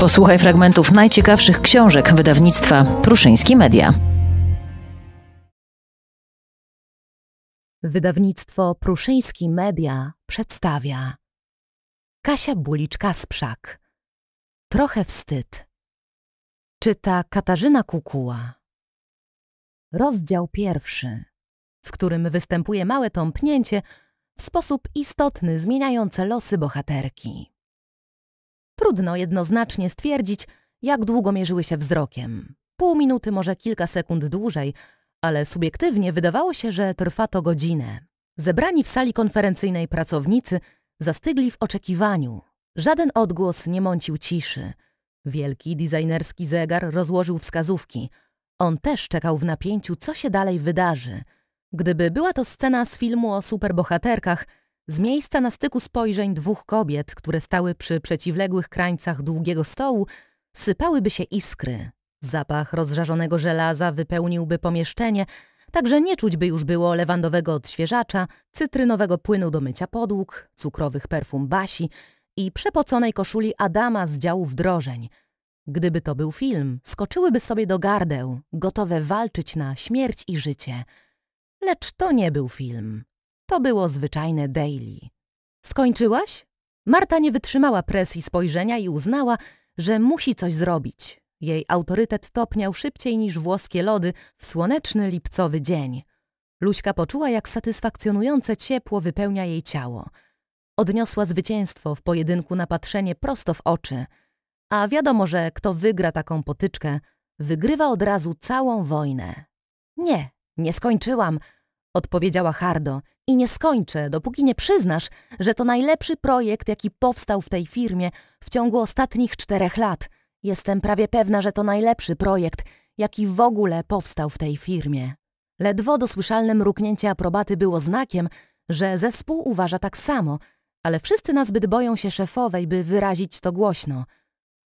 Posłuchaj fragmentów najciekawszych książek wydawnictwa Pruszyński Media. Wydawnictwo Pruszyński Media przedstawia Kasia Buliczka-Sprzak Trochę wstyd Czyta Katarzyna Kukuła Rozdział pierwszy, w którym występuje małe tąpnięcie w sposób istotny zmieniające losy bohaterki. Trudno jednoznacznie stwierdzić, jak długo mierzyły się wzrokiem. Pół minuty, może kilka sekund dłużej, ale subiektywnie wydawało się, że trwa to godzinę. Zebrani w sali konferencyjnej pracownicy zastygli w oczekiwaniu. Żaden odgłos nie mącił ciszy. Wielki designerski zegar rozłożył wskazówki. On też czekał w napięciu, co się dalej wydarzy. Gdyby była to scena z filmu o superbohaterkach – z miejsca na styku spojrzeń dwóch kobiet, które stały przy przeciwległych krańcach długiego stołu, sypałyby się iskry. Zapach rozżarzonego żelaza wypełniłby pomieszczenie, także nie czuć by już było lewandowego odświeżacza, cytrynowego płynu do mycia podłóg, cukrowych perfum Basi i przepoconej koszuli Adama z działu wdrożeń. Gdyby to był film, skoczyłyby sobie do gardeł, gotowe walczyć na śmierć i życie. Lecz to nie był film. To było zwyczajne daily. Skończyłaś? Marta nie wytrzymała presji spojrzenia i uznała, że musi coś zrobić. Jej autorytet topniał szybciej niż włoskie lody w słoneczny lipcowy dzień. Luśka poczuła, jak satysfakcjonujące ciepło wypełnia jej ciało. Odniosła zwycięstwo w pojedynku na patrzenie prosto w oczy. A wiadomo, że kto wygra taką potyczkę, wygrywa od razu całą wojnę. Nie, nie skończyłam – odpowiedziała hardo. I nie skończę, dopóki nie przyznasz, że to najlepszy projekt, jaki powstał w tej firmie w ciągu ostatnich czterech lat. Jestem prawie pewna, że to najlepszy projekt, jaki w ogóle powstał w tej firmie. Ledwo dosłyszalne mruknięcie aprobaty było znakiem, że zespół uważa tak samo, ale wszyscy nazbyt boją się szefowej, by wyrazić to głośno.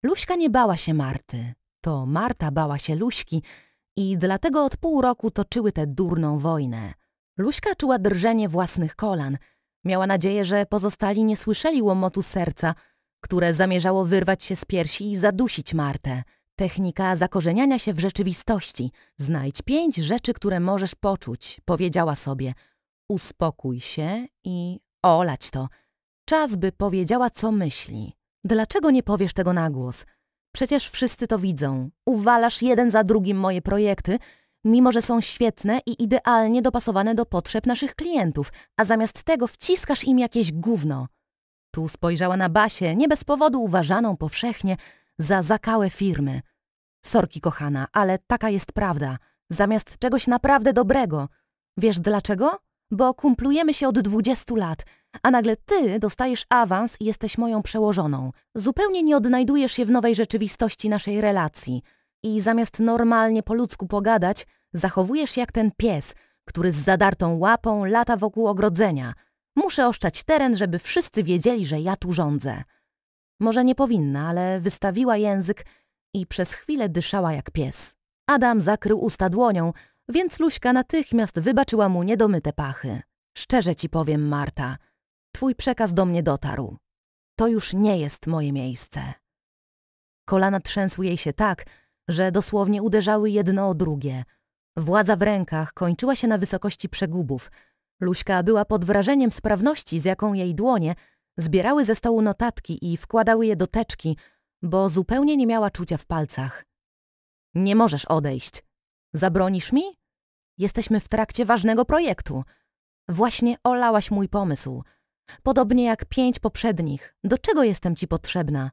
Luśka nie bała się Marty. To Marta bała się Luśki i dlatego od pół roku toczyły tę durną wojnę. Luśka czuła drżenie własnych kolan. Miała nadzieję, że pozostali nie słyszeli łomotu serca, które zamierzało wyrwać się z piersi i zadusić Martę. Technika zakorzeniania się w rzeczywistości. Znajdź pięć rzeczy, które możesz poczuć, powiedziała sobie. Uspokój się i olać to. Czas, by powiedziała, co myśli. Dlaczego nie powiesz tego na głos? Przecież wszyscy to widzą. Uwalasz jeden za drugim moje projekty, mimo że są świetne i idealnie dopasowane do potrzeb naszych klientów, a zamiast tego wciskasz im jakieś gówno. Tu spojrzała na Basię, nie bez powodu uważaną powszechnie za zakałę firmy. Sorki kochana, ale taka jest prawda. Zamiast czegoś naprawdę dobrego. Wiesz dlaczego? Bo kumplujemy się od dwudziestu lat, a nagle ty dostajesz awans i jesteś moją przełożoną. Zupełnie nie odnajdujesz się w nowej rzeczywistości naszej relacji – i zamiast normalnie po ludzku pogadać, zachowujesz jak ten pies, który z zadartą łapą lata wokół ogrodzenia. Muszę oszczać teren, żeby wszyscy wiedzieli, że ja tu rządzę. Może nie powinna, ale wystawiła język i przez chwilę dyszała jak pies. Adam zakrył usta dłonią, więc Luśka natychmiast wybaczyła mu niedomyte pachy. Szczerze ci powiem, Marta, twój przekaz do mnie dotarł. To już nie jest moje miejsce. Kolana trzęsły jej się tak, że dosłownie uderzały jedno o drugie. Władza w rękach kończyła się na wysokości przegubów. Luśka była pod wrażeniem sprawności, z jaką jej dłonie zbierały ze stołu notatki i wkładały je do teczki, bo zupełnie nie miała czucia w palcach. Nie możesz odejść. Zabronisz mi? Jesteśmy w trakcie ważnego projektu. Właśnie olałaś mój pomysł. Podobnie jak pięć poprzednich. Do czego jestem ci potrzebna?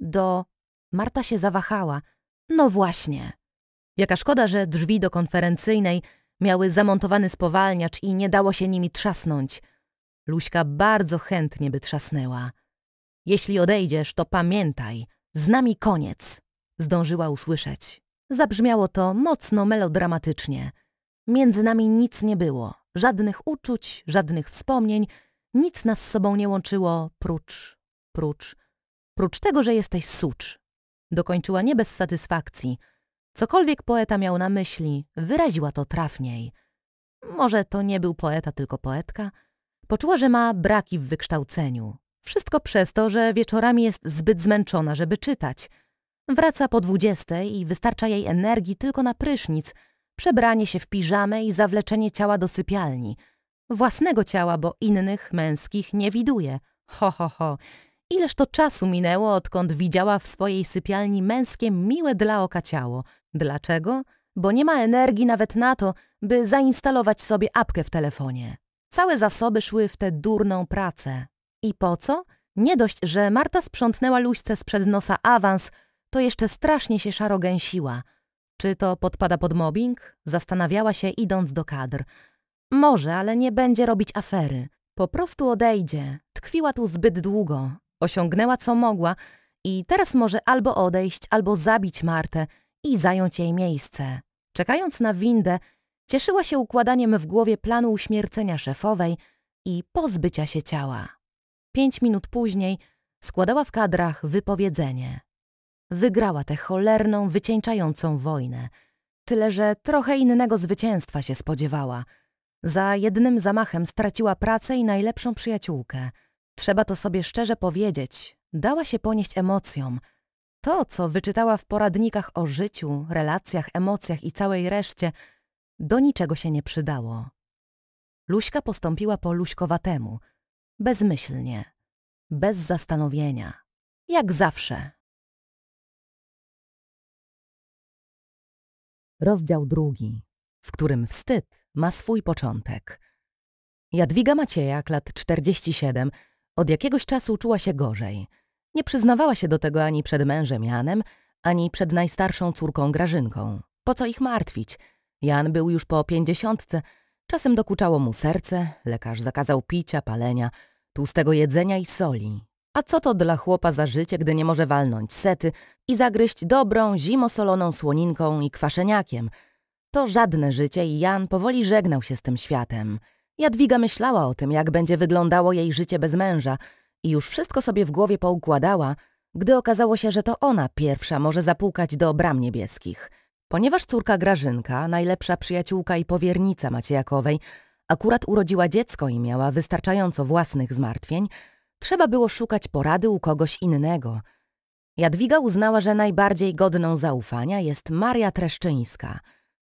Do... Marta się zawahała. No właśnie. Jaka szkoda, że drzwi do konferencyjnej miały zamontowany spowalniacz i nie dało się nimi trzasnąć. Luśka bardzo chętnie by trzasnęła. Jeśli odejdziesz, to pamiętaj, z nami koniec, zdążyła usłyszeć. Zabrzmiało to mocno melodramatycznie. Między nami nic nie było, żadnych uczuć, żadnych wspomnień, nic nas z sobą nie łączyło, prócz, prócz, prócz tego, że jesteś sucz dokończyła nie bez satysfakcji. Cokolwiek poeta miał na myśli, wyraziła to trafniej. Może to nie był poeta, tylko poetka? Poczuła, że ma braki w wykształceniu. Wszystko przez to, że wieczorami jest zbyt zmęczona, żeby czytać. Wraca po dwudziestej i wystarcza jej energii tylko na prysznic, przebranie się w piżamę i zawleczenie ciała do sypialni. Własnego ciała, bo innych, męskich, nie widuje. Ho, ho, ho. Ileż to czasu minęło, odkąd widziała w swojej sypialni męskie miłe dla oka ciało. Dlaczego? Bo nie ma energii nawet na to, by zainstalować sobie apkę w telefonie. Całe zasoby szły w tę durną pracę. I po co? Nie dość, że Marta sprzątnęła luźce sprzed nosa awans, to jeszcze strasznie się szaro gęsiła. Czy to podpada pod mobbing? Zastanawiała się, idąc do kadr. Może, ale nie będzie robić afery. Po prostu odejdzie. Tkwiła tu zbyt długo. Osiągnęła co mogła i teraz może albo odejść, albo zabić Martę i zająć jej miejsce. Czekając na windę, cieszyła się układaniem w głowie planu uśmiercenia szefowej i pozbycia się ciała. Pięć minut później składała w kadrach wypowiedzenie. Wygrała tę cholerną, wycieńczającą wojnę. Tyle, że trochę innego zwycięstwa się spodziewała. Za jednym zamachem straciła pracę i najlepszą przyjaciółkę – Trzeba to sobie szczerze powiedzieć. Dała się ponieść emocjom. To, co wyczytała w poradnikach o życiu, relacjach, emocjach i całej reszcie, do niczego się nie przydało. Luśka postąpiła po luśkowatemu, bezmyślnie, bez zastanowienia, jak zawsze. Rozdział drugi, w którym wstyd ma swój początek. Jadwiga Maciejak, lat 47, od jakiegoś czasu czuła się gorzej. Nie przyznawała się do tego ani przed mężem Janem, ani przed najstarszą córką Grażynką. Po co ich martwić? Jan był już po pięćdziesiątce. Czasem dokuczało mu serce, lekarz zakazał picia, palenia, tłustego jedzenia i soli. A co to dla chłopa za życie, gdy nie może walnąć sety i zagryźć dobrą, zimosoloną słoninką i kwaszeniakiem? To żadne życie i Jan powoli żegnał się z tym światem. Jadwiga myślała o tym, jak będzie wyglądało jej życie bez męża i już wszystko sobie w głowie poukładała, gdy okazało się, że to ona pierwsza może zapukać do bram niebieskich. Ponieważ córka Grażynka, najlepsza przyjaciółka i powiernica Maciejakowej, akurat urodziła dziecko i miała wystarczająco własnych zmartwień, trzeba było szukać porady u kogoś innego. Jadwiga uznała, że najbardziej godną zaufania jest Maria Treszczyńska.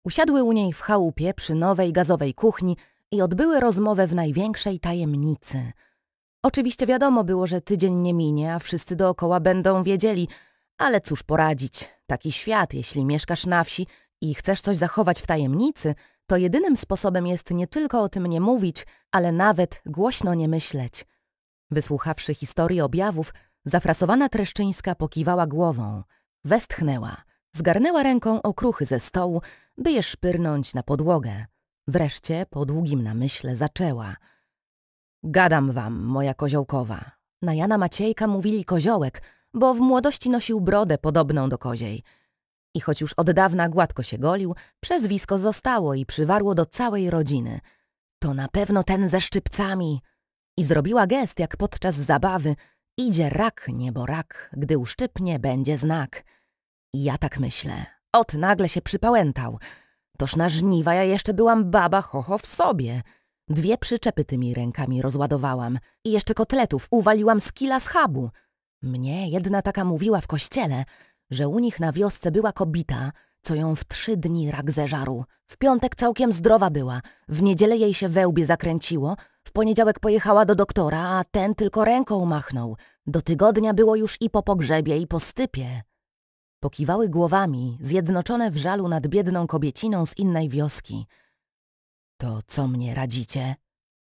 Usiadły u niej w chałupie przy nowej gazowej kuchni – i odbyły rozmowę w największej tajemnicy. Oczywiście wiadomo było, że tydzień nie minie, a wszyscy dookoła będą wiedzieli, ale cóż poradzić, taki świat, jeśli mieszkasz na wsi i chcesz coś zachować w tajemnicy, to jedynym sposobem jest nie tylko o tym nie mówić, ale nawet głośno nie myśleć. Wysłuchawszy historii objawów, zafrasowana Treszczyńska pokiwała głową. Westchnęła. Zgarnęła ręką okruchy ze stołu, by je szpyrnąć na podłogę. Wreszcie, po długim namyśle, zaczęła. Gadam wam, moja koziołkowa. Na Jana Maciejka mówili koziołek, bo w młodości nosił brodę podobną do koziej. I choć już od dawna gładko się golił, przezwisko zostało i przywarło do całej rodziny. To na pewno ten ze szczypcami. I zrobiła gest, jak podczas zabawy. Idzie rak, nieborak, gdy uszczypnie, będzie znak. I ja tak myślę. Ot, nagle się przypałętał. Toż na żniwa ja jeszcze byłam baba chocho w sobie. Dwie przyczepy tymi rękami rozładowałam i jeszcze kotletów uwaliłam z kila schabu. Mnie jedna taka mówiła w kościele, że u nich na wiosce była kobita, co ją w trzy dni rak zeżarł. W piątek całkiem zdrowa była, w niedzielę jej się wełbie zakręciło, w poniedziałek pojechała do doktora, a ten tylko ręką machnął. Do tygodnia było już i po pogrzebie, i po stypie. Pokiwały głowami, zjednoczone w żalu nad biedną kobieciną z innej wioski. To co mnie radzicie?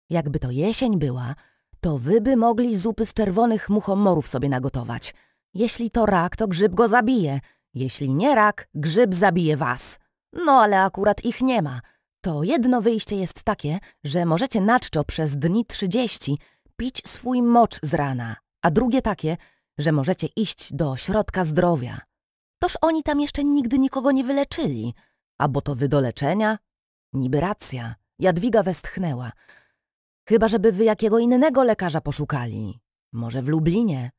Jakby to jesień była, to wy by mogli zupy z czerwonych muchomorów sobie nagotować. Jeśli to rak, to grzyb go zabije. Jeśli nie rak, grzyb zabije was. No ale akurat ich nie ma. To jedno wyjście jest takie, że możecie naczczo przez dni trzydzieści pić swój mocz z rana, a drugie takie, że możecie iść do środka zdrowia. Toż oni tam jeszcze nigdy nikogo nie wyleczyli. A bo to wy do leczenia? Niby racja. Jadwiga westchnęła. Chyba, żeby wy jakiego innego lekarza poszukali. Może w Lublinie.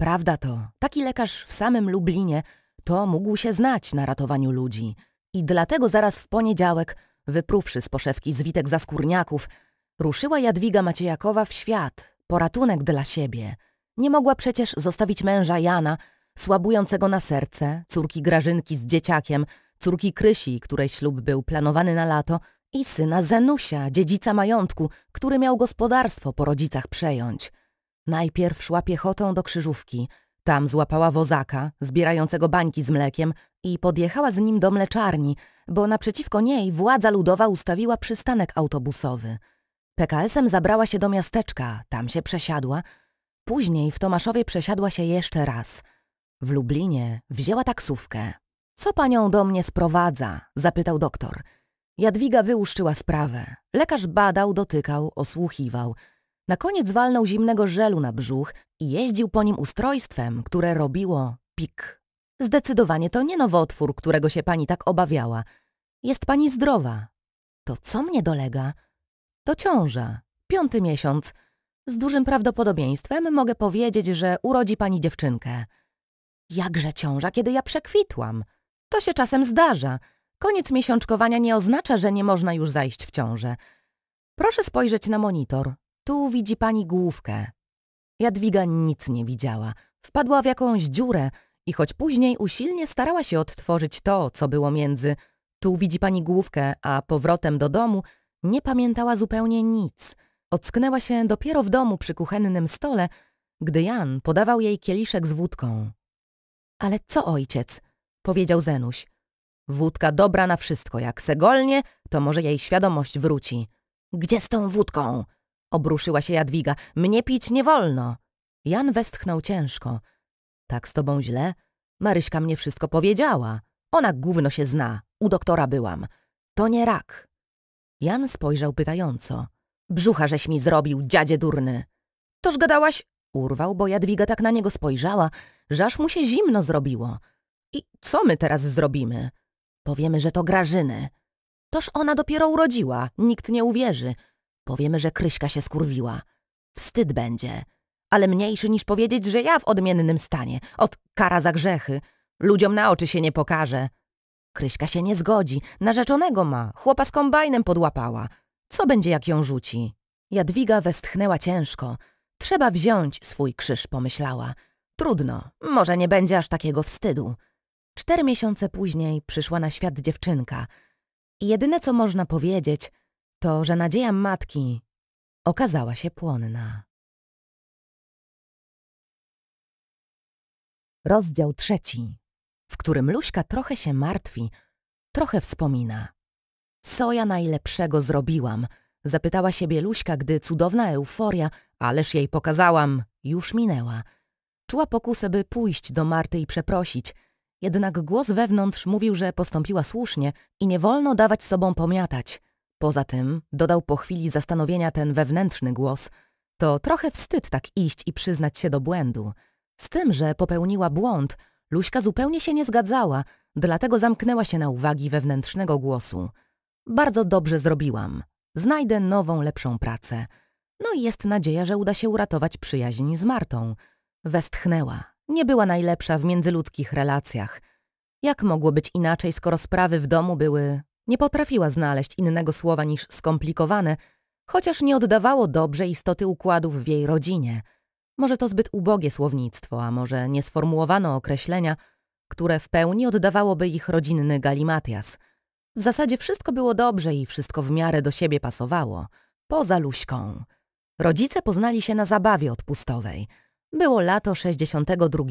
Prawda to, taki lekarz w samym Lublinie to mógł się znać na ratowaniu ludzi. I dlatego zaraz w poniedziałek, wypruwszy z poszewki zwitek skórniaków, ruszyła Jadwiga Maciejakowa w świat, po ratunek dla siebie. Nie mogła przecież zostawić męża Jana, słabującego na serce, córki Grażynki z dzieciakiem, córki Krysi, której ślub był planowany na lato, i syna Zenusia, dziedzica majątku, który miał gospodarstwo po rodzicach przejąć. Najpierw szła piechotą do krzyżówki. Tam złapała wozaka, zbierającego bańki z mlekiem i podjechała z nim do mleczarni, bo naprzeciwko niej władza ludowa ustawiła przystanek autobusowy. PKS-em zabrała się do miasteczka, tam się przesiadła. Później w Tomaszowie przesiadła się jeszcze raz – w Lublinie wzięła taksówkę. Co panią do mnie sprowadza? zapytał doktor. Jadwiga wyłuszczyła sprawę. Lekarz badał, dotykał, osłuchiwał. Na koniec walnął zimnego żelu na brzuch i jeździł po nim ustrojstwem, które robiło pik. Zdecydowanie to nie nowotwór, którego się pani tak obawiała. Jest pani zdrowa. To co mnie dolega? To ciąża. Piąty miesiąc. Z dużym prawdopodobieństwem mogę powiedzieć, że urodzi pani dziewczynkę. Jakże ciąża, kiedy ja przekwitłam? To się czasem zdarza. Koniec miesiączkowania nie oznacza, że nie można już zajść w ciążę. Proszę spojrzeć na monitor. Tu widzi pani główkę. Jadwiga nic nie widziała. Wpadła w jakąś dziurę i choć później usilnie starała się odtworzyć to, co było między tu widzi pani główkę, a powrotem do domu, nie pamiętała zupełnie nic. Ocknęła się dopiero w domu przy kuchennym stole, gdy Jan podawał jej kieliszek z wódką. Ale co ojciec? Powiedział Zenuś. Wódka dobra na wszystko. Jak Segolnie, to może jej świadomość wróci. Gdzie z tą wódką? Obruszyła się Jadwiga. Mnie pić nie wolno. Jan westchnął ciężko. Tak z tobą źle? Maryśka mnie wszystko powiedziała. Ona gówno się zna. U doktora byłam. To nie rak. Jan spojrzał pytająco. Brzucha żeś mi zrobił, dziadzie durny. Toż gadałaś urwał, bo Jadwiga tak na niego spojrzała, że aż mu się zimno zrobiło. I co my teraz zrobimy? Powiemy, że to Grażyny. Toż ona dopiero urodziła, nikt nie uwierzy. Powiemy, że Kryśka się skurwiła. Wstyd będzie. Ale mniejszy niż powiedzieć, że ja w odmiennym stanie. Od kara za grzechy. Ludziom na oczy się nie pokaże. Kryśka się nie zgodzi. Narzeczonego ma. Chłopa z kombajnem podłapała. Co będzie, jak ją rzuci? Jadwiga westchnęła ciężko. Trzeba wziąć swój krzyż, pomyślała. Trudno, może nie będzie aż takiego wstydu. Cztery miesiące później przyszła na świat dziewczynka. I jedyne, co można powiedzieć, to, że nadzieja matki okazała się płonna. Rozdział trzeci, w którym Luśka trochę się martwi, trochę wspomina. Co ja najlepszego zrobiłam? Zapytała siebie Luśka, gdy cudowna euforia Ależ jej pokazałam, już minęła. Czuła pokusę, by pójść do Marty i przeprosić, jednak głos wewnątrz mówił, że postąpiła słusznie i nie wolno dawać sobą pomiatać. Poza tym, dodał po chwili zastanowienia ten wewnętrzny głos, to trochę wstyd tak iść i przyznać się do błędu. Z tym, że popełniła błąd, Luśka zupełnie się nie zgadzała, dlatego zamknęła się na uwagi wewnętrznego głosu. Bardzo dobrze zrobiłam. Znajdę nową, lepszą pracę. No i jest nadzieja, że uda się uratować przyjaźń z Martą. Westchnęła. Nie była najlepsza w międzyludzkich relacjach. Jak mogło być inaczej, skoro sprawy w domu były... Nie potrafiła znaleźć innego słowa niż skomplikowane, chociaż nie oddawało dobrze istoty układów w jej rodzinie. Może to zbyt ubogie słownictwo, a może nie sformułowano określenia, które w pełni oddawałoby ich rodzinny galimatias. W zasadzie wszystko było dobrze i wszystko w miarę do siebie pasowało, poza Luśką. Rodzice poznali się na zabawie odpustowej. Było lato 62.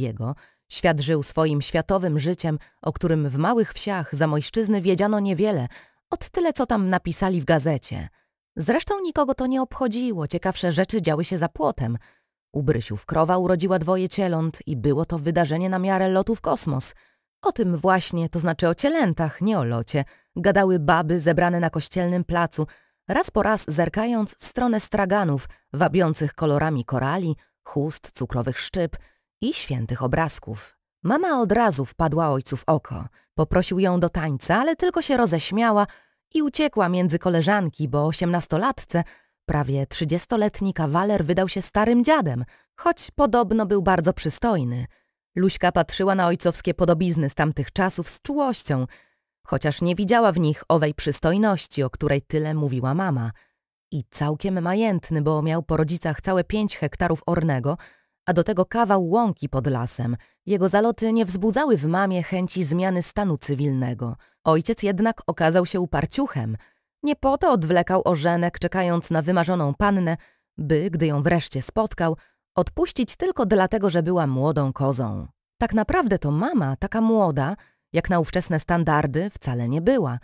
Świat żył swoim światowym życiem, o którym w małych wsiach za zamojszczyzny wiedziano niewiele, od tyle co tam napisali w gazecie. Zresztą nikogo to nie obchodziło, ciekawsze rzeczy działy się za płotem. U Brysiów krowa urodziła dwoje cieląt i było to wydarzenie na miarę lotu w kosmos. O tym właśnie, to znaczy o cielętach, nie o locie, gadały baby zebrane na kościelnym placu, raz po raz zerkając w stronę straganów, wabiących kolorami korali, chust, cukrowych szczyp i świętych obrazków. Mama od razu wpadła ojcu w oko. Poprosił ją do tańca, ale tylko się roześmiała i uciekła między koleżanki, bo osiemnastolatce, prawie trzydziestoletni kawaler wydał się starym dziadem, choć podobno był bardzo przystojny. Luśka patrzyła na ojcowskie podobizny z tamtych czasów z czułością – chociaż nie widziała w nich owej przystojności, o której tyle mówiła mama. I całkiem majętny, bo miał po rodzicach całe pięć hektarów ornego, a do tego kawał łąki pod lasem. Jego zaloty nie wzbudzały w mamie chęci zmiany stanu cywilnego. Ojciec jednak okazał się uparciuchem. Nie po to odwlekał ożenek, czekając na wymarzoną pannę, by, gdy ją wreszcie spotkał, odpuścić tylko dlatego, że była młodą kozą. Tak naprawdę to mama, taka młoda, jak na ówczesne standardy, wcale nie była.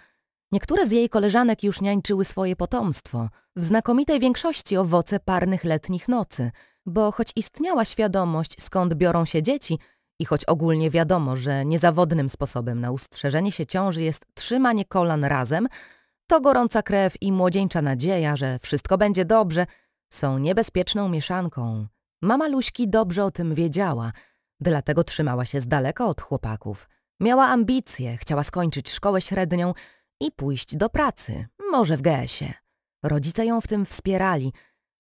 Niektóre z jej koleżanek już niańczyły swoje potomstwo, w znakomitej większości owoce parnych letnich nocy, bo choć istniała świadomość, skąd biorą się dzieci, i choć ogólnie wiadomo, że niezawodnym sposobem na ustrzeżenie się ciąży jest trzymanie kolan razem, to gorąca krew i młodzieńcza nadzieja, że wszystko będzie dobrze, są niebezpieczną mieszanką. Mama Luśki dobrze o tym wiedziała, dlatego trzymała się z daleka od chłopaków – Miała ambicje, chciała skończyć szkołę średnią i pójść do pracy, może w GS-ie. Rodzice ją w tym wspierali,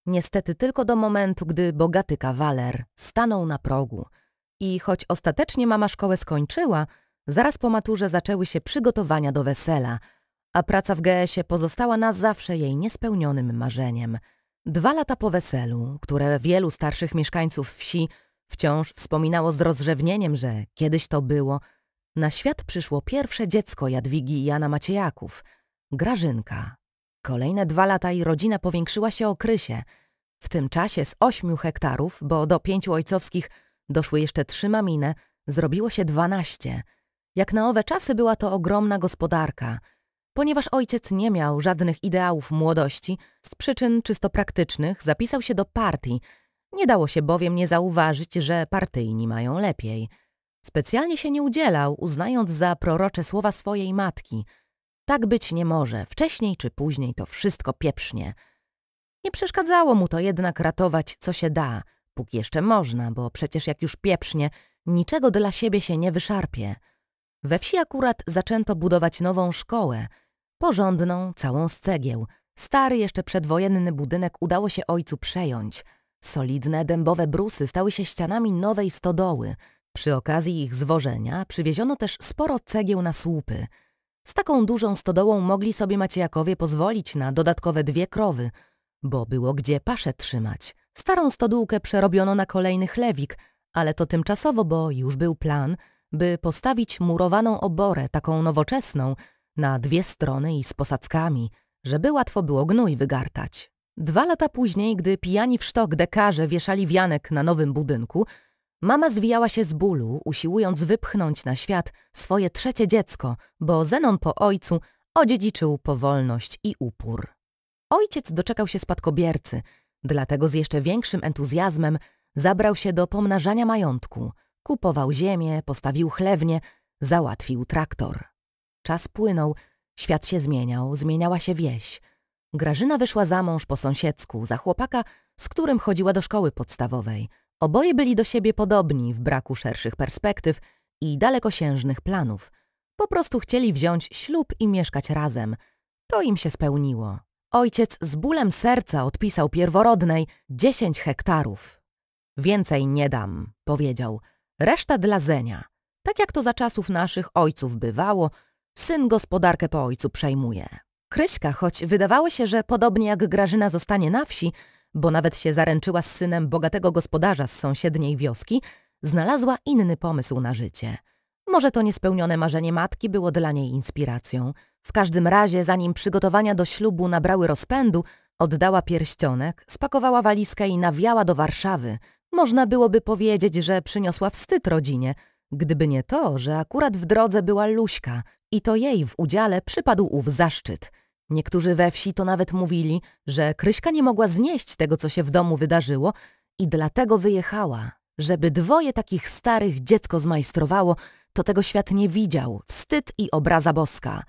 niestety tylko do momentu, gdy bogaty kawaler stanął na progu. I choć ostatecznie mama szkołę skończyła, zaraz po maturze zaczęły się przygotowania do wesela, a praca w GS-ie pozostała na zawsze jej niespełnionym marzeniem. Dwa lata po weselu, które wielu starszych mieszkańców wsi wciąż wspominało z rozrzewnieniem, że kiedyś to było – na świat przyszło pierwsze dziecko Jadwigi i Jana Maciejaków, Grażynka. Kolejne dwa lata i rodzina powiększyła się o Krysie. W tym czasie z ośmiu hektarów, bo do pięciu ojcowskich doszły jeszcze trzy mamine, zrobiło się dwanaście. Jak na owe czasy była to ogromna gospodarka. Ponieważ ojciec nie miał żadnych ideałów młodości, z przyczyn czysto praktycznych zapisał się do partii. Nie dało się bowiem nie zauważyć, że partyjni mają lepiej – Specjalnie się nie udzielał, uznając za prorocze słowa swojej matki. Tak być nie może, wcześniej czy później to wszystko pieprznie. Nie przeszkadzało mu to jednak ratować, co się da, póki jeszcze można, bo przecież jak już pieprznie, niczego dla siebie się nie wyszarpie. We wsi akurat zaczęto budować nową szkołę, porządną, całą z cegieł. Stary, jeszcze przedwojenny budynek udało się ojcu przejąć. Solidne, dębowe brusy stały się ścianami nowej stodoły – przy okazji ich zwożenia przywieziono też sporo cegieł na słupy. Z taką dużą stodołą mogli sobie Maciejakowie pozwolić na dodatkowe dwie krowy, bo było gdzie pasze trzymać. Starą stodółkę przerobiono na kolejny chlewik, ale to tymczasowo, bo już był plan, by postawić murowaną oborę, taką nowoczesną, na dwie strony i z posadzkami, żeby łatwo było gnój wygartać. Dwa lata później, gdy pijani w sztok dekarze wieszali wianek na nowym budynku, Mama zwijała się z bólu, usiłując wypchnąć na świat swoje trzecie dziecko, bo Zenon po ojcu odziedziczył powolność i upór. Ojciec doczekał się spadkobiercy, dlatego z jeszcze większym entuzjazmem zabrał się do pomnażania majątku. Kupował ziemię, postawił chlewnie, załatwił traktor. Czas płynął, świat się zmieniał, zmieniała się wieś. Grażyna wyszła za mąż po sąsiedzku, za chłopaka, z którym chodziła do szkoły podstawowej – Oboje byli do siebie podobni w braku szerszych perspektyw i dalekosiężnych planów. Po prostu chcieli wziąć ślub i mieszkać razem. To im się spełniło. Ojciec z bólem serca odpisał pierworodnej 10 hektarów. Więcej nie dam, powiedział. Reszta dla Zenia. Tak jak to za czasów naszych ojców bywało, syn gospodarkę po ojcu przejmuje. Kryśka, choć wydawało się, że podobnie jak Grażyna zostanie na wsi, bo nawet się zaręczyła z synem bogatego gospodarza z sąsiedniej wioski, znalazła inny pomysł na życie. Może to niespełnione marzenie matki było dla niej inspiracją. W każdym razie, zanim przygotowania do ślubu nabrały rozpędu, oddała pierścionek, spakowała walizkę i nawiała do Warszawy. Można byłoby powiedzieć, że przyniosła wstyd rodzinie, gdyby nie to, że akurat w drodze była Luśka i to jej w udziale przypadł ów zaszczyt – Niektórzy we wsi to nawet mówili, że Kryśka nie mogła znieść tego, co się w domu wydarzyło i dlatego wyjechała, żeby dwoje takich starych dziecko zmajstrowało, to tego świat nie widział, wstyd i obraza boska.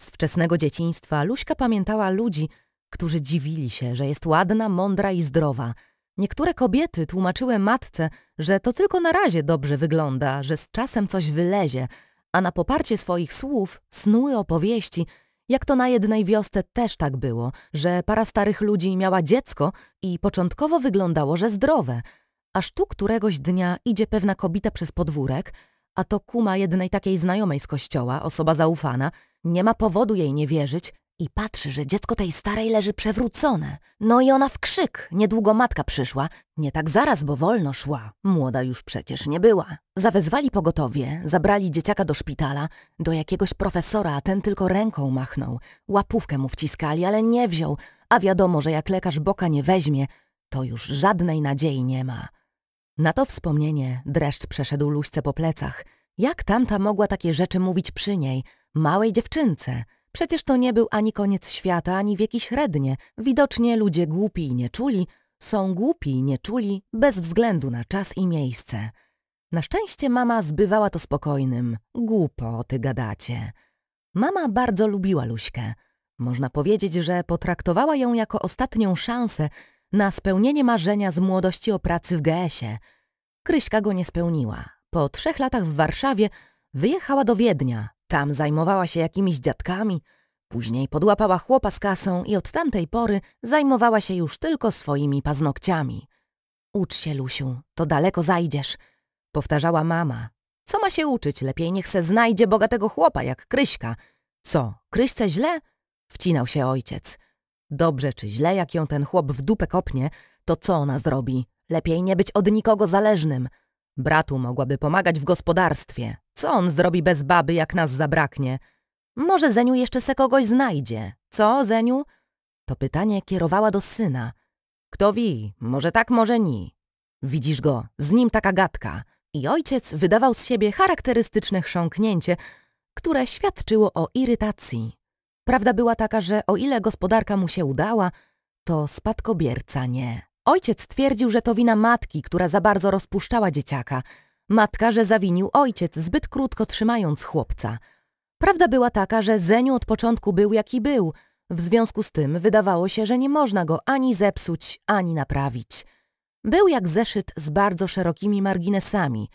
Z wczesnego dzieciństwa Luśka pamiętała ludzi, którzy dziwili się, że jest ładna, mądra i zdrowa. Niektóre kobiety tłumaczyły matce, że to tylko na razie dobrze wygląda, że z czasem coś wylezie, a na poparcie swoich słów snuły opowieści – jak to na jednej wiosce też tak było, że para starych ludzi miała dziecko i początkowo wyglądało, że zdrowe. Aż tu któregoś dnia idzie pewna kobieta przez podwórek, a to kuma jednej takiej znajomej z kościoła, osoba zaufana, nie ma powodu jej nie wierzyć i patrzy, że dziecko tej starej leży przewrócone. No i ona w krzyk. Niedługo matka przyszła. Nie tak zaraz, bo wolno szła. Młoda już przecież nie była. Zawezwali pogotowie, zabrali dzieciaka do szpitala, do jakiegoś profesora, a ten tylko ręką machnął. Łapówkę mu wciskali, ale nie wziął. A wiadomo, że jak lekarz boka nie weźmie, to już żadnej nadziei nie ma. Na to wspomnienie dreszcz przeszedł luźce po plecach. Jak tamta mogła takie rzeczy mówić przy niej, małej dziewczynce – Przecież to nie był ani koniec świata, ani wieki średnie. Widocznie ludzie głupi i nieczuli są głupi i nieczuli bez względu na czas i miejsce. Na szczęście mama zbywała to spokojnym. Głupo, ty gadacie. Mama bardzo lubiła Luśkę. Można powiedzieć, że potraktowała ją jako ostatnią szansę na spełnienie marzenia z młodości o pracy w GS-ie. Kryśka go nie spełniła. Po trzech latach w Warszawie wyjechała do Wiednia, tam zajmowała się jakimiś dziadkami, później podłapała chłopa z kasą i od tamtej pory zajmowała się już tylko swoimi paznokciami. Ucz się, Lusiu, to daleko zajdziesz, powtarzała mama. Co ma się uczyć? Lepiej niech se znajdzie bogatego chłopa jak Kryśka. Co, Kryśce źle? Wcinał się ojciec. Dobrze czy źle, jak ją ten chłop w dupę kopnie, to co ona zrobi? Lepiej nie być od nikogo zależnym – Bratu mogłaby pomagać w gospodarstwie. Co on zrobi bez baby, jak nas zabraknie? Może Zeniu jeszcze se kogoś znajdzie. Co, Zeniu? To pytanie kierowała do syna. Kto wie, może tak, może nie. Widzisz go, z nim taka gadka. I ojciec wydawał z siebie charakterystyczne chrząknięcie, które świadczyło o irytacji. Prawda była taka, że o ile gospodarka mu się udała, to spadkobierca nie. Ojciec twierdził, że to wina matki, która za bardzo rozpuszczała dzieciaka. Matka, że zawinił ojciec, zbyt krótko trzymając chłopca. Prawda była taka, że Zeniu od początku był jaki był. W związku z tym wydawało się, że nie można go ani zepsuć, ani naprawić. Był jak zeszyt z bardzo szerokimi marginesami.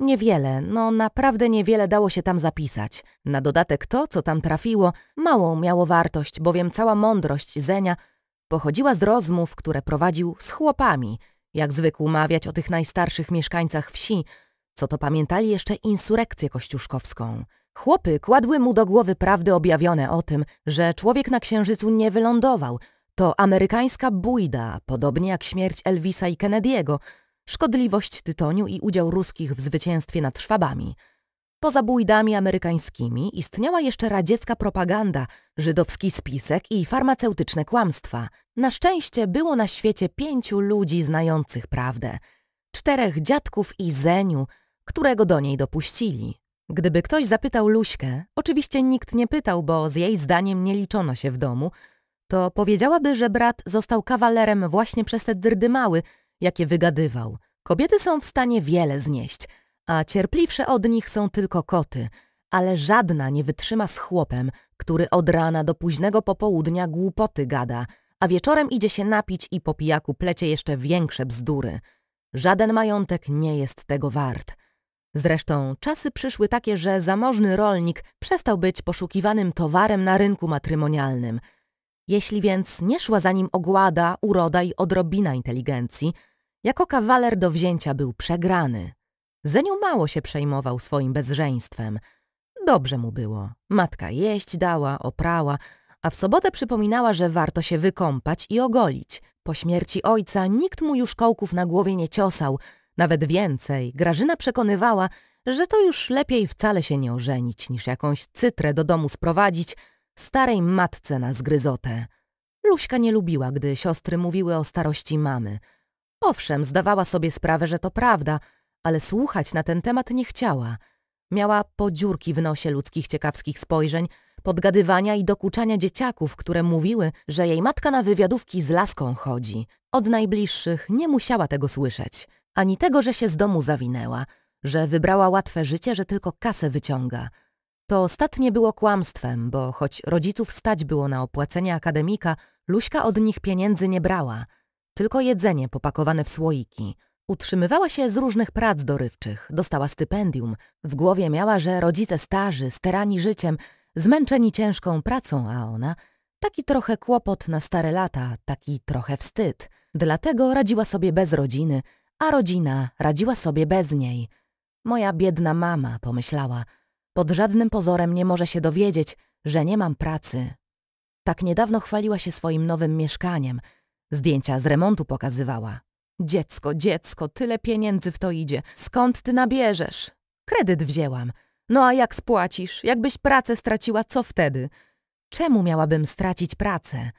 Niewiele, no naprawdę niewiele dało się tam zapisać. Na dodatek to, co tam trafiło, małą miało wartość, bowiem cała mądrość Zenia – pochodziła z rozmów, które prowadził z chłopami, jak zwykł mawiać o tych najstarszych mieszkańcach wsi, co to pamiętali jeszcze insurrekcję kościuszkowską. Chłopy kładły mu do głowy prawdy objawione o tym, że człowiek na Księżycu nie wylądował. To amerykańska bójda, podobnie jak śmierć Elvisa i Kennedy'ego, szkodliwość tytoniu i udział ruskich w zwycięstwie nad Szwabami – Poza bójdami amerykańskimi istniała jeszcze radziecka propaganda, żydowski spisek i farmaceutyczne kłamstwa. Na szczęście było na świecie pięciu ludzi znających prawdę. Czterech dziadków i Zeniu, którego do niej dopuścili. Gdyby ktoś zapytał Luśkę, oczywiście nikt nie pytał, bo z jej zdaniem nie liczono się w domu, to powiedziałaby, że brat został kawalerem właśnie przez te mały, jakie wygadywał. Kobiety są w stanie wiele znieść – a cierpliwsze od nich są tylko koty, ale żadna nie wytrzyma z chłopem, który od rana do późnego popołudnia głupoty gada, a wieczorem idzie się napić i po pijaku plecie jeszcze większe bzdury. Żaden majątek nie jest tego wart. Zresztą czasy przyszły takie, że zamożny rolnik przestał być poszukiwanym towarem na rynku matrymonialnym. Jeśli więc nie szła za nim ogłada, uroda i odrobina inteligencji, jako kawaler do wzięcia był przegrany. Zeniu mało się przejmował swoim bezżeństwem. Dobrze mu było. Matka jeść dała, oprała, a w sobotę przypominała, że warto się wykąpać i ogolić. Po śmierci ojca nikt mu już kołków na głowie nie ciosał. Nawet więcej, Grażyna przekonywała, że to już lepiej wcale się nie ożenić, niż jakąś cytrę do domu sprowadzić starej matce na zgryzotę. Luśka nie lubiła, gdy siostry mówiły o starości mamy. Owszem, zdawała sobie sprawę, że to prawda – ale słuchać na ten temat nie chciała. Miała podziurki w nosie ludzkich ciekawskich spojrzeń, podgadywania i dokuczania dzieciaków, które mówiły, że jej matka na wywiadówki z laską chodzi. Od najbliższych nie musiała tego słyszeć, ani tego, że się z domu zawinęła, że wybrała łatwe życie, że tylko kasę wyciąga. To ostatnie było kłamstwem, bo choć rodziców stać było na opłacenie akademika, Luśka od nich pieniędzy nie brała, tylko jedzenie popakowane w słoiki – Utrzymywała się z różnych prac dorywczych, dostała stypendium. W głowie miała, że rodzice starzy, sterani życiem, zmęczeni ciężką pracą, a ona taki trochę kłopot na stare lata, taki trochę wstyd. Dlatego radziła sobie bez rodziny, a rodzina radziła sobie bez niej. Moja biedna mama, pomyślała, pod żadnym pozorem nie może się dowiedzieć, że nie mam pracy. Tak niedawno chwaliła się swoim nowym mieszkaniem. Zdjęcia z remontu pokazywała. Dziecko, dziecko, tyle pieniędzy w to idzie. Skąd ty nabierzesz? Kredyt wzięłam. No a jak spłacisz? Jakbyś pracę straciła, co wtedy? Czemu miałabym stracić pracę?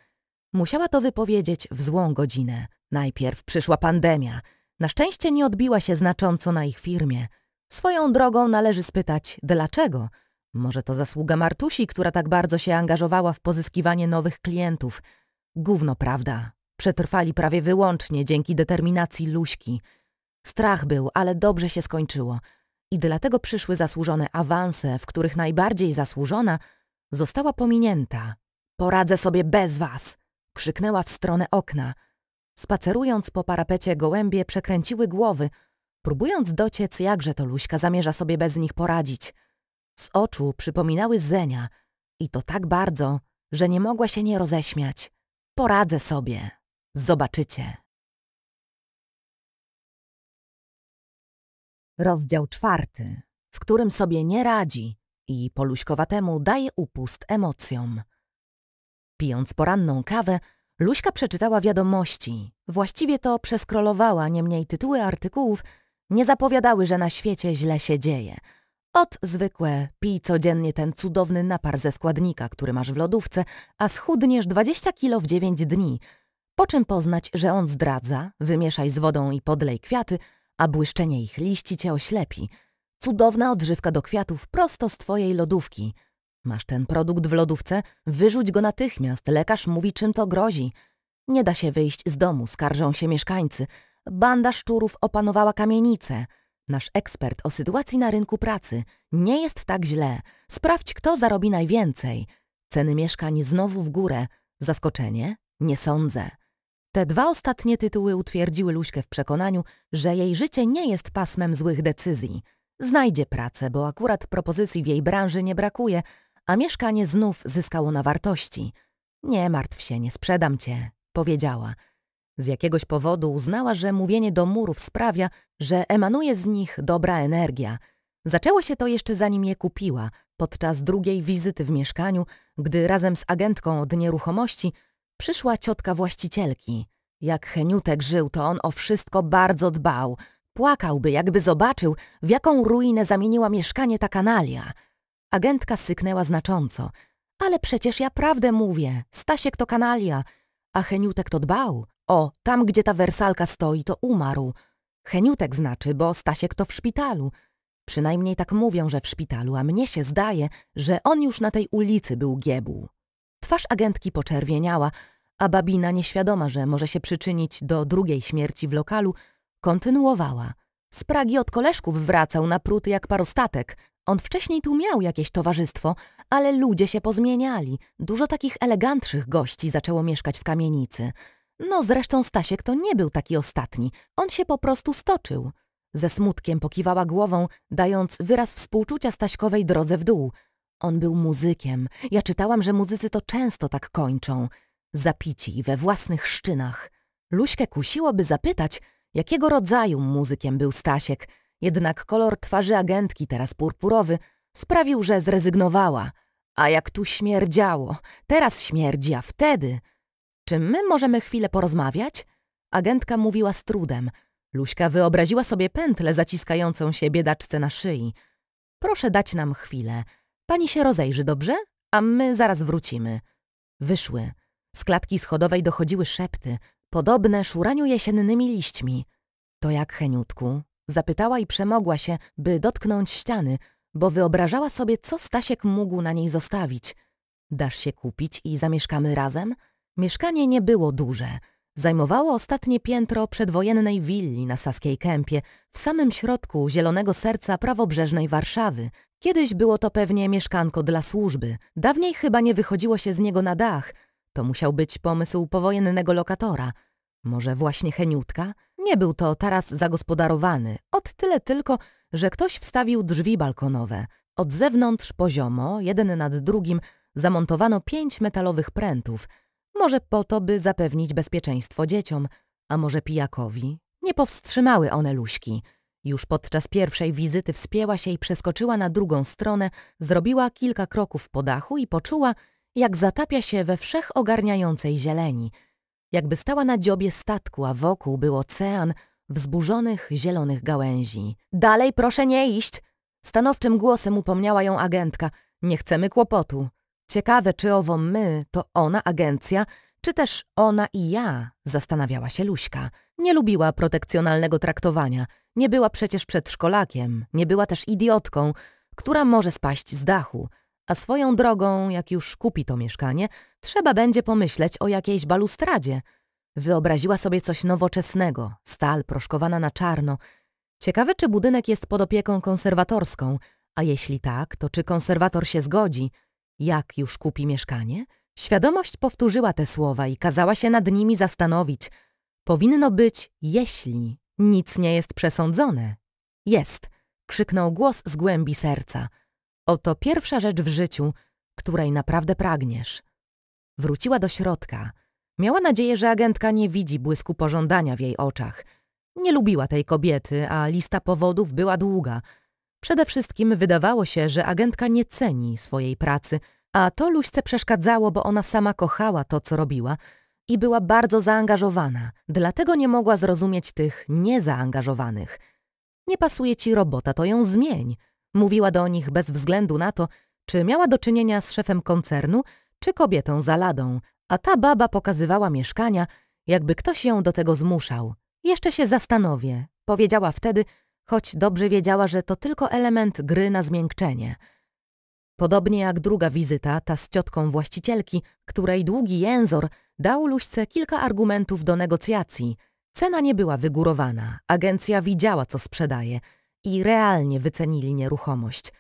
Musiała to wypowiedzieć w złą godzinę. Najpierw przyszła pandemia. Na szczęście nie odbiła się znacząco na ich firmie. Swoją drogą należy spytać, dlaczego? Może to zasługa Martusi, która tak bardzo się angażowała w pozyskiwanie nowych klientów. Gówno prawda, Przetrwali prawie wyłącznie dzięki determinacji Luśki. Strach był, ale dobrze się skończyło. I dlatego przyszły zasłużone awanse, w których najbardziej zasłużona została pominięta. Poradzę sobie bez was! Krzyknęła w stronę okna. Spacerując po parapecie gołębie przekręciły głowy, próbując dociec, jakże to Luśka zamierza sobie bez nich poradzić. Z oczu przypominały Zenia i to tak bardzo, że nie mogła się nie roześmiać. Poradzę sobie. Zobaczycie. Rozdział czwarty, w którym sobie nie radzi i poluśkowatemu daje upust emocjom. Pijąc poranną kawę, Luśka przeczytała wiadomości. Właściwie to przeskrolowała, niemniej tytuły artykułów nie zapowiadały, że na świecie źle się dzieje. Od zwykłe pij codziennie ten cudowny napar ze składnika, który masz w lodówce, a schudniesz 20 kilo w 9 dni – po czym poznać, że on zdradza, wymieszaj z wodą i podlej kwiaty, a błyszczenie ich liści cię oślepi. Cudowna odżywka do kwiatów prosto z twojej lodówki. Masz ten produkt w lodówce, wyrzuć go natychmiast, lekarz mówi czym to grozi. Nie da się wyjść z domu, skarżą się mieszkańcy. Banda szczurów opanowała kamienicę. Nasz ekspert o sytuacji na rynku pracy. Nie jest tak źle. Sprawdź, kto zarobi najwięcej. Ceny mieszkań znowu w górę. Zaskoczenie? Nie sądzę. Te dwa ostatnie tytuły utwierdziły Luśkę w przekonaniu, że jej życie nie jest pasmem złych decyzji. Znajdzie pracę, bo akurat propozycji w jej branży nie brakuje, a mieszkanie znów zyskało na wartości. Nie martw się, nie sprzedam cię, powiedziała. Z jakiegoś powodu uznała, że mówienie do murów sprawia, że emanuje z nich dobra energia. Zaczęło się to jeszcze zanim je kupiła, podczas drugiej wizyty w mieszkaniu, gdy razem z agentką od nieruchomości – Przyszła ciotka właścicielki. Jak Heniutek żył, to on o wszystko bardzo dbał. Płakałby, jakby zobaczył, w jaką ruinę zamieniła mieszkanie ta kanalia. Agentka syknęła znacząco. Ale przecież ja prawdę mówię. Stasiek to kanalia. A Heniutek to dbał. O, tam gdzie ta wersalka stoi, to umarł. Heniutek znaczy, bo Stasiek to w szpitalu. Przynajmniej tak mówią, że w szpitalu, a mnie się zdaje, że on już na tej ulicy był giebuł. Twarz agentki poczerwieniała, a babina, nieświadoma, że może się przyczynić do drugiej śmierci w lokalu, kontynuowała. Z Pragi od koleżków wracał na pruty jak parostatek. On wcześniej tu miał jakieś towarzystwo, ale ludzie się pozmieniali. Dużo takich elegantszych gości zaczęło mieszkać w kamienicy. No zresztą Stasiek to nie był taki ostatni. On się po prostu stoczył. Ze smutkiem pokiwała głową, dając wyraz współczucia Staśkowej drodze w dół – on był muzykiem. Ja czytałam, że muzycy to często tak kończą. Zapici we własnych szczynach. Luśkę kusiłoby zapytać, jakiego rodzaju muzykiem był Stasiek, jednak kolor twarzy agentki, teraz purpurowy, sprawił, że zrezygnowała. A jak tu śmierdziało, teraz śmierdzi, a wtedy... Czy my możemy chwilę porozmawiać? Agentka mówiła z trudem. Luśka wyobraziła sobie pętlę zaciskającą się biedaczce na szyi. Proszę dać nam chwilę – Pani się rozejrzy, dobrze? A my zaraz wrócimy. Wyszły. Z klatki schodowej dochodziły szepty, podobne szuraniu jesiennymi liśćmi. To jak Heniutku? Zapytała i przemogła się, by dotknąć ściany, bo wyobrażała sobie, co Stasiek mógł na niej zostawić. Dasz się kupić i zamieszkamy razem? Mieszkanie nie było duże. Zajmowało ostatnie piętro przedwojennej willi na Saskiej Kępie, w samym środku zielonego serca prawobrzeżnej Warszawy – Kiedyś było to pewnie mieszkanko dla służby. Dawniej chyba nie wychodziło się z niego na dach. To musiał być pomysł powojennego lokatora. Może właśnie Heniutka? Nie był to taras zagospodarowany. Od tyle tylko, że ktoś wstawił drzwi balkonowe. Od zewnątrz poziomo, jeden nad drugim, zamontowano pięć metalowych prętów. Może po to, by zapewnić bezpieczeństwo dzieciom, a może pijakowi. Nie powstrzymały one luśki. Już podczas pierwszej wizyty wspięła się i przeskoczyła na drugą stronę, zrobiła kilka kroków po dachu i poczuła, jak zatapia się we wszechogarniającej zieleni. Jakby stała na dziobie statku, a wokół był ocean wzburzonych zielonych gałęzi. Dalej proszę nie iść! Stanowczym głosem upomniała ją agentka. Nie chcemy kłopotu. Ciekawe, czy owo my to ona, agencja, czy też ona i ja, zastanawiała się Luśka. Nie lubiła protekcjonalnego traktowania, nie była przecież przedszkolakiem, nie była też idiotką, która może spaść z dachu. A swoją drogą, jak już kupi to mieszkanie, trzeba będzie pomyśleć o jakiejś balustradzie. Wyobraziła sobie coś nowoczesnego, stal proszkowana na czarno. Ciekawe, czy budynek jest pod opieką konserwatorską, a jeśli tak, to czy konserwator się zgodzi? Jak już kupi mieszkanie – Świadomość powtórzyła te słowa i kazała się nad nimi zastanowić. Powinno być jeśli. Nic nie jest przesądzone. Jest, krzyknął głos z głębi serca. Oto pierwsza rzecz w życiu, której naprawdę pragniesz. Wróciła do środka. Miała nadzieję, że agentka nie widzi błysku pożądania w jej oczach. Nie lubiła tej kobiety, a lista powodów była długa. Przede wszystkim wydawało się, że agentka nie ceni swojej pracy – a to Luśce przeszkadzało, bo ona sama kochała to, co robiła i była bardzo zaangażowana, dlatego nie mogła zrozumieć tych niezaangażowanych. Nie pasuje ci robota, to ją zmień. Mówiła do nich bez względu na to, czy miała do czynienia z szefem koncernu, czy kobietą za ladą, a ta baba pokazywała mieszkania, jakby ktoś ją do tego zmuszał. Jeszcze się zastanowię, powiedziała wtedy, choć dobrze wiedziała, że to tylko element gry na zmiękczenie – Podobnie jak druga wizyta, ta z ciotką właścicielki, której długi jęzor dał Luśce kilka argumentów do negocjacji. Cena nie była wygórowana, agencja widziała, co sprzedaje i realnie wycenili nieruchomość.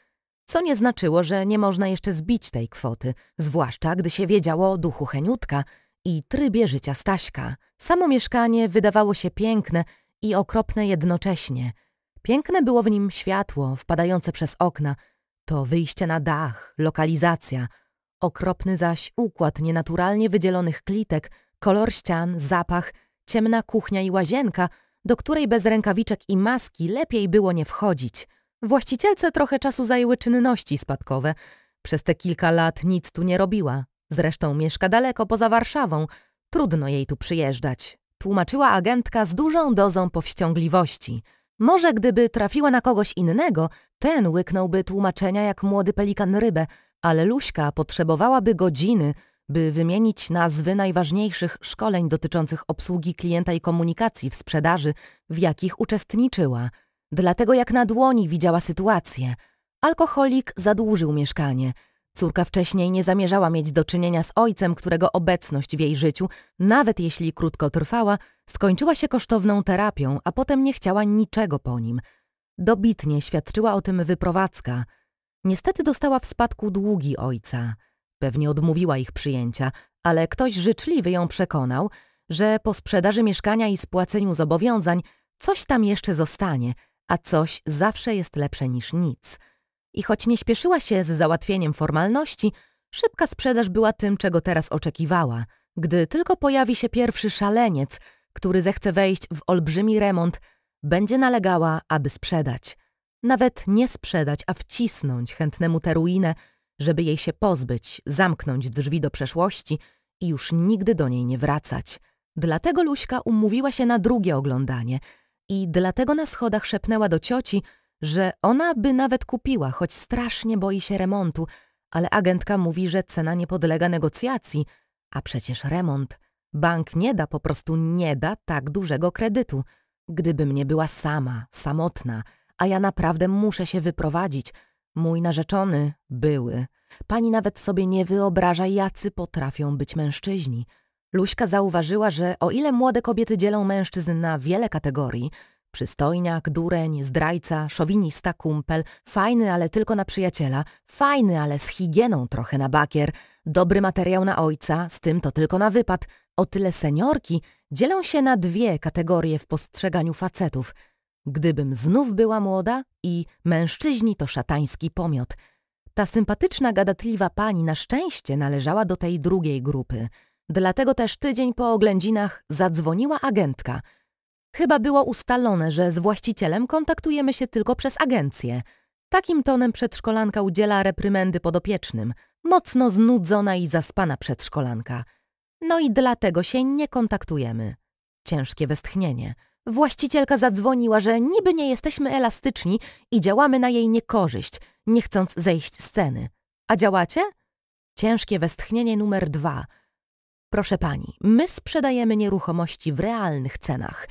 Co nie znaczyło, że nie można jeszcze zbić tej kwoty, zwłaszcza gdy się wiedziało o duchu Heniutka i trybie życia Staśka. Samo mieszkanie wydawało się piękne i okropne jednocześnie. Piękne było w nim światło wpadające przez okna – to wyjście na dach, lokalizacja, okropny zaś układ nienaturalnie wydzielonych klitek, kolor ścian, zapach, ciemna kuchnia i łazienka, do której bez rękawiczek i maski lepiej było nie wchodzić. Właścicielce trochę czasu zajęły czynności spadkowe. Przez te kilka lat nic tu nie robiła. Zresztą mieszka daleko poza Warszawą. Trudno jej tu przyjeżdżać. Tłumaczyła agentka z dużą dozą powściągliwości – może gdyby trafiła na kogoś innego, ten łyknąłby tłumaczenia jak młody pelikan rybę, ale Luśka potrzebowałaby godziny, by wymienić nazwy najważniejszych szkoleń dotyczących obsługi klienta i komunikacji w sprzedaży, w jakich uczestniczyła. Dlatego jak na dłoni widziała sytuację. Alkoholik zadłużył mieszkanie, Córka wcześniej nie zamierzała mieć do czynienia z ojcem, którego obecność w jej życiu, nawet jeśli krótko trwała, skończyła się kosztowną terapią, a potem nie chciała niczego po nim. Dobitnie świadczyła o tym wyprowadzka. Niestety dostała w spadku długi ojca. Pewnie odmówiła ich przyjęcia, ale ktoś życzliwy ją przekonał, że po sprzedaży mieszkania i spłaceniu zobowiązań coś tam jeszcze zostanie, a coś zawsze jest lepsze niż nic – i choć nie śpieszyła się z załatwieniem formalności, szybka sprzedaż była tym, czego teraz oczekiwała. Gdy tylko pojawi się pierwszy szaleniec, który zechce wejść w olbrzymi remont, będzie nalegała, aby sprzedać. Nawet nie sprzedać, a wcisnąć chętnemu tę ruinę, żeby jej się pozbyć, zamknąć drzwi do przeszłości i już nigdy do niej nie wracać. Dlatego Luśka umówiła się na drugie oglądanie i dlatego na schodach szepnęła do cioci, że ona by nawet kupiła, choć strasznie boi się remontu, ale agentka mówi, że cena nie podlega negocjacji, a przecież remont. Bank nie da, po prostu nie da tak dużego kredytu. Gdybym nie była sama, samotna, a ja naprawdę muszę się wyprowadzić. Mój narzeczony, były. Pani nawet sobie nie wyobraża, jacy potrafią być mężczyźni. Luśka zauważyła, że o ile młode kobiety dzielą mężczyzn na wiele kategorii, Przystojniak, dureń, zdrajca, szowinista, kumpel, fajny, ale tylko na przyjaciela, fajny, ale z higieną trochę na bakier, dobry materiał na ojca, z tym to tylko na wypad. O tyle seniorki dzielą się na dwie kategorie w postrzeganiu facetów. Gdybym znów była młoda i mężczyźni to szatański pomiot. Ta sympatyczna, gadatliwa pani na szczęście należała do tej drugiej grupy. Dlatego też tydzień po oględzinach zadzwoniła agentka – Chyba było ustalone, że z właścicielem kontaktujemy się tylko przez agencję. Takim tonem przedszkolanka udziela reprymendy podopiecznym, mocno znudzona i zaspana przedszkolanka. No i dlatego się nie kontaktujemy. Ciężkie westchnienie. Właścicielka zadzwoniła, że niby nie jesteśmy elastyczni i działamy na jej niekorzyść, nie chcąc zejść z ceny. A działacie? Ciężkie westchnienie numer dwa. Proszę pani, my sprzedajemy nieruchomości w realnych cenach.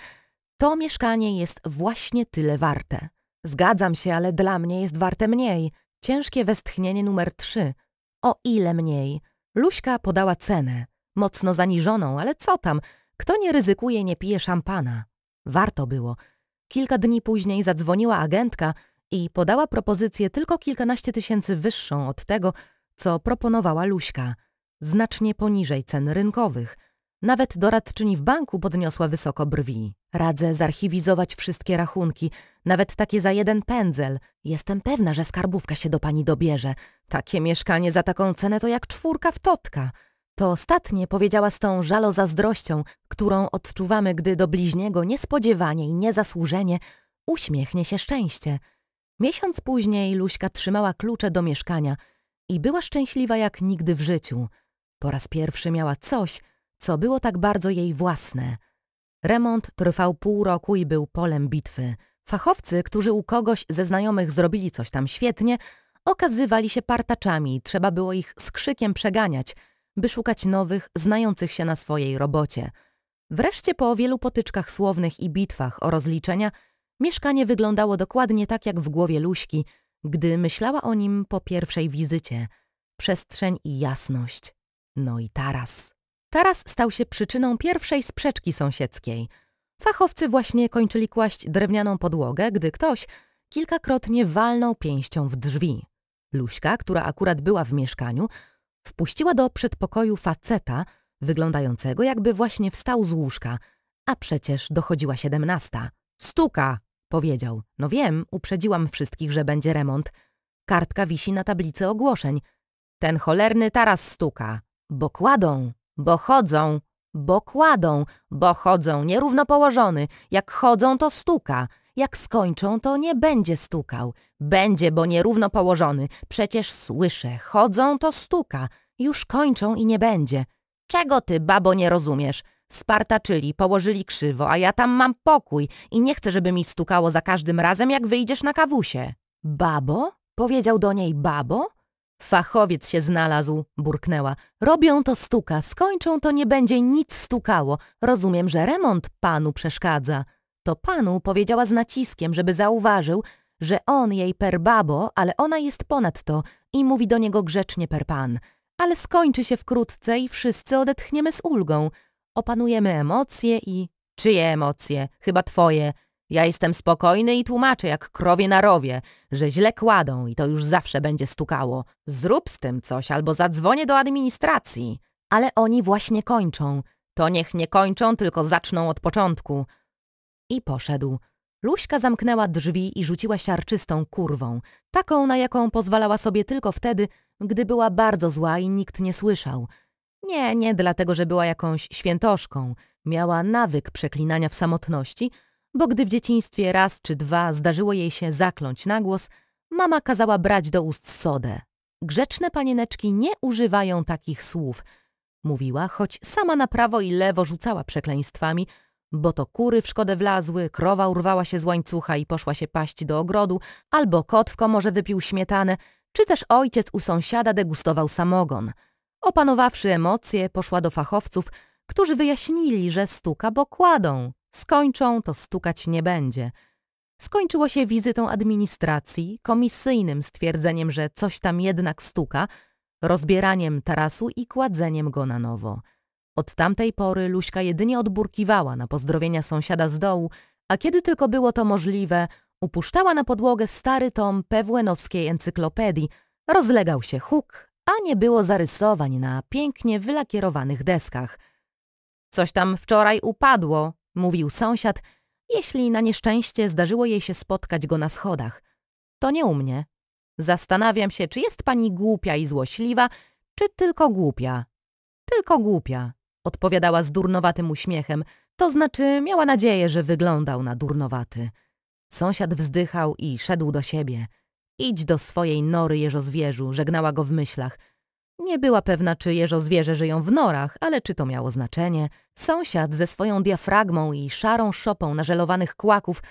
To mieszkanie jest właśnie tyle warte. Zgadzam się, ale dla mnie jest warte mniej. Ciężkie westchnienie numer trzy. O ile mniej? Luśka podała cenę. Mocno zaniżoną, ale co tam? Kto nie ryzykuje, nie pije szampana. Warto było. Kilka dni później zadzwoniła agentka i podała propozycję tylko kilkanaście tysięcy wyższą od tego, co proponowała Luśka. Znacznie poniżej cen rynkowych – nawet doradczyni w banku podniosła wysoko brwi. Radzę zarchiwizować wszystkie rachunki, nawet takie za jeden pędzel. Jestem pewna, że skarbówka się do pani dobierze. Takie mieszkanie za taką cenę to jak czwórka w totka. To ostatnie powiedziała z tą zazdrością, którą odczuwamy, gdy do bliźniego niespodziewanie i niezasłużenie uśmiechnie się szczęście. Miesiąc później Luśka trzymała klucze do mieszkania i była szczęśliwa jak nigdy w życiu. Po raz pierwszy miała coś, co było tak bardzo jej własne. Remont trwał pół roku i był polem bitwy. Fachowcy, którzy u kogoś ze znajomych zrobili coś tam świetnie, okazywali się partaczami i trzeba było ich z krzykiem przeganiać, by szukać nowych, znających się na swojej robocie. Wreszcie po wielu potyczkach słownych i bitwach o rozliczenia, mieszkanie wyglądało dokładnie tak jak w głowie Luśki, gdy myślała o nim po pierwszej wizycie. Przestrzeń i jasność. No i taras. Taras stał się przyczyną pierwszej sprzeczki sąsiedzkiej. Fachowcy właśnie kończyli kłaść drewnianą podłogę, gdy ktoś kilkakrotnie walnął pięścią w drzwi. Luśka, która akurat była w mieszkaniu, wpuściła do przedpokoju faceta, wyglądającego jakby właśnie wstał z łóżka, a przecież dochodziła siedemnasta. Stuka! powiedział. No wiem, uprzedziłam wszystkich, że będzie remont. Kartka wisi na tablicy ogłoszeń. Ten cholerny taras stuka. Bo kładą. Bo chodzą, bo kładą, bo chodzą nierówno położony. Jak chodzą, to stuka. Jak skończą, to nie będzie stukał. Będzie, bo nierówno położony. Przecież słyszę, chodzą, to stuka. Już kończą i nie będzie. Czego ty, babo, nie rozumiesz? Spartaczyli, położyli krzywo, a ja tam mam pokój i nie chcę, żeby mi stukało za każdym razem, jak wyjdziesz na kawusie. Babo? Powiedział do niej babo? Fachowiec się znalazł, burknęła. Robią to stuka, skończą to nie będzie nic stukało. Rozumiem, że remont panu przeszkadza. To panu powiedziała z naciskiem, żeby zauważył, że on jej per babo, ale ona jest ponad to i mówi do niego grzecznie per pan. Ale skończy się wkrótce i wszyscy odetchniemy z ulgą. Opanujemy emocje i... Czyje emocje? Chyba twoje. Ja jestem spokojny i tłumaczę jak krowie na rowie, że źle kładą i to już zawsze będzie stukało. Zrób z tym coś albo zadzwonię do administracji. Ale oni właśnie kończą. To niech nie kończą, tylko zaczną od początku. I poszedł. Luśka zamknęła drzwi i rzuciła siarczystą kurwą, taką na jaką pozwalała sobie tylko wtedy, gdy była bardzo zła i nikt nie słyszał. Nie, nie dlatego, że była jakąś świętoszką. Miała nawyk przeklinania w samotności – bo gdy w dzieciństwie raz czy dwa zdarzyło jej się zakląć na głos, mama kazała brać do ust sodę. Grzeczne panieneczki nie używają takich słów, mówiła, choć sama na prawo i lewo rzucała przekleństwami, bo to kury w szkodę wlazły, krowa urwała się z łańcucha i poszła się paść do ogrodu, albo kot w komorze wypił śmietanę, czy też ojciec u sąsiada degustował samogon. Opanowawszy emocje, poszła do fachowców, którzy wyjaśnili, że stuka bo kładą. Skończą, to stukać nie będzie. Skończyło się wizytą administracji, komisyjnym stwierdzeniem, że coś tam jednak stuka, rozbieraniem tarasu i kładzeniem go na nowo. Od tamtej pory Luśka jedynie odburkiwała na pozdrowienia sąsiada z dołu, a kiedy tylko było to możliwe, upuszczała na podłogę stary tom pewłenowskiej encyklopedii, rozlegał się huk, a nie było zarysowań na pięknie wylakierowanych deskach. Coś tam wczoraj upadło, mówił sąsiad, jeśli na nieszczęście zdarzyło jej się spotkać go na schodach. To nie u mnie. Zastanawiam się, czy jest pani głupia i złośliwa, czy tylko głupia. Tylko głupia, odpowiadała z durnowatym uśmiechem, to znaczy miała nadzieję, że wyglądał na durnowaty. Sąsiad wzdychał i szedł do siebie. Idź do swojej nory, jeżozwierzu, żegnała go w myślach – nie była pewna, czy jeżozwierzę żyją w norach, ale czy to miało znaczenie. Sąsiad ze swoją diafragmą i szarą szopą nażelowanych kłaków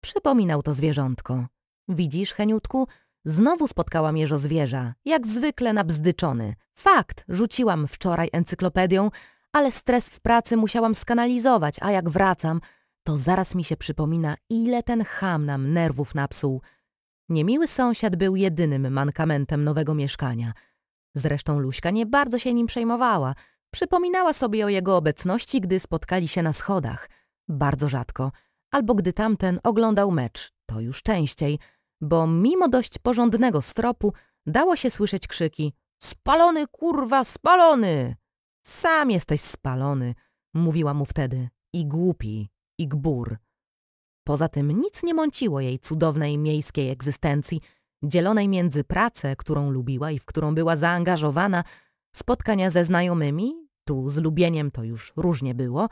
przypominał to zwierzątko. Widzisz, Heniutku, znowu spotkałam jeżozwierza, jak zwykle nabzdyczony. Fakt, rzuciłam wczoraj encyklopedią, ale stres w pracy musiałam skanalizować, a jak wracam, to zaraz mi się przypomina, ile ten ham nam nerwów napsuł. Niemiły sąsiad był jedynym mankamentem nowego mieszkania – Zresztą Luśka nie bardzo się nim przejmowała. Przypominała sobie o jego obecności, gdy spotkali się na schodach. Bardzo rzadko. Albo gdy tamten oglądał mecz. To już częściej. Bo mimo dość porządnego stropu dało się słyszeć krzyki Spalony, kurwa, spalony! Sam jesteś spalony, mówiła mu wtedy. I głupi, i gbur. Poza tym nic nie mąciło jej cudownej miejskiej egzystencji – dzielonej między pracę, którą lubiła i w którą była zaangażowana, spotkania ze znajomymi, tu z lubieniem to już różnie było,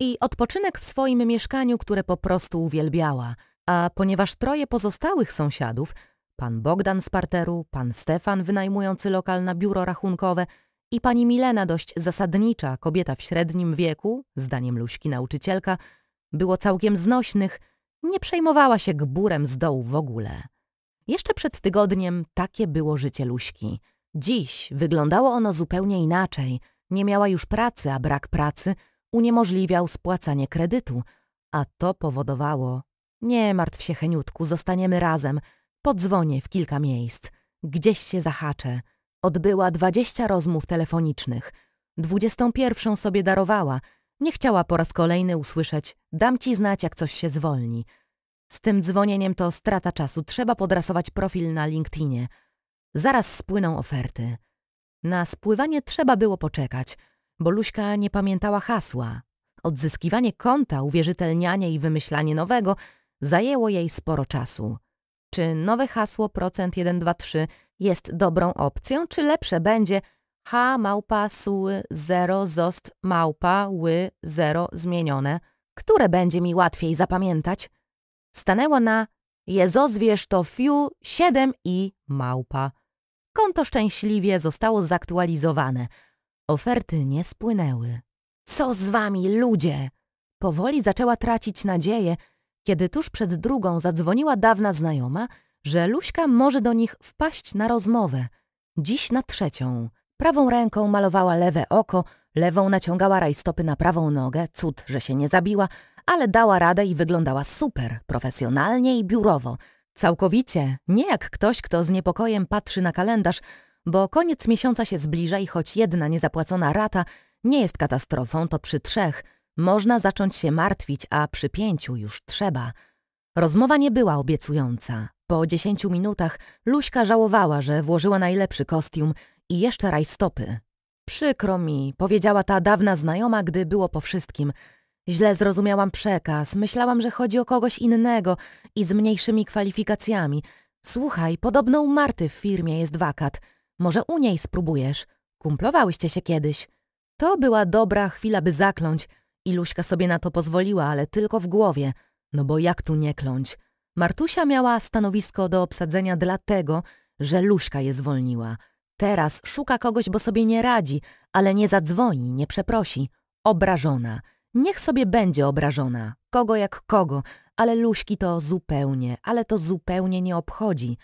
i odpoczynek w swoim mieszkaniu, które po prostu uwielbiała. A ponieważ troje pozostałych sąsiadów, pan Bogdan z parteru, pan Stefan wynajmujący lokal na biuro rachunkowe i pani Milena dość zasadnicza, kobieta w średnim wieku, zdaniem Luśki nauczycielka, było całkiem znośnych, nie przejmowała się gburem z dołu w ogóle. Jeszcze przed tygodniem takie było życie Luśki. Dziś wyglądało ono zupełnie inaczej. Nie miała już pracy, a brak pracy uniemożliwiał spłacanie kredytu. A to powodowało... Nie martw się, Heniutku, zostaniemy razem. Podzwonię w kilka miejsc. Gdzieś się zahaczę. Odbyła dwadzieścia rozmów telefonicznych. Dwudziestą pierwszą sobie darowała. Nie chciała po raz kolejny usłyszeć dam ci znać, jak coś się zwolni. Z tym dzwonieniem to strata czasu. Trzeba podrasować profil na LinkedInie. Zaraz spłyną oferty. Na spływanie trzeba było poczekać, bo Luśka nie pamiętała hasła. Odzyskiwanie konta, uwierzytelnianie i wymyślanie nowego zajęło jej sporo czasu. Czy nowe hasło procent 123 jest dobrą opcją, czy lepsze będzie h małpa suły 0 zost małpa ły 0 zmienione? Które będzie mi łatwiej zapamiętać? Stanęło na Jezozwierz to Fiu 7 i małpa. Konto szczęśliwie zostało zaktualizowane. Oferty nie spłynęły. Co z wami, ludzie? Powoli zaczęła tracić nadzieję, kiedy tuż przed drugą zadzwoniła dawna znajoma, że Luśka może do nich wpaść na rozmowę. Dziś na trzecią. Prawą ręką malowała lewe oko, lewą naciągała rajstopy na prawą nogę, cud, że się nie zabiła, ale dała radę i wyglądała super, profesjonalnie i biurowo. Całkowicie, nie jak ktoś, kto z niepokojem patrzy na kalendarz, bo koniec miesiąca się zbliża i choć jedna niezapłacona rata nie jest katastrofą, to przy trzech można zacząć się martwić, a przy pięciu już trzeba. Rozmowa nie była obiecująca. Po dziesięciu minutach Luśka żałowała, że włożyła najlepszy kostium i jeszcze rajstopy. Przykro mi, powiedziała ta dawna znajoma, gdy było po wszystkim – Źle zrozumiałam przekaz, myślałam, że chodzi o kogoś innego i z mniejszymi kwalifikacjami. Słuchaj, podobno u Marty w firmie jest wakat. Może u niej spróbujesz. Kumplowałyście się kiedyś. To była dobra chwila, by zakląć. Iluśka sobie na to pozwoliła, ale tylko w głowie. No bo jak tu nie kląć? Martusia miała stanowisko do obsadzenia dlatego, że Luśka je zwolniła. Teraz szuka kogoś, bo sobie nie radzi, ale nie zadzwoni, nie przeprosi. Obrażona. Niech sobie będzie obrażona, kogo jak kogo, ale Luśki to zupełnie, ale to zupełnie nie obchodzi.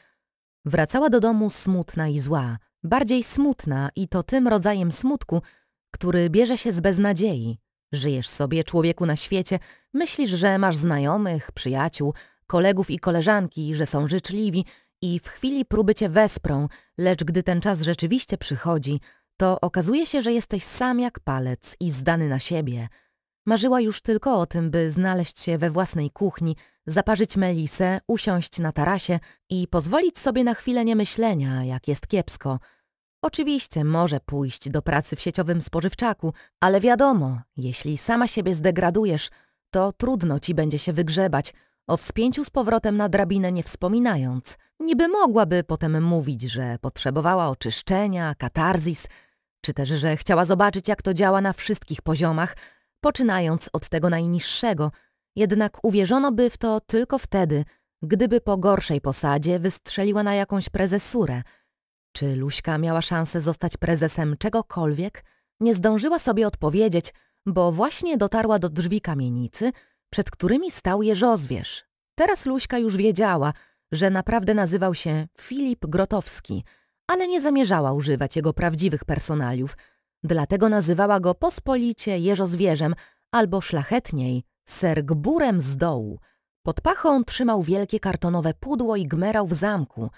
Wracała do domu smutna i zła, bardziej smutna i to tym rodzajem smutku, który bierze się z beznadziei. Żyjesz sobie, człowieku na świecie, myślisz, że masz znajomych, przyjaciół, kolegów i koleżanki, że są życzliwi i w chwili próby cię wesprą, lecz gdy ten czas rzeczywiście przychodzi, to okazuje się, że jesteś sam jak palec i zdany na siebie – Marzyła już tylko o tym, by znaleźć się we własnej kuchni, zaparzyć melisę, usiąść na tarasie i pozwolić sobie na chwilę niemyślenia, jak jest kiepsko. Oczywiście może pójść do pracy w sieciowym spożywczaku, ale wiadomo, jeśli sama siebie zdegradujesz, to trudno ci będzie się wygrzebać, o wspięciu z powrotem na drabinę nie wspominając. Niby mogłaby potem mówić, że potrzebowała oczyszczenia, katarzis, czy też, że chciała zobaczyć, jak to działa na wszystkich poziomach – poczynając od tego najniższego, jednak uwierzono by w to tylko wtedy, gdyby po gorszej posadzie wystrzeliła na jakąś prezesurę. Czy Luśka miała szansę zostać prezesem czegokolwiek? Nie zdążyła sobie odpowiedzieć, bo właśnie dotarła do drzwi kamienicy, przed którymi stał jeżozwierz. Teraz Luśka już wiedziała, że naprawdę nazywał się Filip Grotowski, ale nie zamierzała używać jego prawdziwych personaliów – Dlatego nazywała go pospolicie jeżozwierzem albo szlachetniej sergburem z dołu. Pod pachą trzymał wielkie kartonowe pudło i gmerał w zamku.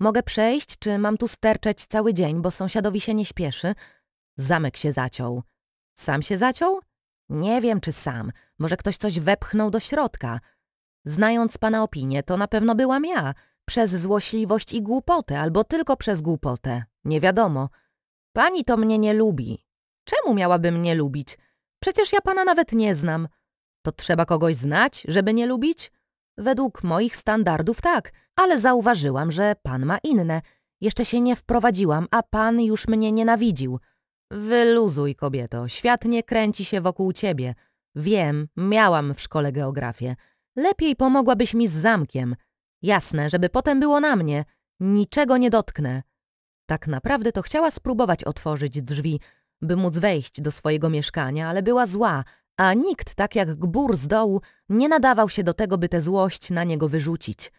Mogę przejść, czy mam tu sterczeć cały dzień, bo sąsiadowi się nie śpieszy? Zamek się zaciął. Sam się zaciął? Nie wiem, czy sam. Może ktoś coś wepchnął do środka. Znając pana opinię, to na pewno byłam ja. Przez złośliwość i głupotę, albo tylko przez głupotę. Nie wiadomo. Pani to mnie nie lubi. Czemu miałaby mnie lubić? Przecież ja pana nawet nie znam. To trzeba kogoś znać, żeby nie lubić? Według moich standardów tak, ale zauważyłam, że pan ma inne. Jeszcze się nie wprowadziłam, a pan już mnie nienawidził. Wyluzuj, kobieto, świat nie kręci się wokół ciebie. Wiem, miałam w szkole geografię. Lepiej pomogłabyś mi z zamkiem. Jasne, żeby potem było na mnie. Niczego nie dotknę. Tak naprawdę to chciała spróbować otworzyć drzwi, by móc wejść do swojego mieszkania, ale była zła, a nikt, tak jak gbur z dołu, nie nadawał się do tego, by tę złość na niego wyrzucić.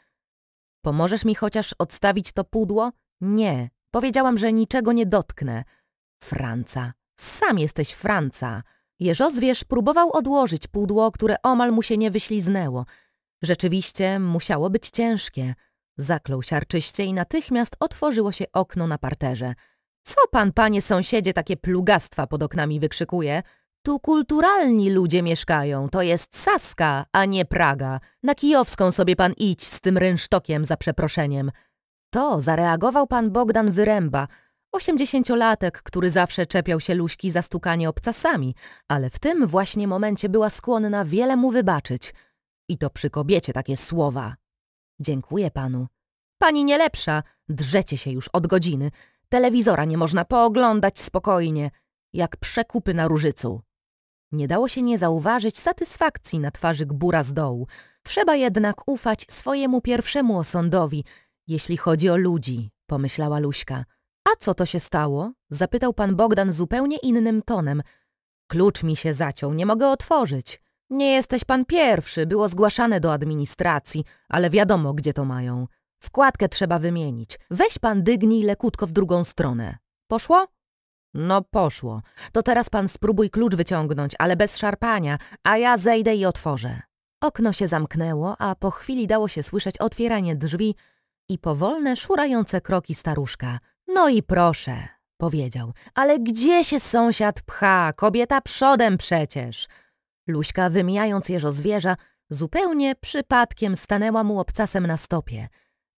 Pomożesz mi chociaż odstawić to pudło? Nie. Powiedziałam, że niczego nie dotknę. Franca. Sam jesteś Franca. Jeżozwierz próbował odłożyć pudło, które omal mu się nie wyśliznęło. Rzeczywiście musiało być ciężkie – Zaklął siarczyście i natychmiast otworzyło się okno na parterze. Co pan, panie sąsiedzie, takie plugastwa pod oknami wykrzykuje? Tu kulturalni ludzie mieszkają, to jest Saska, a nie Praga. Na Kijowską sobie pan idź z tym rynsztokiem za przeproszeniem. To zareagował pan Bogdan Wyręba, osiemdziesięciolatek, który zawsze czepiał się luśki za stukanie obcasami, ale w tym właśnie momencie była skłonna wiele mu wybaczyć. I to przy kobiecie takie słowa Dziękuję panu. Pani nie lepsza. Drzecie się już od godziny. Telewizora nie można pooglądać spokojnie, jak przekupy na różycu. Nie dało się nie zauważyć satysfakcji na twarzy gbura z dołu. Trzeba jednak ufać swojemu pierwszemu osądowi, jeśli chodzi o ludzi, pomyślała Luśka. A co to się stało? zapytał pan Bogdan zupełnie innym tonem. Klucz mi się zaciął, nie mogę otworzyć. Nie jesteś pan pierwszy, było zgłaszane do administracji, ale wiadomo, gdzie to mają. Wkładkę trzeba wymienić. Weź pan dygnij lekutko w drugą stronę. Poszło? No poszło. To teraz pan spróbuj klucz wyciągnąć, ale bez szarpania, a ja zejdę i otworzę. Okno się zamknęło, a po chwili dało się słyszeć otwieranie drzwi i powolne, szurające kroki staruszka. No i proszę, powiedział. Ale gdzie się sąsiad pcha? Kobieta przodem przecież. Luśka, wymijając jeżo zwierza, zupełnie przypadkiem stanęła mu obcasem na stopie.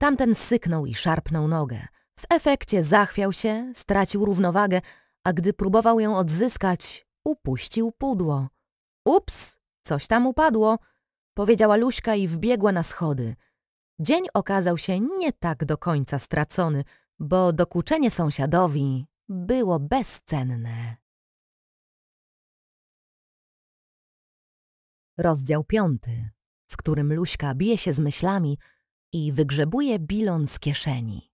Tamten syknął i szarpnął nogę. W efekcie zachwiał się, stracił równowagę, a gdy próbował ją odzyskać, upuścił pudło. Ups, coś tam upadło, powiedziała Luśka i wbiegła na schody. Dzień okazał się nie tak do końca stracony, bo dokuczenie sąsiadowi było bezcenne. Rozdział piąty, w którym Luśka bije się z myślami i wygrzebuje bilon z kieszeni.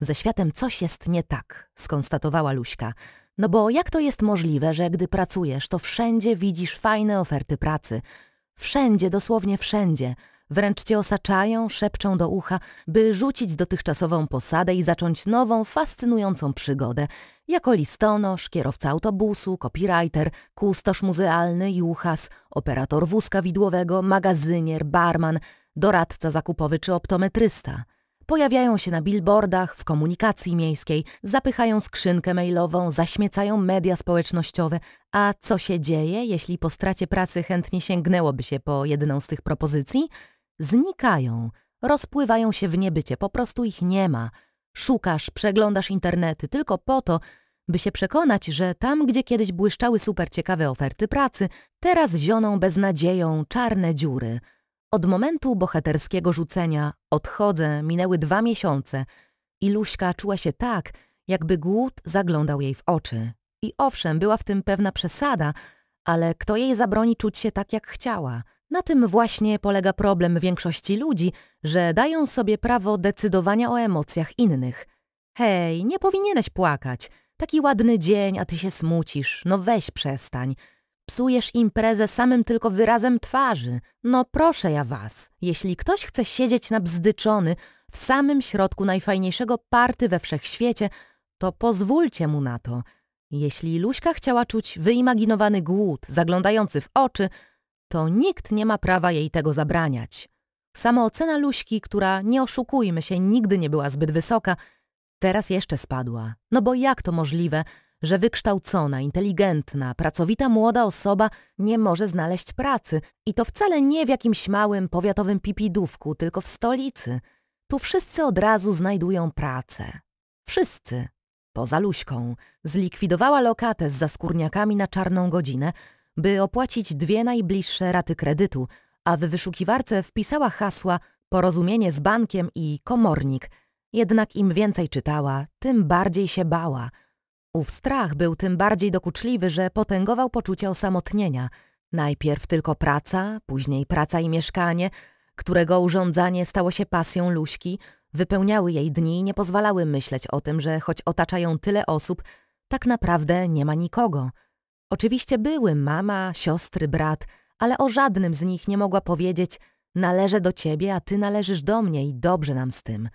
Ze światem coś jest nie tak, skonstatowała Luśka. No bo jak to jest możliwe, że gdy pracujesz, to wszędzie widzisz fajne oferty pracy? Wszędzie, dosłownie wszędzie – Wręcz cię osaczają, szepczą do ucha, by rzucić dotychczasową posadę i zacząć nową, fascynującą przygodę. Jako listonosz, kierowca autobusu, copywriter, kustosz muzealny, juchas, operator wózka widłowego, magazynier, barman, doradca zakupowy czy optometrysta – pojawiają się na billboardach, w komunikacji miejskiej, zapychają skrzynkę mailową, zaśmiecają media społecznościowe. A co się dzieje, jeśli po stracie pracy chętnie sięgnęłoby się po jedną z tych propozycji? znikają, rozpływają się w niebycie, po prostu ich nie ma. Szukasz, przeglądasz internety tylko po to, by się przekonać, że tam, gdzie kiedyś błyszczały superciekawe oferty pracy, teraz zioną beznadzieją czarne dziury. Od momentu bohaterskiego rzucenia odchodzę minęły dwa miesiące i Luśka czuła się tak, jakby głód zaglądał jej w oczy. I owszem, była w tym pewna przesada, ale kto jej zabroni czuć się tak, jak chciała – na tym właśnie polega problem większości ludzi, że dają sobie prawo decydowania o emocjach innych. Hej, nie powinieneś płakać. Taki ładny dzień, a ty się smucisz. No weź przestań. Psujesz imprezę samym tylko wyrazem twarzy. No proszę ja was, jeśli ktoś chce siedzieć nabzdyczony w samym środku najfajniejszego party we wszechświecie, to pozwólcie mu na to. Jeśli Luśka chciała czuć wyimaginowany głód zaglądający w oczy, to nikt nie ma prawa jej tego zabraniać. Samoocena Luśki, która, nie oszukujmy się, nigdy nie była zbyt wysoka, teraz jeszcze spadła. No bo jak to możliwe, że wykształcona, inteligentna, pracowita młoda osoba nie może znaleźć pracy i to wcale nie w jakimś małym powiatowym pipidówku, tylko w stolicy. Tu wszyscy od razu znajdują pracę. Wszyscy. Poza Luśką. Zlikwidowała lokatę z zaskórniakami na czarną godzinę, by opłacić dwie najbliższe raty kredytu, a w wyszukiwarce wpisała hasła porozumienie z bankiem i komornik. Jednak im więcej czytała, tym bardziej się bała. Ów strach był tym bardziej dokuczliwy, że potęgował poczucie osamotnienia. Najpierw tylko praca, później praca i mieszkanie, którego urządzanie stało się pasją Luśki, wypełniały jej dni i nie pozwalały myśleć o tym, że choć otaczają tyle osób, tak naprawdę nie ma nikogo. Oczywiście były mama, siostry, brat, ale o żadnym z nich nie mogła powiedzieć należę do ciebie, a ty należysz do mnie i dobrze nam z tym.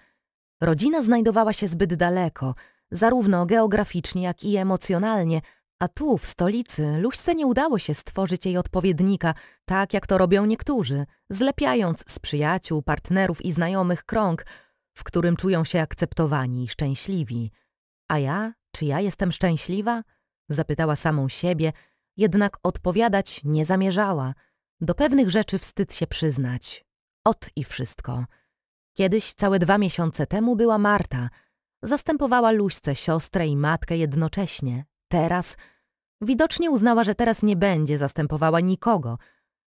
Rodzina znajdowała się zbyt daleko, zarówno geograficznie, jak i emocjonalnie, a tu, w stolicy, Luśce nie udało się stworzyć jej odpowiednika, tak jak to robią niektórzy, zlepiając z przyjaciół, partnerów i znajomych krąg, w którym czują się akceptowani i szczęśliwi. A ja? Czy ja jestem szczęśliwa? Zapytała samą siebie, jednak odpowiadać nie zamierzała. Do pewnych rzeczy wstyd się przyznać. Ot i wszystko. Kiedyś, całe dwa miesiące temu, była Marta. Zastępowała Luśce siostrę i matkę jednocześnie. Teraz widocznie uznała, że teraz nie będzie zastępowała nikogo,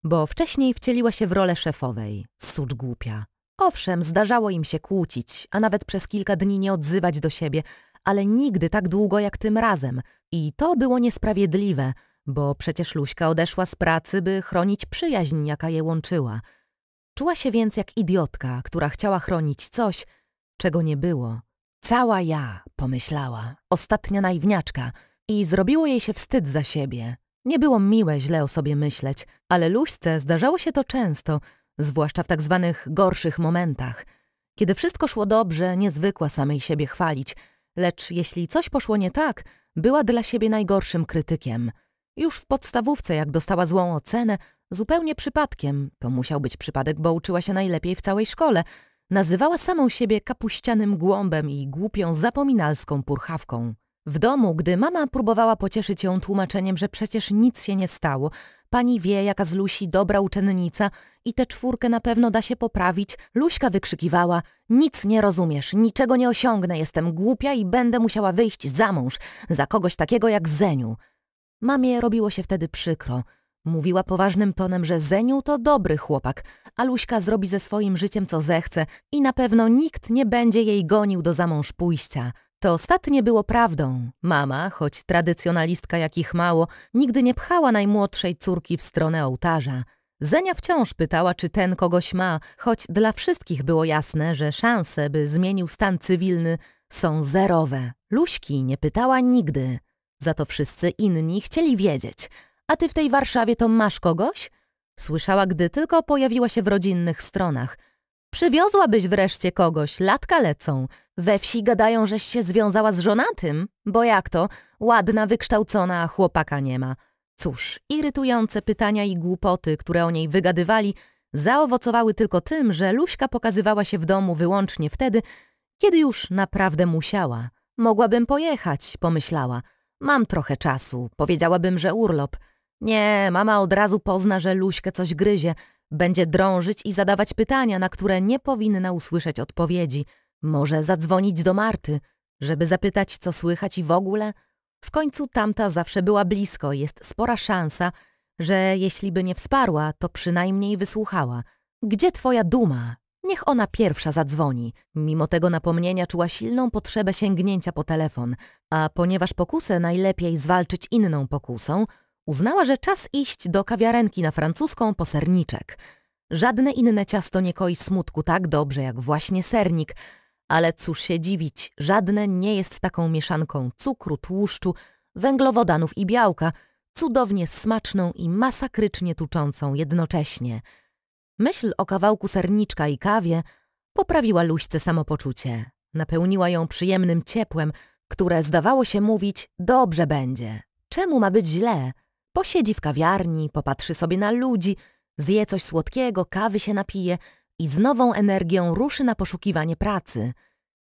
bo wcześniej wcieliła się w rolę szefowej. Sucz głupia. Owszem, zdarzało im się kłócić, a nawet przez kilka dni nie odzywać do siebie – ale nigdy tak długo jak tym razem. I to było niesprawiedliwe, bo przecież Luśka odeszła z pracy, by chronić przyjaźń, jaka je łączyła. Czuła się więc jak idiotka, która chciała chronić coś, czego nie było. Cała ja, pomyślała, ostatnia naiwniaczka, i zrobiło jej się wstyd za siebie. Nie było miłe źle o sobie myśleć, ale Luśce zdarzało się to często, zwłaszcza w tak zwanych gorszych momentach. Kiedy wszystko szło dobrze, niezwykła samej siebie chwalić – Lecz jeśli coś poszło nie tak, była dla siebie najgorszym krytykiem. Już w podstawówce, jak dostała złą ocenę, zupełnie przypadkiem, to musiał być przypadek, bo uczyła się najlepiej w całej szkole, nazywała samą siebie kapuścianym głąbem i głupią, zapominalską purchawką. W domu, gdy mama próbowała pocieszyć ją tłumaczeniem, że przecież nic się nie stało, Pani wie, jaka z Lusi dobra uczennica i tę czwórkę na pewno da się poprawić. Luśka wykrzykiwała, nic nie rozumiesz, niczego nie osiągnę, jestem głupia i będę musiała wyjść za mąż, za kogoś takiego jak Zeniu. Mamie robiło się wtedy przykro. Mówiła poważnym tonem, że Zeniu to dobry chłopak, a Luśka zrobi ze swoim życiem co zechce i na pewno nikt nie będzie jej gonił do zamąż pójścia. To ostatnie było prawdą. Mama, choć tradycjonalistka jakich mało, nigdy nie pchała najmłodszej córki w stronę ołtarza. Zenia wciąż pytała, czy ten kogoś ma, choć dla wszystkich było jasne, że szanse, by zmienił stan cywilny, są zerowe. Luśki nie pytała nigdy. Za to wszyscy inni chcieli wiedzieć. A ty w tej Warszawie to masz kogoś? Słyszała, gdy tylko pojawiła się w rodzinnych stronach – Przywiozłabyś wreszcie kogoś, latka lecą. We wsi gadają, żeś się związała z żonatym. Bo jak to? Ładna, wykształcona, a chłopaka nie ma. Cóż, irytujące pytania i głupoty, które o niej wygadywali, zaowocowały tylko tym, że Luśka pokazywała się w domu wyłącznie wtedy, kiedy już naprawdę musiała. Mogłabym pojechać, pomyślała. Mam trochę czasu, powiedziałabym, że urlop. Nie, mama od razu pozna, że Luśkę coś gryzie, będzie drążyć i zadawać pytania, na które nie powinna usłyszeć odpowiedzi. Może zadzwonić do Marty, żeby zapytać, co słychać i w ogóle. W końcu tamta zawsze była blisko, jest spora szansa, że jeśli by nie wsparła, to przynajmniej wysłuchała. Gdzie twoja duma? Niech ona pierwsza zadzwoni. Mimo tego napomnienia czuła silną potrzebę sięgnięcia po telefon, a ponieważ pokusę najlepiej zwalczyć inną pokusą, Uznała, że czas iść do kawiarenki na francuską po serniczek. Żadne inne ciasto nie koi smutku tak dobrze jak właśnie sernik, ale cóż się dziwić, żadne nie jest taką mieszanką cukru, tłuszczu, węglowodanów i białka, cudownie smaczną i masakrycznie tuczącą jednocześnie. Myśl o kawałku serniczka i kawie poprawiła Luśce samopoczucie. Napełniła ją przyjemnym ciepłem, które zdawało się mówić, dobrze będzie. Czemu ma być źle? Posiedzi w kawiarni, popatrzy sobie na ludzi, zje coś słodkiego, kawy się napije i z nową energią ruszy na poszukiwanie pracy.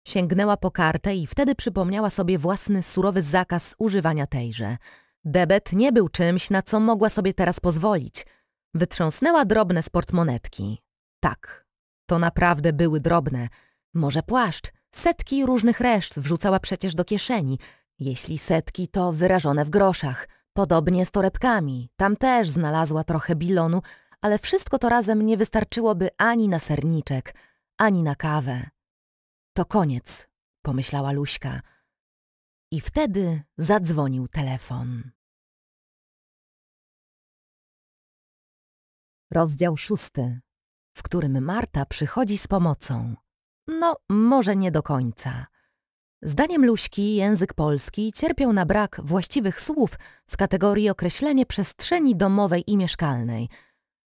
Sięgnęła po kartę i wtedy przypomniała sobie własny surowy zakaz używania tejże. Debet nie był czymś, na co mogła sobie teraz pozwolić. Wytrząsnęła drobne z portmonetki. Tak, to naprawdę były drobne. Może płaszcz, setki różnych reszt wrzucała przecież do kieszeni. Jeśli setki, to wyrażone w groszach – Podobnie z torebkami. Tam też znalazła trochę bilonu, ale wszystko to razem nie wystarczyłoby ani na serniczek, ani na kawę. To koniec, pomyślała Luśka. I wtedy zadzwonił telefon. Rozdział szósty, w którym Marta przychodzi z pomocą. No, może nie do końca. Zdaniem Luśki język polski cierpiał na brak właściwych słów w kategorii określenie przestrzeni domowej i mieszkalnej.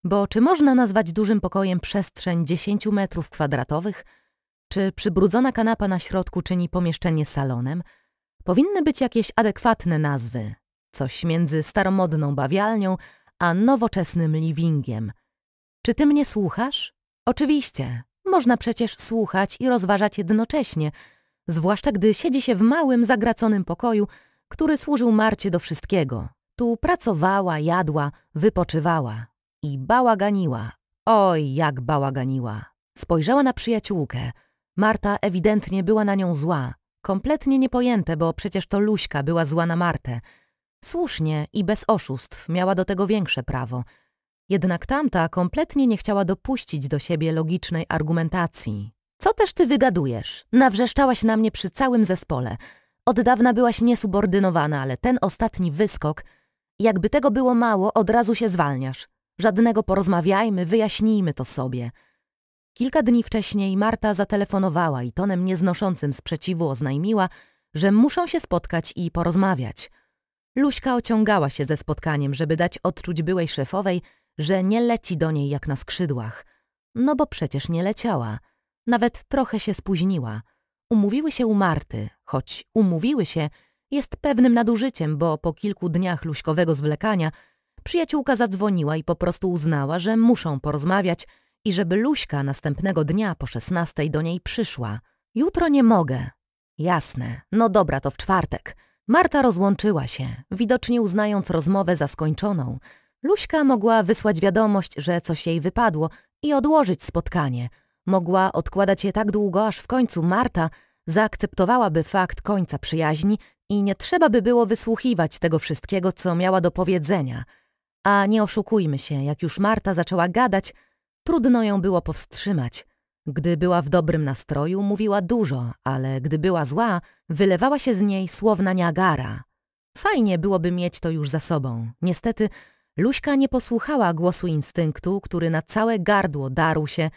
Bo czy można nazwać dużym pokojem przestrzeń 10 metrów kwadratowych? Czy przybrudzona kanapa na środku czyni pomieszczenie salonem? Powinny być jakieś adekwatne nazwy. Coś między staromodną bawialnią a nowoczesnym livingiem. Czy ty mnie słuchasz? Oczywiście. Można przecież słuchać i rozważać jednocześnie – zwłaszcza gdy siedzi się w małym, zagraconym pokoju, który służył Marcie do wszystkiego. Tu pracowała, jadła, wypoczywała i bałaganiła. Oj, jak bałaganiła! Spojrzała na przyjaciółkę. Marta ewidentnie była na nią zła. Kompletnie niepojęte, bo przecież to Luśka była zła na Martę. Słusznie i bez oszustw miała do tego większe prawo. Jednak tamta kompletnie nie chciała dopuścić do siebie logicznej argumentacji. Co też ty wygadujesz? Nawrzeszczałaś na mnie przy całym zespole. Od dawna byłaś niesubordynowana, ale ten ostatni wyskok... Jakby tego było mało, od razu się zwalniasz. Żadnego porozmawiajmy, wyjaśnijmy to sobie. Kilka dni wcześniej Marta zatelefonowała i tonem nieznoszącym sprzeciwu oznajmiła, że muszą się spotkać i porozmawiać. Luśka ociągała się ze spotkaniem, żeby dać odczuć byłej szefowej, że nie leci do niej jak na skrzydłach. No bo przecież nie leciała. Nawet trochę się spóźniła. Umówiły się u Marty, choć umówiły się jest pewnym nadużyciem, bo po kilku dniach luśkowego zwlekania przyjaciółka zadzwoniła i po prostu uznała, że muszą porozmawiać i żeby Luśka następnego dnia po szesnastej do niej przyszła. Jutro nie mogę. Jasne, no dobra, to w czwartek. Marta rozłączyła się, widocznie uznając rozmowę za skończoną. Luśka mogła wysłać wiadomość, że coś jej wypadło i odłożyć spotkanie – mogła odkładać je tak długo, aż w końcu Marta zaakceptowałaby fakt końca przyjaźni i nie trzeba by było wysłuchiwać tego wszystkiego, co miała do powiedzenia. A nie oszukujmy się, jak już Marta zaczęła gadać, trudno ją było powstrzymać. Gdy była w dobrym nastroju, mówiła dużo, ale gdy była zła, wylewała się z niej słowna Niagara. Fajnie byłoby mieć to już za sobą. Niestety, Luśka nie posłuchała głosu instynktu, który na całe gardło darł się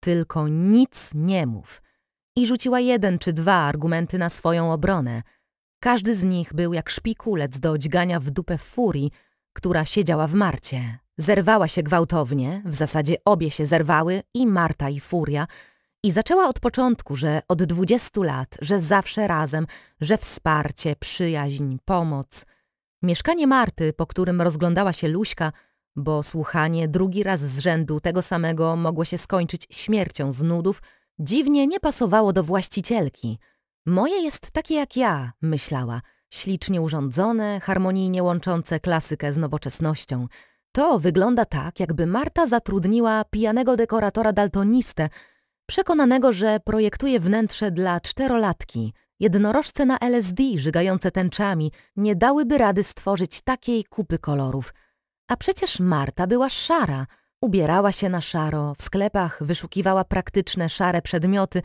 tylko nic nie mów. I rzuciła jeden czy dwa argumenty na swoją obronę. Każdy z nich był jak szpikulec do odźgania w dupę furii, która siedziała w Marcie. Zerwała się gwałtownie, w zasadzie obie się zerwały, i Marta, i Furia, i zaczęła od początku, że od dwudziestu lat, że zawsze razem, że wsparcie, przyjaźń, pomoc. Mieszkanie Marty, po którym rozglądała się Luśka, bo słuchanie drugi raz z rzędu tego samego mogło się skończyć śmiercią z nudów, dziwnie nie pasowało do właścicielki. Moje jest takie jak ja, myślała, ślicznie urządzone, harmonijnie łączące klasykę z nowoczesnością. To wygląda tak, jakby Marta zatrudniła pijanego dekoratora daltonistę, przekonanego, że projektuje wnętrze dla czterolatki. Jednorożce na LSD żygające tęczami nie dałyby rady stworzyć takiej kupy kolorów – a przecież Marta była szara. Ubierała się na szaro, w sklepach wyszukiwała praktyczne szare przedmioty,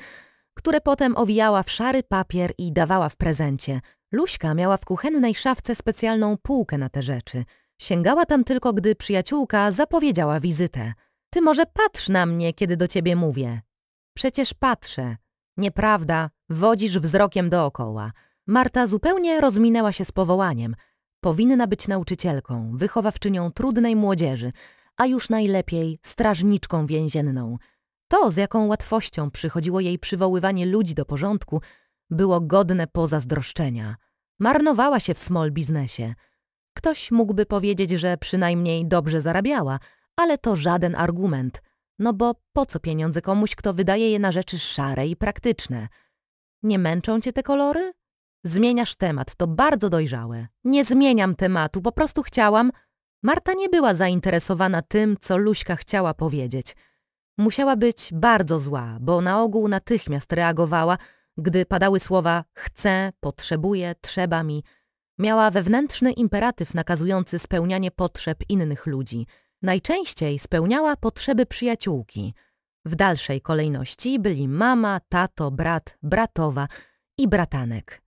które potem owijała w szary papier i dawała w prezencie. Luśka miała w kuchennej szafce specjalną półkę na te rzeczy. Sięgała tam tylko, gdy przyjaciółka zapowiedziała wizytę. Ty może patrz na mnie, kiedy do ciebie mówię. Przecież patrzę. Nieprawda, wodzisz wzrokiem dookoła. Marta zupełnie rozminęła się z powołaniem – Powinna być nauczycielką, wychowawczynią trudnej młodzieży, a już najlepiej strażniczką więzienną. To, z jaką łatwością przychodziło jej przywoływanie ludzi do porządku, było godne pozazdroszczenia. Marnowała się w small biznesie. Ktoś mógłby powiedzieć, że przynajmniej dobrze zarabiała, ale to żaden argument, no bo po co pieniądze komuś, kto wydaje je na rzeczy szare i praktyczne? Nie męczą cię te kolory? Zmieniasz temat, to bardzo dojrzałe. Nie zmieniam tematu, po prostu chciałam. Marta nie była zainteresowana tym, co Luśka chciała powiedzieć. Musiała być bardzo zła, bo na ogół natychmiast reagowała, gdy padały słowa chcę, potrzebuję, trzeba mi. Miała wewnętrzny imperatyw nakazujący spełnianie potrzeb innych ludzi. Najczęściej spełniała potrzeby przyjaciółki. W dalszej kolejności byli mama, tato, brat, bratowa i bratanek.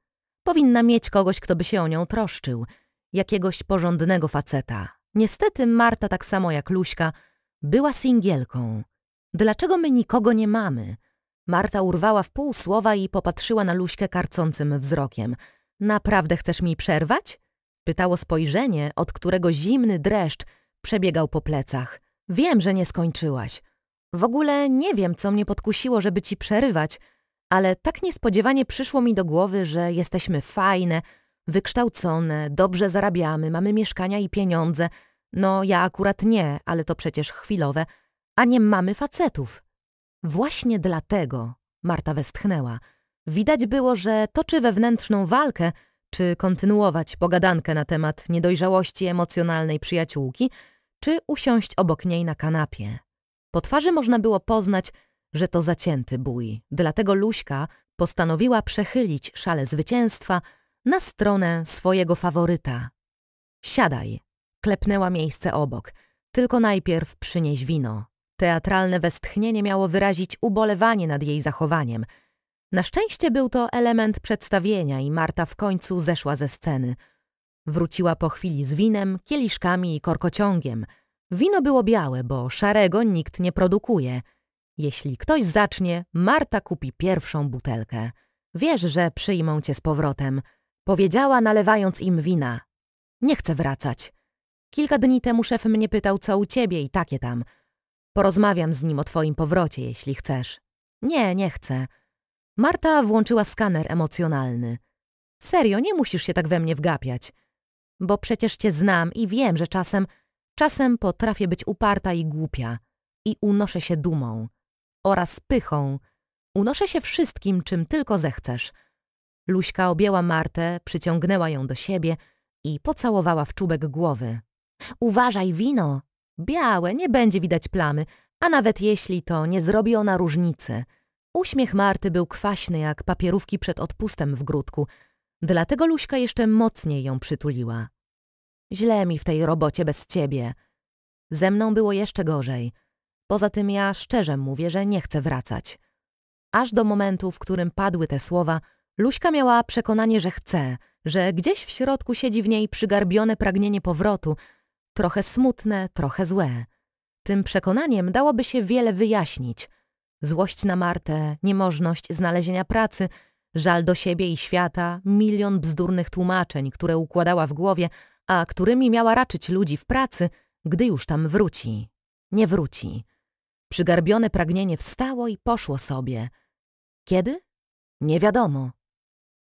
Powinna mieć kogoś, kto by się o nią troszczył, jakiegoś porządnego faceta. Niestety Marta, tak samo jak Luśka, była singielką. Dlaczego my nikogo nie mamy? Marta urwała w pół słowa i popatrzyła na Luśkę karcącym wzrokiem. Naprawdę chcesz mi przerwać? Pytało spojrzenie, od którego zimny dreszcz przebiegał po plecach. Wiem, że nie skończyłaś. W ogóle nie wiem, co mnie podkusiło, żeby ci przerywać – ale tak niespodziewanie przyszło mi do głowy, że jesteśmy fajne, wykształcone, dobrze zarabiamy, mamy mieszkania i pieniądze. No ja akurat nie, ale to przecież chwilowe, a nie mamy facetów. Właśnie dlatego, Marta westchnęła, widać było, że toczy wewnętrzną walkę, czy kontynuować pogadankę na temat niedojrzałości emocjonalnej przyjaciółki, czy usiąść obok niej na kanapie. Po twarzy można było poznać, że to zacięty bój, dlatego Luśka postanowiła przechylić szale zwycięstwa na stronę swojego faworyta. Siadaj, klepnęła miejsce obok, tylko najpierw przynieś wino. Teatralne westchnienie miało wyrazić ubolewanie nad jej zachowaniem. Na szczęście był to element przedstawienia i Marta w końcu zeszła ze sceny. Wróciła po chwili z winem, kieliszkami i korkociągiem. Wino było białe, bo szarego nikt nie produkuje – jeśli ktoś zacznie, Marta kupi pierwszą butelkę. Wiesz, że przyjmą cię z powrotem. Powiedziała, nalewając im wina. Nie chcę wracać. Kilka dni temu szef mnie pytał, co u ciebie i takie tam. Porozmawiam z nim o twoim powrocie, jeśli chcesz. Nie, nie chcę. Marta włączyła skaner emocjonalny. Serio, nie musisz się tak we mnie wgapiać. Bo przecież cię znam i wiem, że czasem, czasem potrafię być uparta i głupia. I unoszę się dumą oraz pychą. Unoszę się wszystkim, czym tylko zechcesz. Luśka objęła Martę, przyciągnęła ją do siebie i pocałowała w czubek głowy. Uważaj, wino! Białe, nie będzie widać plamy, a nawet jeśli to nie zrobi ona różnicy. Uśmiech Marty był kwaśny jak papierówki przed odpustem w grudku, dlatego Luśka jeszcze mocniej ją przytuliła. Źle mi w tej robocie bez ciebie. Ze mną było jeszcze gorzej. Poza tym ja szczerze mówię, że nie chcę wracać. Aż do momentu, w którym padły te słowa, Luśka miała przekonanie, że chce, że gdzieś w środku siedzi w niej przygarbione pragnienie powrotu, trochę smutne, trochę złe. Tym przekonaniem dałoby się wiele wyjaśnić. Złość na Martę, niemożność znalezienia pracy, żal do siebie i świata, milion bzdurnych tłumaczeń, które układała w głowie, a którymi miała raczyć ludzi w pracy, gdy już tam wróci. Nie wróci. Przygarbione pragnienie wstało i poszło sobie. Kiedy? Nie wiadomo.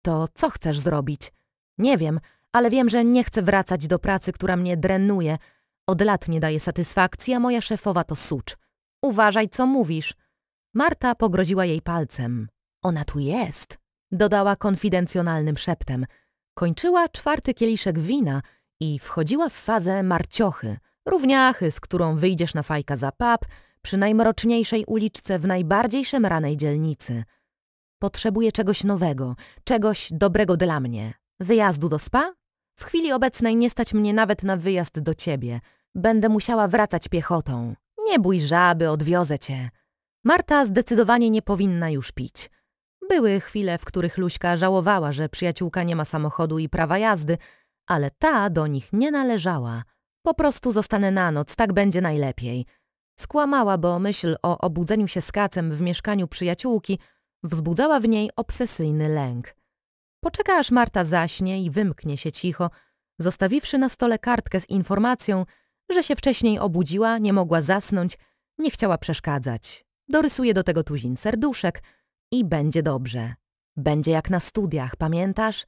To co chcesz zrobić? Nie wiem, ale wiem, że nie chcę wracać do pracy, która mnie drenuje. Od lat nie daje satysfakcji, a moja szefowa to sucz. Uważaj, co mówisz. Marta pogroziła jej palcem. Ona tu jest, dodała konfidencjonalnym szeptem. Kończyła czwarty kieliszek wina i wchodziła w fazę marciochy, równiachy, z którą wyjdziesz na fajka za pap, przy najmroczniejszej uliczce w najbardziej szemranej dzielnicy. Potrzebuję czegoś nowego, czegoś dobrego dla mnie. Wyjazdu do spa? W chwili obecnej nie stać mnie nawet na wyjazd do ciebie. Będę musiała wracać piechotą. Nie bój żaby, odwiozę cię. Marta zdecydowanie nie powinna już pić. Były chwile, w których Luśka żałowała, że przyjaciółka nie ma samochodu i prawa jazdy, ale ta do nich nie należała. Po prostu zostanę na noc, tak będzie najlepiej. Skłamała, bo myśl o obudzeniu się z kacem w mieszkaniu przyjaciółki wzbudzała w niej obsesyjny lęk. Poczeka aż Marta zaśnie i wymknie się cicho, zostawiwszy na stole kartkę z informacją, że się wcześniej obudziła, nie mogła zasnąć, nie chciała przeszkadzać. Dorysuje do tego tuzin serduszek i będzie dobrze. Będzie jak na studiach, pamiętasz?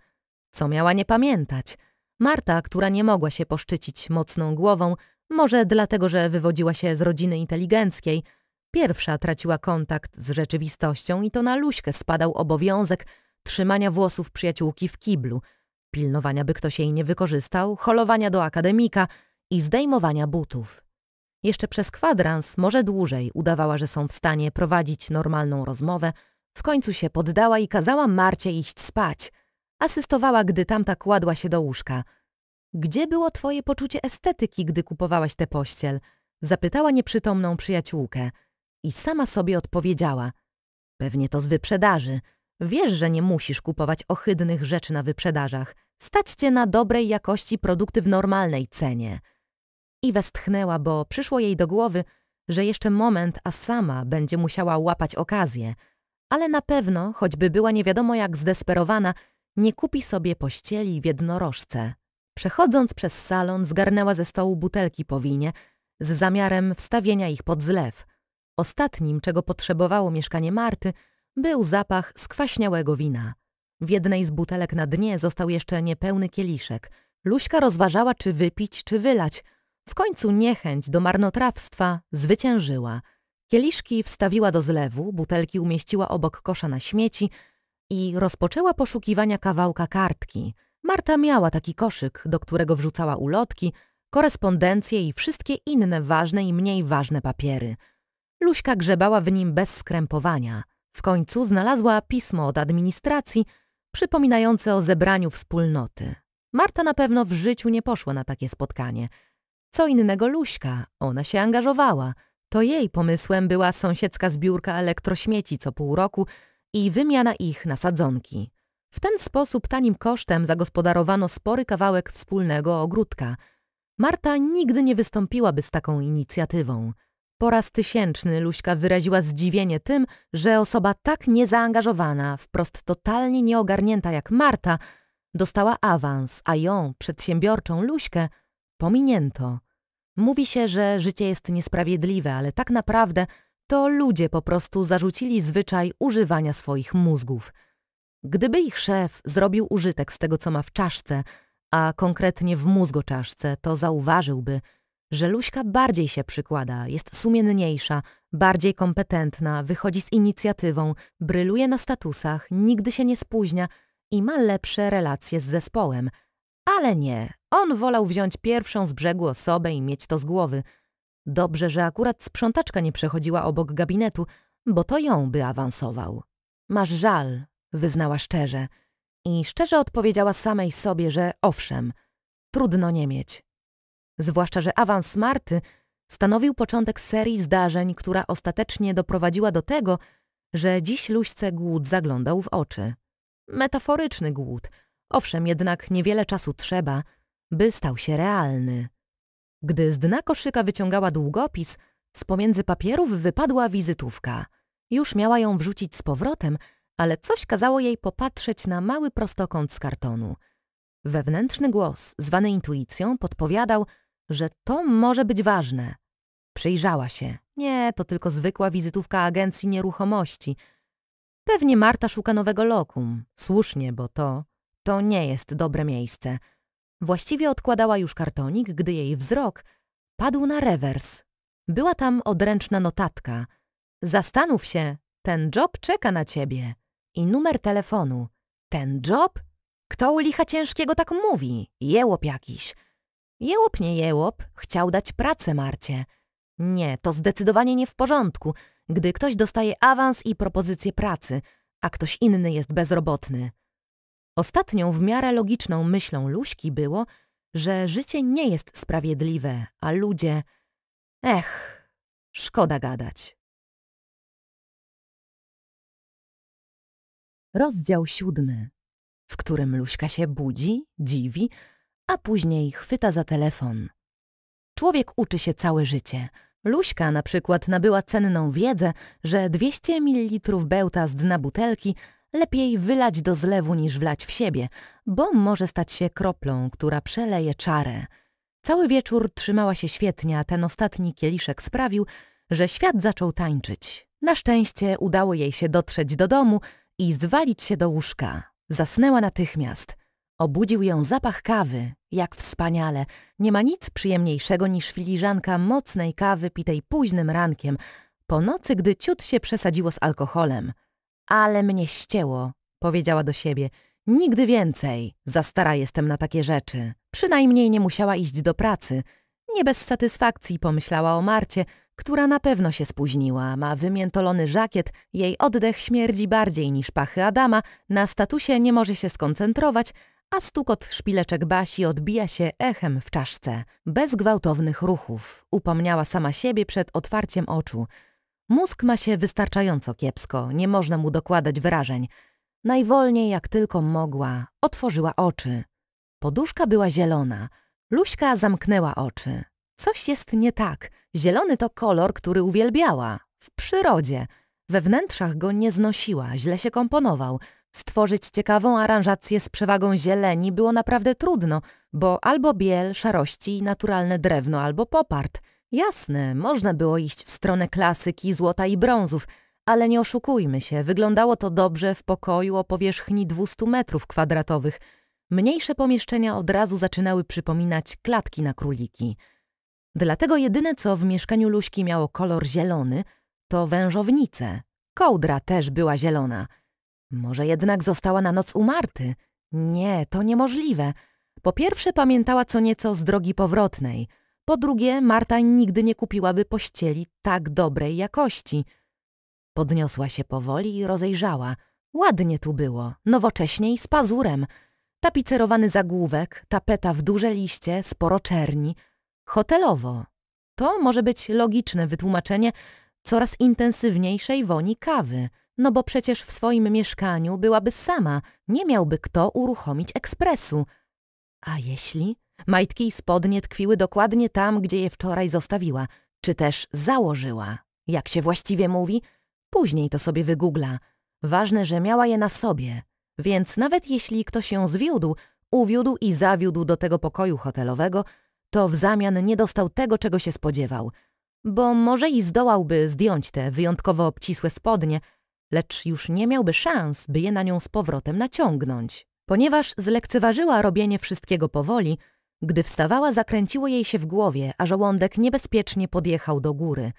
Co miała nie pamiętać? Marta, która nie mogła się poszczycić mocną głową, może dlatego, że wywodziła się z rodziny inteligenckiej. Pierwsza traciła kontakt z rzeczywistością i to na Luśkę spadał obowiązek trzymania włosów przyjaciółki w kiblu, pilnowania, by ktoś jej nie wykorzystał, holowania do akademika i zdejmowania butów. Jeszcze przez kwadrans, może dłużej, udawała, że są w stanie prowadzić normalną rozmowę. W końcu się poddała i kazała Marcie iść spać. Asystowała, gdy tamta kładła się do łóżka – gdzie było twoje poczucie estetyki, gdy kupowałaś tę pościel? Zapytała nieprzytomną przyjaciółkę. I sama sobie odpowiedziała. Pewnie to z wyprzedaży. Wiesz, że nie musisz kupować ohydnych rzeczy na wyprzedażach. Stać cię na dobrej jakości produkty w normalnej cenie. I westchnęła, bo przyszło jej do głowy, że jeszcze moment, a sama będzie musiała łapać okazję. Ale na pewno, choćby była nie wiadomo jak zdesperowana, nie kupi sobie pościeli w jednorożce. Przechodząc przez salon, zgarnęła ze stołu butelki po winie z zamiarem wstawienia ich pod zlew. Ostatnim, czego potrzebowało mieszkanie Marty, był zapach skwaśniałego wina. W jednej z butelek na dnie został jeszcze niepełny kieliszek. Luśka rozważała, czy wypić, czy wylać. W końcu niechęć do marnotrawstwa zwyciężyła. Kieliszki wstawiła do zlewu, butelki umieściła obok kosza na śmieci i rozpoczęła poszukiwania kawałka kartki – Marta miała taki koszyk, do którego wrzucała ulotki, korespondencje i wszystkie inne ważne i mniej ważne papiery. Luśka grzebała w nim bez skrępowania. W końcu znalazła pismo od administracji przypominające o zebraniu wspólnoty. Marta na pewno w życiu nie poszła na takie spotkanie. Co innego Luśka, ona się angażowała. To jej pomysłem była sąsiedzka zbiórka elektrośmieci co pół roku i wymiana ich na sadzonki. W ten sposób tanim kosztem zagospodarowano spory kawałek wspólnego ogródka. Marta nigdy nie wystąpiłaby z taką inicjatywą. Po raz tysięczny Luśka wyraziła zdziwienie tym, że osoba tak niezaangażowana, wprost totalnie nieogarnięta jak Marta, dostała awans, a ją, przedsiębiorczą Luśkę, pominięto. Mówi się, że życie jest niesprawiedliwe, ale tak naprawdę to ludzie po prostu zarzucili zwyczaj używania swoich mózgów – Gdyby ich szef zrobił użytek z tego, co ma w czaszce, a konkretnie w mózgu czaszce, to zauważyłby, że Luśka bardziej się przykłada, jest sumienniejsza, bardziej kompetentna, wychodzi z inicjatywą, bryluje na statusach, nigdy się nie spóźnia i ma lepsze relacje z zespołem. Ale nie, on wolał wziąć pierwszą z brzegu osobę i mieć to z głowy. Dobrze, że akurat sprzątaczka nie przechodziła obok gabinetu, bo to ją by awansował. Masz żal, wyznała szczerze. I szczerze odpowiedziała samej sobie, że owszem, trudno nie mieć. Zwłaszcza, że awans Marty stanowił początek serii zdarzeń, która ostatecznie doprowadziła do tego, że dziś Luśce głód zaglądał w oczy. Metaforyczny głód. Owszem, jednak niewiele czasu trzeba, by stał się realny. Gdy z dna koszyka wyciągała długopis, z pomiędzy papierów wypadła wizytówka. Już miała ją wrzucić z powrotem – ale coś kazało jej popatrzeć na mały prostokąt z kartonu. Wewnętrzny głos, zwany intuicją, podpowiadał, że to może być ważne. Przyjrzała się. Nie, to tylko zwykła wizytówka agencji nieruchomości. Pewnie Marta szuka nowego lokum. Słusznie, bo to... to nie jest dobre miejsce. Właściwie odkładała już kartonik, gdy jej wzrok padł na rewers. Była tam odręczna notatka. Zastanów się, ten job czeka na ciebie i numer telefonu. Ten job? Kto u licha ciężkiego tak mówi? Jełop jakiś. Jełop nie jełop, chciał dać pracę Marcie. Nie, to zdecydowanie nie w porządku, gdy ktoś dostaje awans i propozycję pracy, a ktoś inny jest bezrobotny. Ostatnią w miarę logiczną myślą Luśki było, że życie nie jest sprawiedliwe, a ludzie... Ech, szkoda gadać. Rozdział siódmy, w którym Luśka się budzi, dziwi, a później chwyta za telefon. Człowiek uczy się całe życie. Luśka na przykład nabyła cenną wiedzę, że 200 ml bełta z dna butelki lepiej wylać do zlewu niż wlać w siebie, bo może stać się kroplą, która przeleje czarę. Cały wieczór trzymała się świetnie, a ten ostatni kieliszek sprawił, że świat zaczął tańczyć. Na szczęście udało jej się dotrzeć do domu, i zwalić się do łóżka. Zasnęła natychmiast. Obudził ją zapach kawy. Jak wspaniale. Nie ma nic przyjemniejszego niż filiżanka mocnej kawy pitej późnym rankiem, po nocy, gdy ciut się przesadziło z alkoholem. Ale mnie ścięło, powiedziała do siebie. Nigdy więcej. Za stara jestem na takie rzeczy. Przynajmniej nie musiała iść do pracy. Nie bez satysfakcji pomyślała o Marcie, która na pewno się spóźniła, ma wymiętolony żakiet, jej oddech śmierdzi bardziej niż pachy Adama, na statusie nie może się skoncentrować, a stukot szpileczek Basi odbija się echem w czaszce. Bez gwałtownych ruchów, upomniała sama siebie przed otwarciem oczu. Mózg ma się wystarczająco kiepsko, nie można mu dokładać wyrażeń. Najwolniej jak tylko mogła, otworzyła oczy. Poduszka była zielona. Luśka zamknęła oczy. Coś jest nie tak. Zielony to kolor, który uwielbiała. W przyrodzie. We wnętrzach go nie znosiła, źle się komponował. Stworzyć ciekawą aranżację z przewagą zieleni było naprawdę trudno, bo albo biel, szarości, naturalne drewno, albo popart. Jasne, można było iść w stronę klasyki, złota i brązów, ale nie oszukujmy się, wyglądało to dobrze w pokoju o powierzchni 200 metrów kwadratowych. Mniejsze pomieszczenia od razu zaczynały przypominać klatki na króliki. Dlatego jedyne, co w mieszkaniu Luśki miało kolor zielony, to wężownice. Kołdra też była zielona. Może jednak została na noc u Marty? Nie, to niemożliwe. Po pierwsze pamiętała co nieco z drogi powrotnej. Po drugie, Marta nigdy nie kupiłaby pościeli tak dobrej jakości. Podniosła się powoli i rozejrzała. Ładnie tu było, nowocześnie i z pazurem. Tapicerowany zagłówek, tapeta w duże liście, sporo czerni – hotelowo. To może być logiczne wytłumaczenie coraz intensywniejszej woni kawy, no bo przecież w swoim mieszkaniu byłaby sama, nie miałby kto uruchomić ekspresu. A jeśli? Majtki i spodnie tkwiły dokładnie tam, gdzie je wczoraj zostawiła, czy też założyła, jak się właściwie mówi. Później to sobie wygoogla. Ważne, że miała je na sobie, więc nawet jeśli ktoś ją zwiódł, uwiódł i zawiódł do tego pokoju hotelowego, to w zamian nie dostał tego, czego się spodziewał, bo może i zdołałby zdjąć te wyjątkowo obcisłe spodnie, lecz już nie miałby szans, by je na nią z powrotem naciągnąć. Ponieważ zlekceważyła robienie wszystkiego powoli, gdy wstawała, zakręciło jej się w głowie, a żołądek niebezpiecznie podjechał do góry.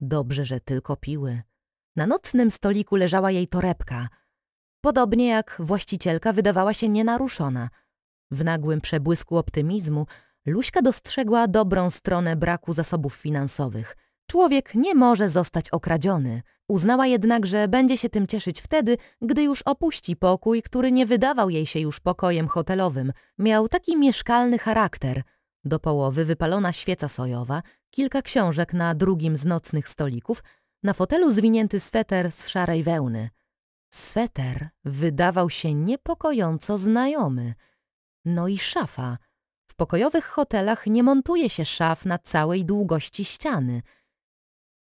Dobrze, że tylko piły. Na nocnym stoliku leżała jej torebka. Podobnie jak właścicielka wydawała się nienaruszona. W nagłym przebłysku optymizmu Luśka dostrzegła dobrą stronę braku zasobów finansowych. Człowiek nie może zostać okradziony. Uznała jednak, że będzie się tym cieszyć wtedy, gdy już opuści pokój, który nie wydawał jej się już pokojem hotelowym. Miał taki mieszkalny charakter. Do połowy wypalona świeca sojowa, kilka książek na drugim z nocnych stolików, na fotelu zwinięty sweter z szarej wełny. Sweter wydawał się niepokojąco znajomy. No i szafa – pokojowych hotelach nie montuje się szaf na całej długości ściany.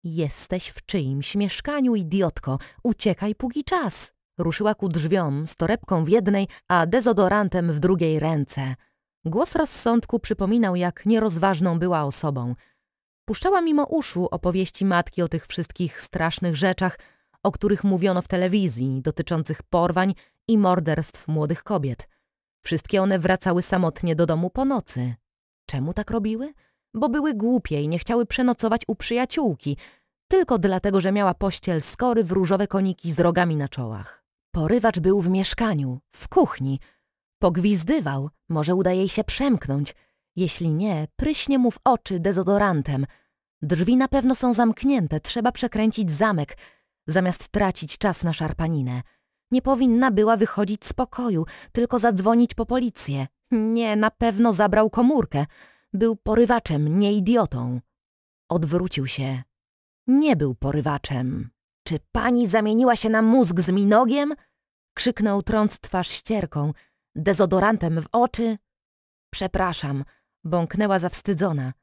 Jesteś w czyimś mieszkaniu, idiotko. Uciekaj póki czas. Ruszyła ku drzwiom z torebką w jednej, a dezodorantem w drugiej ręce. Głos rozsądku przypominał, jak nierozważną była osobą. Puszczała mimo uszu opowieści matki o tych wszystkich strasznych rzeczach, o których mówiono w telewizji, dotyczących porwań i morderstw młodych kobiet. Wszystkie one wracały samotnie do domu po nocy. Czemu tak robiły? Bo były głupie i nie chciały przenocować u przyjaciółki, tylko dlatego, że miała pościel skory w różowe koniki z rogami na czołach. Porywacz był w mieszkaniu, w kuchni. Pogwizdywał, może uda jej się przemknąć. Jeśli nie, pryśnie mu w oczy dezodorantem. Drzwi na pewno są zamknięte, trzeba przekręcić zamek, zamiast tracić czas na szarpaninę. Nie powinna była wychodzić z pokoju, tylko zadzwonić po policję. Nie, na pewno zabrał komórkę. Był porywaczem, nie idiotą. Odwrócił się. Nie był porywaczem. Czy pani zamieniła się na mózg z minogiem? Krzyknął trąc twarz ścierką, dezodorantem w oczy. Przepraszam, bąknęła zawstydzona.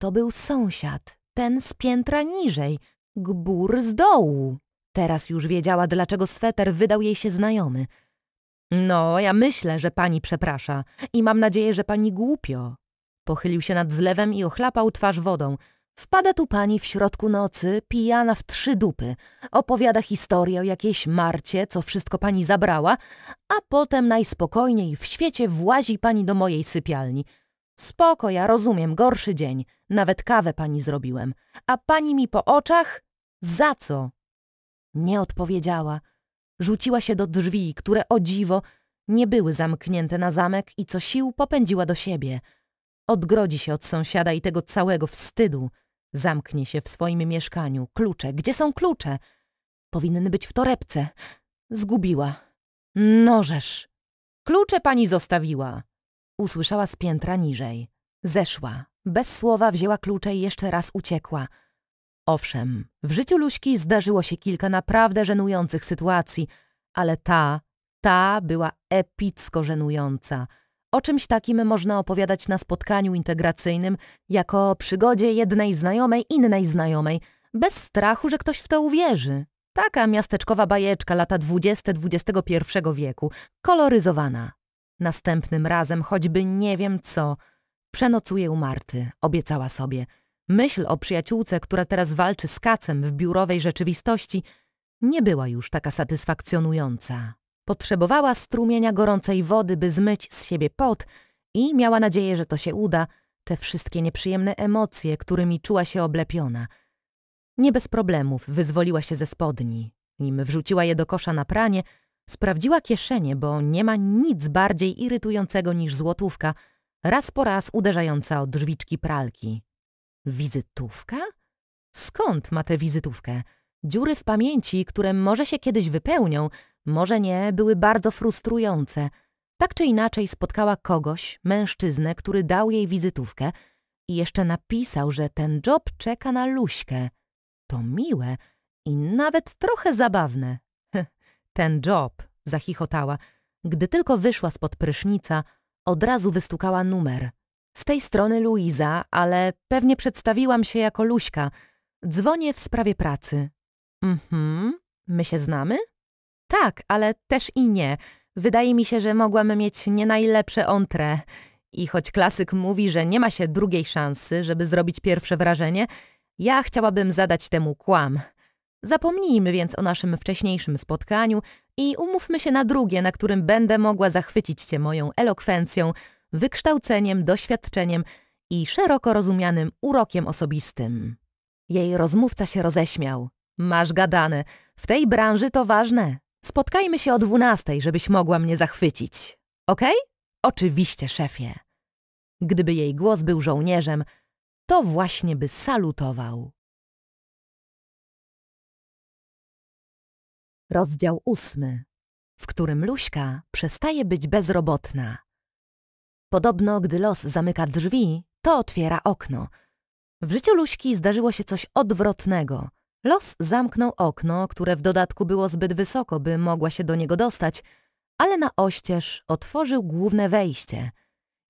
To był sąsiad, ten z piętra niżej, gbur z dołu. Teraz już wiedziała, dlaczego sweter wydał jej się znajomy. No, ja myślę, że pani przeprasza i mam nadzieję, że pani głupio. Pochylił się nad zlewem i ochlapał twarz wodą. Wpada tu pani w środku nocy, pijana w trzy dupy. Opowiada historię o jakiejś Marcie, co wszystko pani zabrała, a potem najspokojniej w świecie włazi pani do mojej sypialni. Spoko, ja rozumiem, gorszy dzień. Nawet kawę pani zrobiłem. A pani mi po oczach? Za co? Nie odpowiedziała. Rzuciła się do drzwi, które o dziwo nie były zamknięte na zamek i co sił popędziła do siebie. Odgrodzi się od sąsiada i tego całego wstydu. Zamknie się w swoim mieszkaniu. Klucze. Gdzie są klucze? Powinny być w torebce. Zgubiła. Nożesz. Klucze pani zostawiła. Usłyszała z piętra niżej. Zeszła. Bez słowa wzięła klucze i jeszcze raz uciekła. Owszem, w życiu Luśki zdarzyło się kilka naprawdę żenujących sytuacji, ale ta, ta była epicko żenująca. O czymś takim można opowiadać na spotkaniu integracyjnym, jako o przygodzie jednej znajomej innej znajomej, bez strachu, że ktoś w to uwierzy. Taka miasteczkowa bajeczka lata 20-21 wieku, koloryzowana. Następnym razem, choćby nie wiem co, przenocuję u Marty, obiecała sobie – Myśl o przyjaciółce, która teraz walczy z kacem w biurowej rzeczywistości, nie była już taka satysfakcjonująca. Potrzebowała strumienia gorącej wody, by zmyć z siebie pot i miała nadzieję, że to się uda, te wszystkie nieprzyjemne emocje, którymi czuła się oblepiona. Nie bez problemów wyzwoliła się ze spodni. Nim wrzuciła je do kosza na pranie, sprawdziła kieszenie, bo nie ma nic bardziej irytującego niż złotówka, raz po raz uderzająca o drzwiczki pralki. Wizytówka? Skąd ma tę wizytówkę? Dziury w pamięci, które może się kiedyś wypełnią, może nie, były bardzo frustrujące. Tak czy inaczej spotkała kogoś, mężczyznę, który dał jej wizytówkę i jeszcze napisał, że ten job czeka na Luśkę. To miłe i nawet trochę zabawne. Ten job, zachichotała. Gdy tylko wyszła spod prysznica, od razu wystukała numer – z tej strony Luiza, ale pewnie przedstawiłam się jako Luśka. Dzwonię w sprawie pracy. Mhm, my się znamy? Tak, ale też i nie. Wydaje mi się, że mogłam mieć nie najlepsze entre. I choć klasyk mówi, że nie ma się drugiej szansy, żeby zrobić pierwsze wrażenie, ja chciałabym zadać temu kłam. Zapomnijmy więc o naszym wcześniejszym spotkaniu i umówmy się na drugie, na którym będę mogła zachwycić cię moją elokwencją, wykształceniem, doświadczeniem i szeroko rozumianym urokiem osobistym. Jej rozmówca się roześmiał. Masz gadane, w tej branży to ważne. Spotkajmy się o dwunastej, żebyś mogła mnie zachwycić. Okej? Okay? Oczywiście, szefie. Gdyby jej głos był żołnierzem, to właśnie by salutował. Rozdział ósmy, w którym Luśka przestaje być bezrobotna. Podobno, gdy los zamyka drzwi, to otwiera okno. W życiu Luśki zdarzyło się coś odwrotnego. Los zamknął okno, które w dodatku było zbyt wysoko, by mogła się do niego dostać, ale na oścież otworzył główne wejście.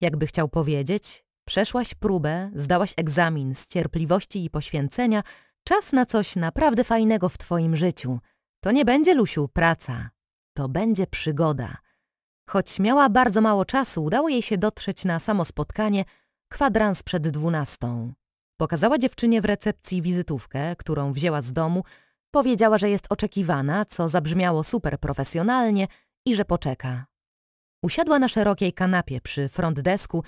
Jakby chciał powiedzieć, przeszłaś próbę, zdałaś egzamin z cierpliwości i poświęcenia, czas na coś naprawdę fajnego w twoim życiu. To nie będzie, Lusiu, praca. To będzie przygoda. Choć miała bardzo mało czasu, udało jej się dotrzeć na samo spotkanie kwadrans przed dwunastą. Pokazała dziewczynie w recepcji wizytówkę, którą wzięła z domu, powiedziała, że jest oczekiwana, co zabrzmiało super profesjonalnie i że poczeka. Usiadła na szerokiej kanapie przy frontdesku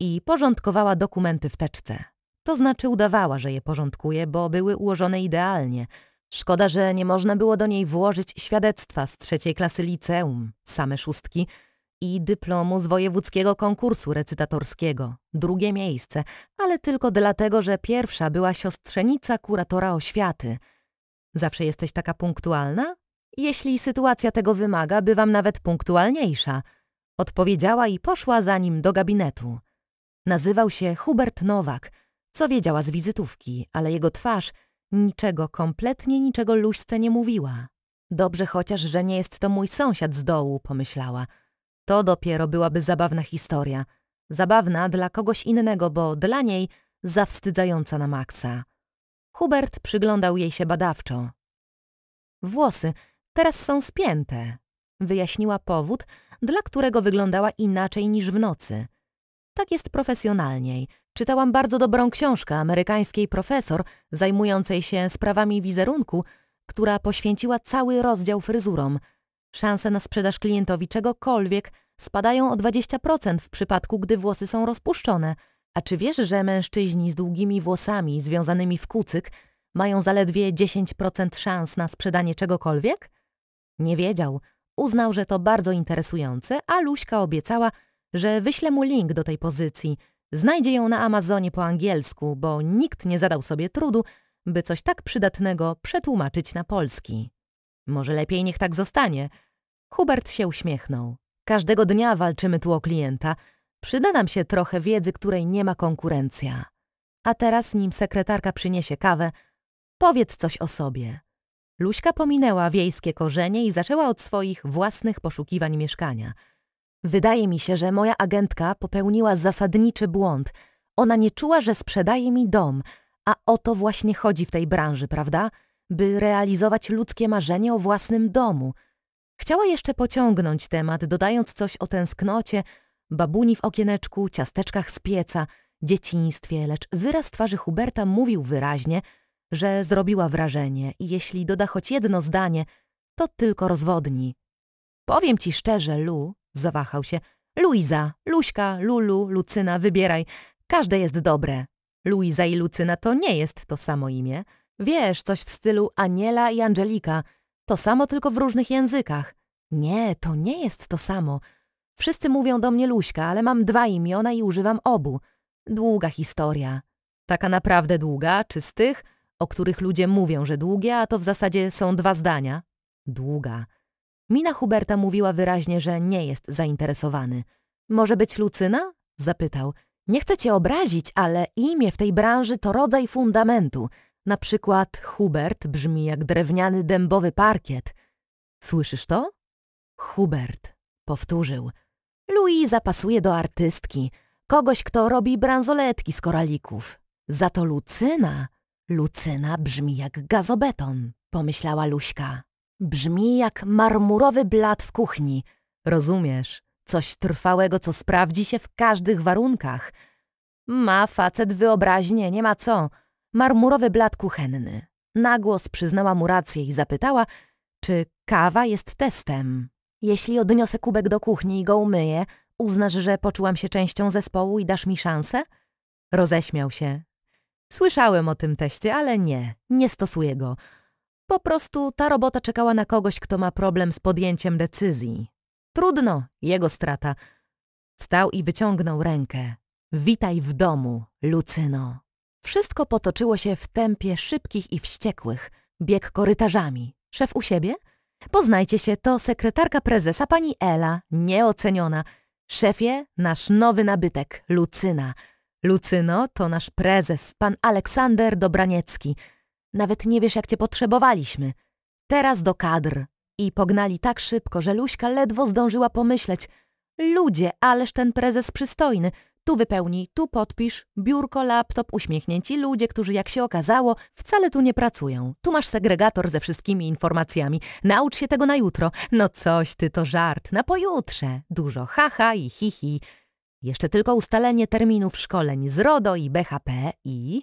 i porządkowała dokumenty w teczce. To znaczy udawała, że je porządkuje, bo były ułożone idealnie – Szkoda, że nie można było do niej włożyć świadectwa z trzeciej klasy liceum, same szóstki, i dyplomu z wojewódzkiego konkursu recytatorskiego, drugie miejsce, ale tylko dlatego, że pierwsza była siostrzenica kuratora oświaty. Zawsze jesteś taka punktualna? Jeśli sytuacja tego wymaga, bywam nawet punktualniejsza. Odpowiedziała i poszła za nim do gabinetu. Nazywał się Hubert Nowak, co wiedziała z wizytówki, ale jego twarz – Niczego, kompletnie niczego Luśce nie mówiła. Dobrze chociaż, że nie jest to mój sąsiad z dołu, pomyślała. To dopiero byłaby zabawna historia. Zabawna dla kogoś innego, bo dla niej zawstydzająca na maksa. Hubert przyglądał jej się badawczo. Włosy teraz są spięte, wyjaśniła powód, dla którego wyglądała inaczej niż w nocy. Tak jest profesjonalniej – Czytałam bardzo dobrą książkę amerykańskiej profesor zajmującej się sprawami wizerunku, która poświęciła cały rozdział fryzurom. Szanse na sprzedaż klientowi czegokolwiek spadają o 20% w przypadku, gdy włosy są rozpuszczone. A czy wiesz, że mężczyźni z długimi włosami związanymi w kucyk mają zaledwie 10% szans na sprzedanie czegokolwiek? Nie wiedział. Uznał, że to bardzo interesujące, a Luśka obiecała, że wyśle mu link do tej pozycji – Znajdzie ją na Amazonie po angielsku, bo nikt nie zadał sobie trudu, by coś tak przydatnego przetłumaczyć na polski. Może lepiej niech tak zostanie. Hubert się uśmiechnął. Każdego dnia walczymy tu o klienta. Przyda nam się trochę wiedzy, której nie ma konkurencja. A teraz, nim sekretarka przyniesie kawę, powiedz coś o sobie. Luśka pominęła wiejskie korzenie i zaczęła od swoich własnych poszukiwań mieszkania – Wydaje mi się, że moja agentka popełniła zasadniczy błąd. Ona nie czuła, że sprzedaje mi dom, a o to właśnie chodzi w tej branży, prawda? By realizować ludzkie marzenie o własnym domu. Chciała jeszcze pociągnąć temat, dodając coś o tęsknocie, babuni w okieneczku, ciasteczkach z pieca, dzieciństwie, lecz wyraz twarzy Huberta mówił wyraźnie, że zrobiła wrażenie i jeśli doda choć jedno zdanie, to tylko rozwodni. Powiem ci szczerze, Lu, Zawahał się. Luiza, Luśka, Lulu, Lucyna, wybieraj. Każde jest dobre. Luiza i Lucyna to nie jest to samo imię. Wiesz, coś w stylu Aniela i Angelika. To samo tylko w różnych językach. Nie, to nie jest to samo. Wszyscy mówią do mnie Luśka, ale mam dwa imiona i używam obu. Długa historia. Taka naprawdę długa, czy z tych, o których ludzie mówią, że długie, a to w zasadzie są dwa zdania? Długa. Mina Huberta mówiła wyraźnie, że nie jest zainteresowany. Może być Lucyna? Zapytał. Nie chcę cię obrazić, ale imię w tej branży to rodzaj fundamentu. Na przykład Hubert brzmi jak drewniany dębowy parkiet. Słyszysz to? Hubert, powtórzył. Louisa pasuje do artystki, kogoś, kto robi bransoletki z koralików. Za to Lucyna, Lucyna brzmi jak gazobeton, pomyślała Luśka. Brzmi jak marmurowy blat w kuchni. Rozumiesz, coś trwałego, co sprawdzi się w każdych warunkach. Ma facet wyobraźnię, nie ma co. Marmurowy blat kuchenny. Nagłos przyznała mu rację i zapytała, czy kawa jest testem. Jeśli odniosę kubek do kuchni i go umyję, uznasz, że poczułam się częścią zespołu i dasz mi szansę? Roześmiał się. Słyszałem o tym teście, ale nie, nie stosuję go. Po prostu ta robota czekała na kogoś, kto ma problem z podjęciem decyzji. Trudno, jego strata. Wstał i wyciągnął rękę. Witaj w domu, Lucyno. Wszystko potoczyło się w tempie szybkich i wściekłych. Bieg korytarzami. Szef u siebie? Poznajcie się, to sekretarka prezesa pani Ela, nieoceniona. Szefie, nasz nowy nabytek, Lucyna. Lucyno to nasz prezes, pan Aleksander Dobraniecki. Nawet nie wiesz, jak cię potrzebowaliśmy. Teraz do kadr. I pognali tak szybko, że Luśka ledwo zdążyła pomyśleć. Ludzie, ależ ten prezes przystojny. Tu wypełnij, tu podpisz, biurko, laptop, uśmiechnięci ludzie, którzy jak się okazało, wcale tu nie pracują. Tu masz segregator ze wszystkimi informacjami. Naucz się tego na jutro. No coś ty, to żart. Na pojutrze. Dużo haha i hihi. Jeszcze tylko ustalenie terminów szkoleń z RODO i BHP i...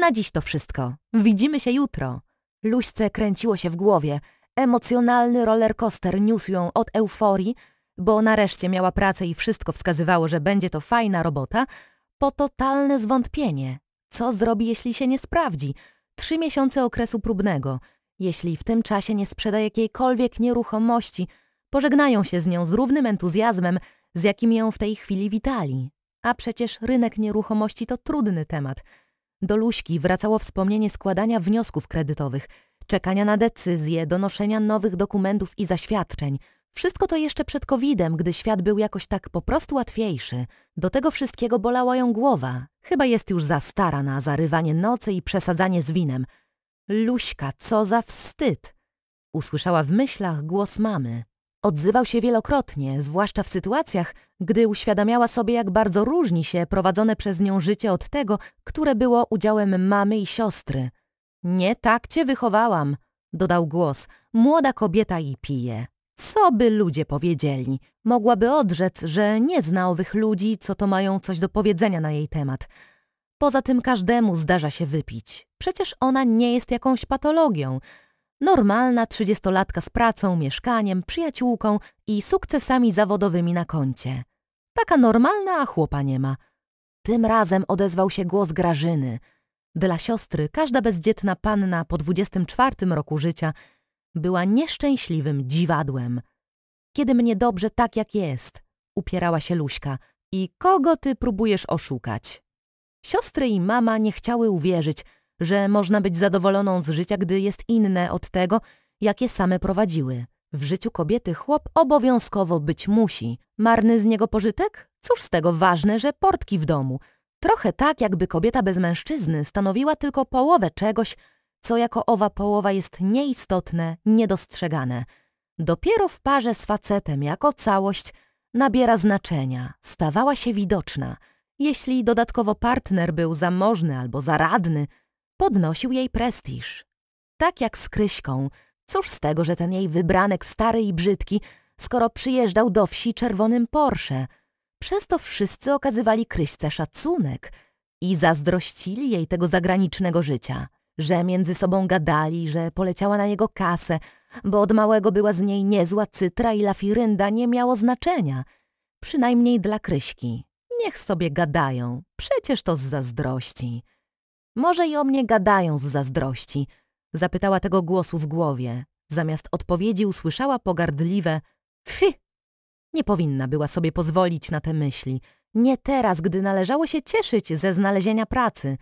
Na dziś to wszystko. Widzimy się jutro. Luśce kręciło się w głowie. Emocjonalny rollercoaster niósł ją od euforii, bo nareszcie miała pracę i wszystko wskazywało, że będzie to fajna robota, po totalne zwątpienie. Co zrobi, jeśli się nie sprawdzi? Trzy miesiące okresu próbnego. Jeśli w tym czasie nie sprzeda jakiejkolwiek nieruchomości, pożegnają się z nią z równym entuzjazmem, z jakim ją w tej chwili witali. A przecież rynek nieruchomości to trudny temat – do Luśki wracało wspomnienie składania wniosków kredytowych, czekania na decyzje, donoszenia nowych dokumentów i zaświadczeń. Wszystko to jeszcze przed Covidem, gdy świat był jakoś tak po prostu łatwiejszy. Do tego wszystkiego bolała ją głowa. Chyba jest już za stara na zarywanie nocy i przesadzanie z winem. Luśka, co za wstyd! Usłyszała w myślach głos mamy. Odzywał się wielokrotnie, zwłaszcza w sytuacjach, gdy uświadamiała sobie, jak bardzo różni się prowadzone przez nią życie od tego, które było udziałem mamy i siostry. Nie tak cię wychowałam, dodał głos. Młoda kobieta i pije. Co by ludzie powiedzieli? Mogłaby odrzec, że nie zna owych ludzi, co to mają coś do powiedzenia na jej temat. Poza tym każdemu zdarza się wypić. Przecież ona nie jest jakąś patologią. Normalna trzydziestolatka z pracą, mieszkaniem, przyjaciółką i sukcesami zawodowymi na koncie. Taka normalna, a chłopa nie ma. Tym razem odezwał się głos Grażyny. Dla siostry każda bezdzietna panna po 24 roku życia była nieszczęśliwym dziwadłem. Kiedy mnie dobrze tak jak jest, upierała się Luśka. I kogo ty próbujesz oszukać? Siostry i mama nie chciały uwierzyć, że można być zadowoloną z życia, gdy jest inne od tego, jakie same prowadziły. W życiu kobiety chłop obowiązkowo być musi. Marny z niego pożytek? Cóż z tego ważne, że portki w domu. Trochę tak, jakby kobieta bez mężczyzny stanowiła tylko połowę czegoś, co jako owa połowa jest nieistotne, niedostrzegane. Dopiero w parze z facetem jako całość nabiera znaczenia, stawała się widoczna. Jeśli dodatkowo partner był zamożny albo zaradny, podnosił jej prestiż. Tak jak z Kryśką, cóż z tego, że ten jej wybranek stary i brzydki, skoro przyjeżdżał do wsi czerwonym Porsche. Przez to wszyscy okazywali Kryśce szacunek i zazdrościli jej tego zagranicznego życia, że między sobą gadali, że poleciała na jego kasę, bo od małego była z niej niezła cytra i lafirynda nie miało znaczenia, przynajmniej dla Kryśki. Niech sobie gadają, przecież to z zazdrości. Może i o mnie gadają z zazdrości, zapytała tego głosu w głowie. Zamiast odpowiedzi usłyszała pogardliwe Fy! Nie powinna była sobie pozwolić na te myśli. Nie teraz, gdy należało się cieszyć ze znalezienia pracy.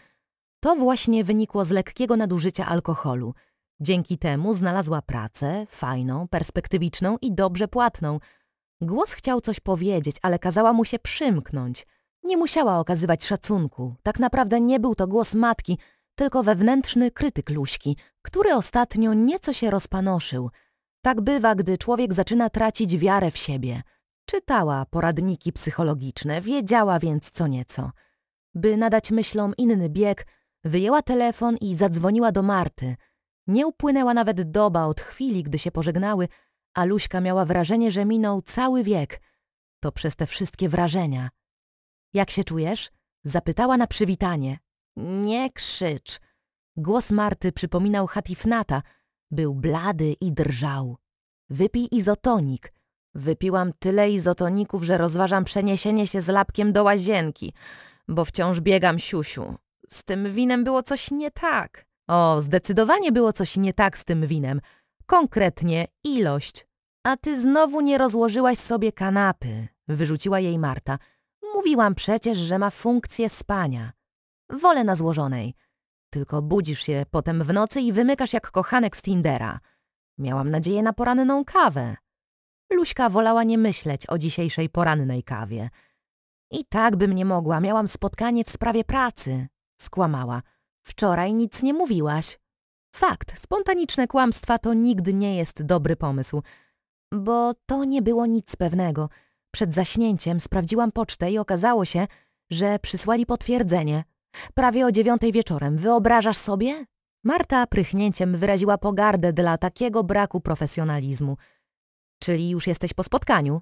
To właśnie wynikło z lekkiego nadużycia alkoholu. Dzięki temu znalazła pracę, fajną, perspektywiczną i dobrze płatną. Głos chciał coś powiedzieć, ale kazała mu się przymknąć. Nie musiała okazywać szacunku. Tak naprawdę nie był to głos matki, tylko wewnętrzny krytyk Luśki, który ostatnio nieco się rozpanoszył. Tak bywa, gdy człowiek zaczyna tracić wiarę w siebie. Czytała poradniki psychologiczne, wiedziała więc co nieco. By nadać myślom inny bieg, wyjęła telefon i zadzwoniła do Marty. Nie upłynęła nawet doba od chwili, gdy się pożegnały, a Luśka miała wrażenie, że minął cały wiek. To przez te wszystkie wrażenia – jak się czujesz? Zapytała na przywitanie. Nie krzycz. Głos Marty przypominał Hatifnata. Był blady i drżał. Wypij izotonik. Wypiłam tyle izotoników, że rozważam przeniesienie się z lapkiem do łazienki, bo wciąż biegam siusiu. Z tym winem było coś nie tak. O, zdecydowanie było coś nie tak z tym winem. Konkretnie ilość. A ty znowu nie rozłożyłaś sobie kanapy, wyrzuciła jej Marta. Mówiłam przecież, że ma funkcję spania. Wolę na złożonej. Tylko budzisz się potem w nocy i wymykasz jak kochanek z Tindera. Miałam nadzieję na poranną kawę. Luśka wolała nie myśleć o dzisiejszej porannej kawie. I tak bym nie mogła, miałam spotkanie w sprawie pracy. Skłamała. Wczoraj nic nie mówiłaś. Fakt, spontaniczne kłamstwa to nigdy nie jest dobry pomysł, bo to nie było nic pewnego – przed zaśnięciem sprawdziłam pocztę i okazało się, że przysłali potwierdzenie. Prawie o dziewiątej wieczorem. Wyobrażasz sobie? Marta prychnięciem wyraziła pogardę dla takiego braku profesjonalizmu. Czyli już jesteś po spotkaniu?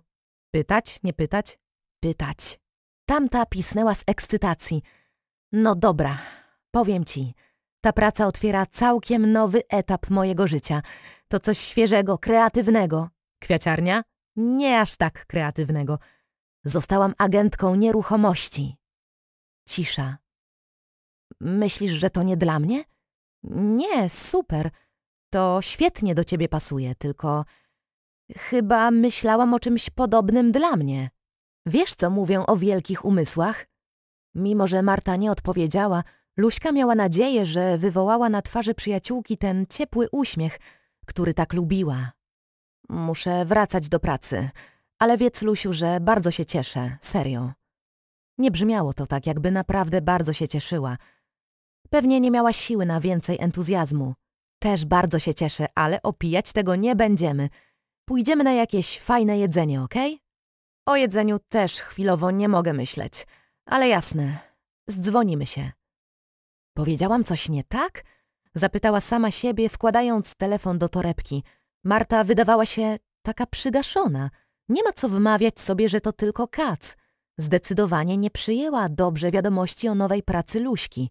Pytać, nie pytać? Pytać. Tamta pisnęła z ekscytacji. No dobra, powiem ci. Ta praca otwiera całkiem nowy etap mojego życia. To coś świeżego, kreatywnego. Kwiaciarnia? nie aż tak kreatywnego. Zostałam agentką nieruchomości. Cisza. Myślisz, że to nie dla mnie? Nie, super. To świetnie do ciebie pasuje, tylko chyba myślałam o czymś podobnym dla mnie. Wiesz, co mówią o wielkich umysłach? Mimo, że Marta nie odpowiedziała, Luśka miała nadzieję, że wywołała na twarzy przyjaciółki ten ciepły uśmiech, który tak lubiła. Muszę wracać do pracy, ale wiedz, Lusiu, że bardzo się cieszę, serio. Nie brzmiało to tak, jakby naprawdę bardzo się cieszyła. Pewnie nie miała siły na więcej entuzjazmu. Też bardzo się cieszę, ale opijać tego nie będziemy. Pójdziemy na jakieś fajne jedzenie, okej? Okay? O jedzeniu też chwilowo nie mogę myśleć, ale jasne, zdzwonimy się. Powiedziałam coś nie tak? Zapytała sama siebie, wkładając telefon do torebki – Marta wydawała się taka przygaszona. Nie ma co wymawiać sobie, że to tylko kac. Zdecydowanie nie przyjęła dobrze wiadomości o nowej pracy Luśki.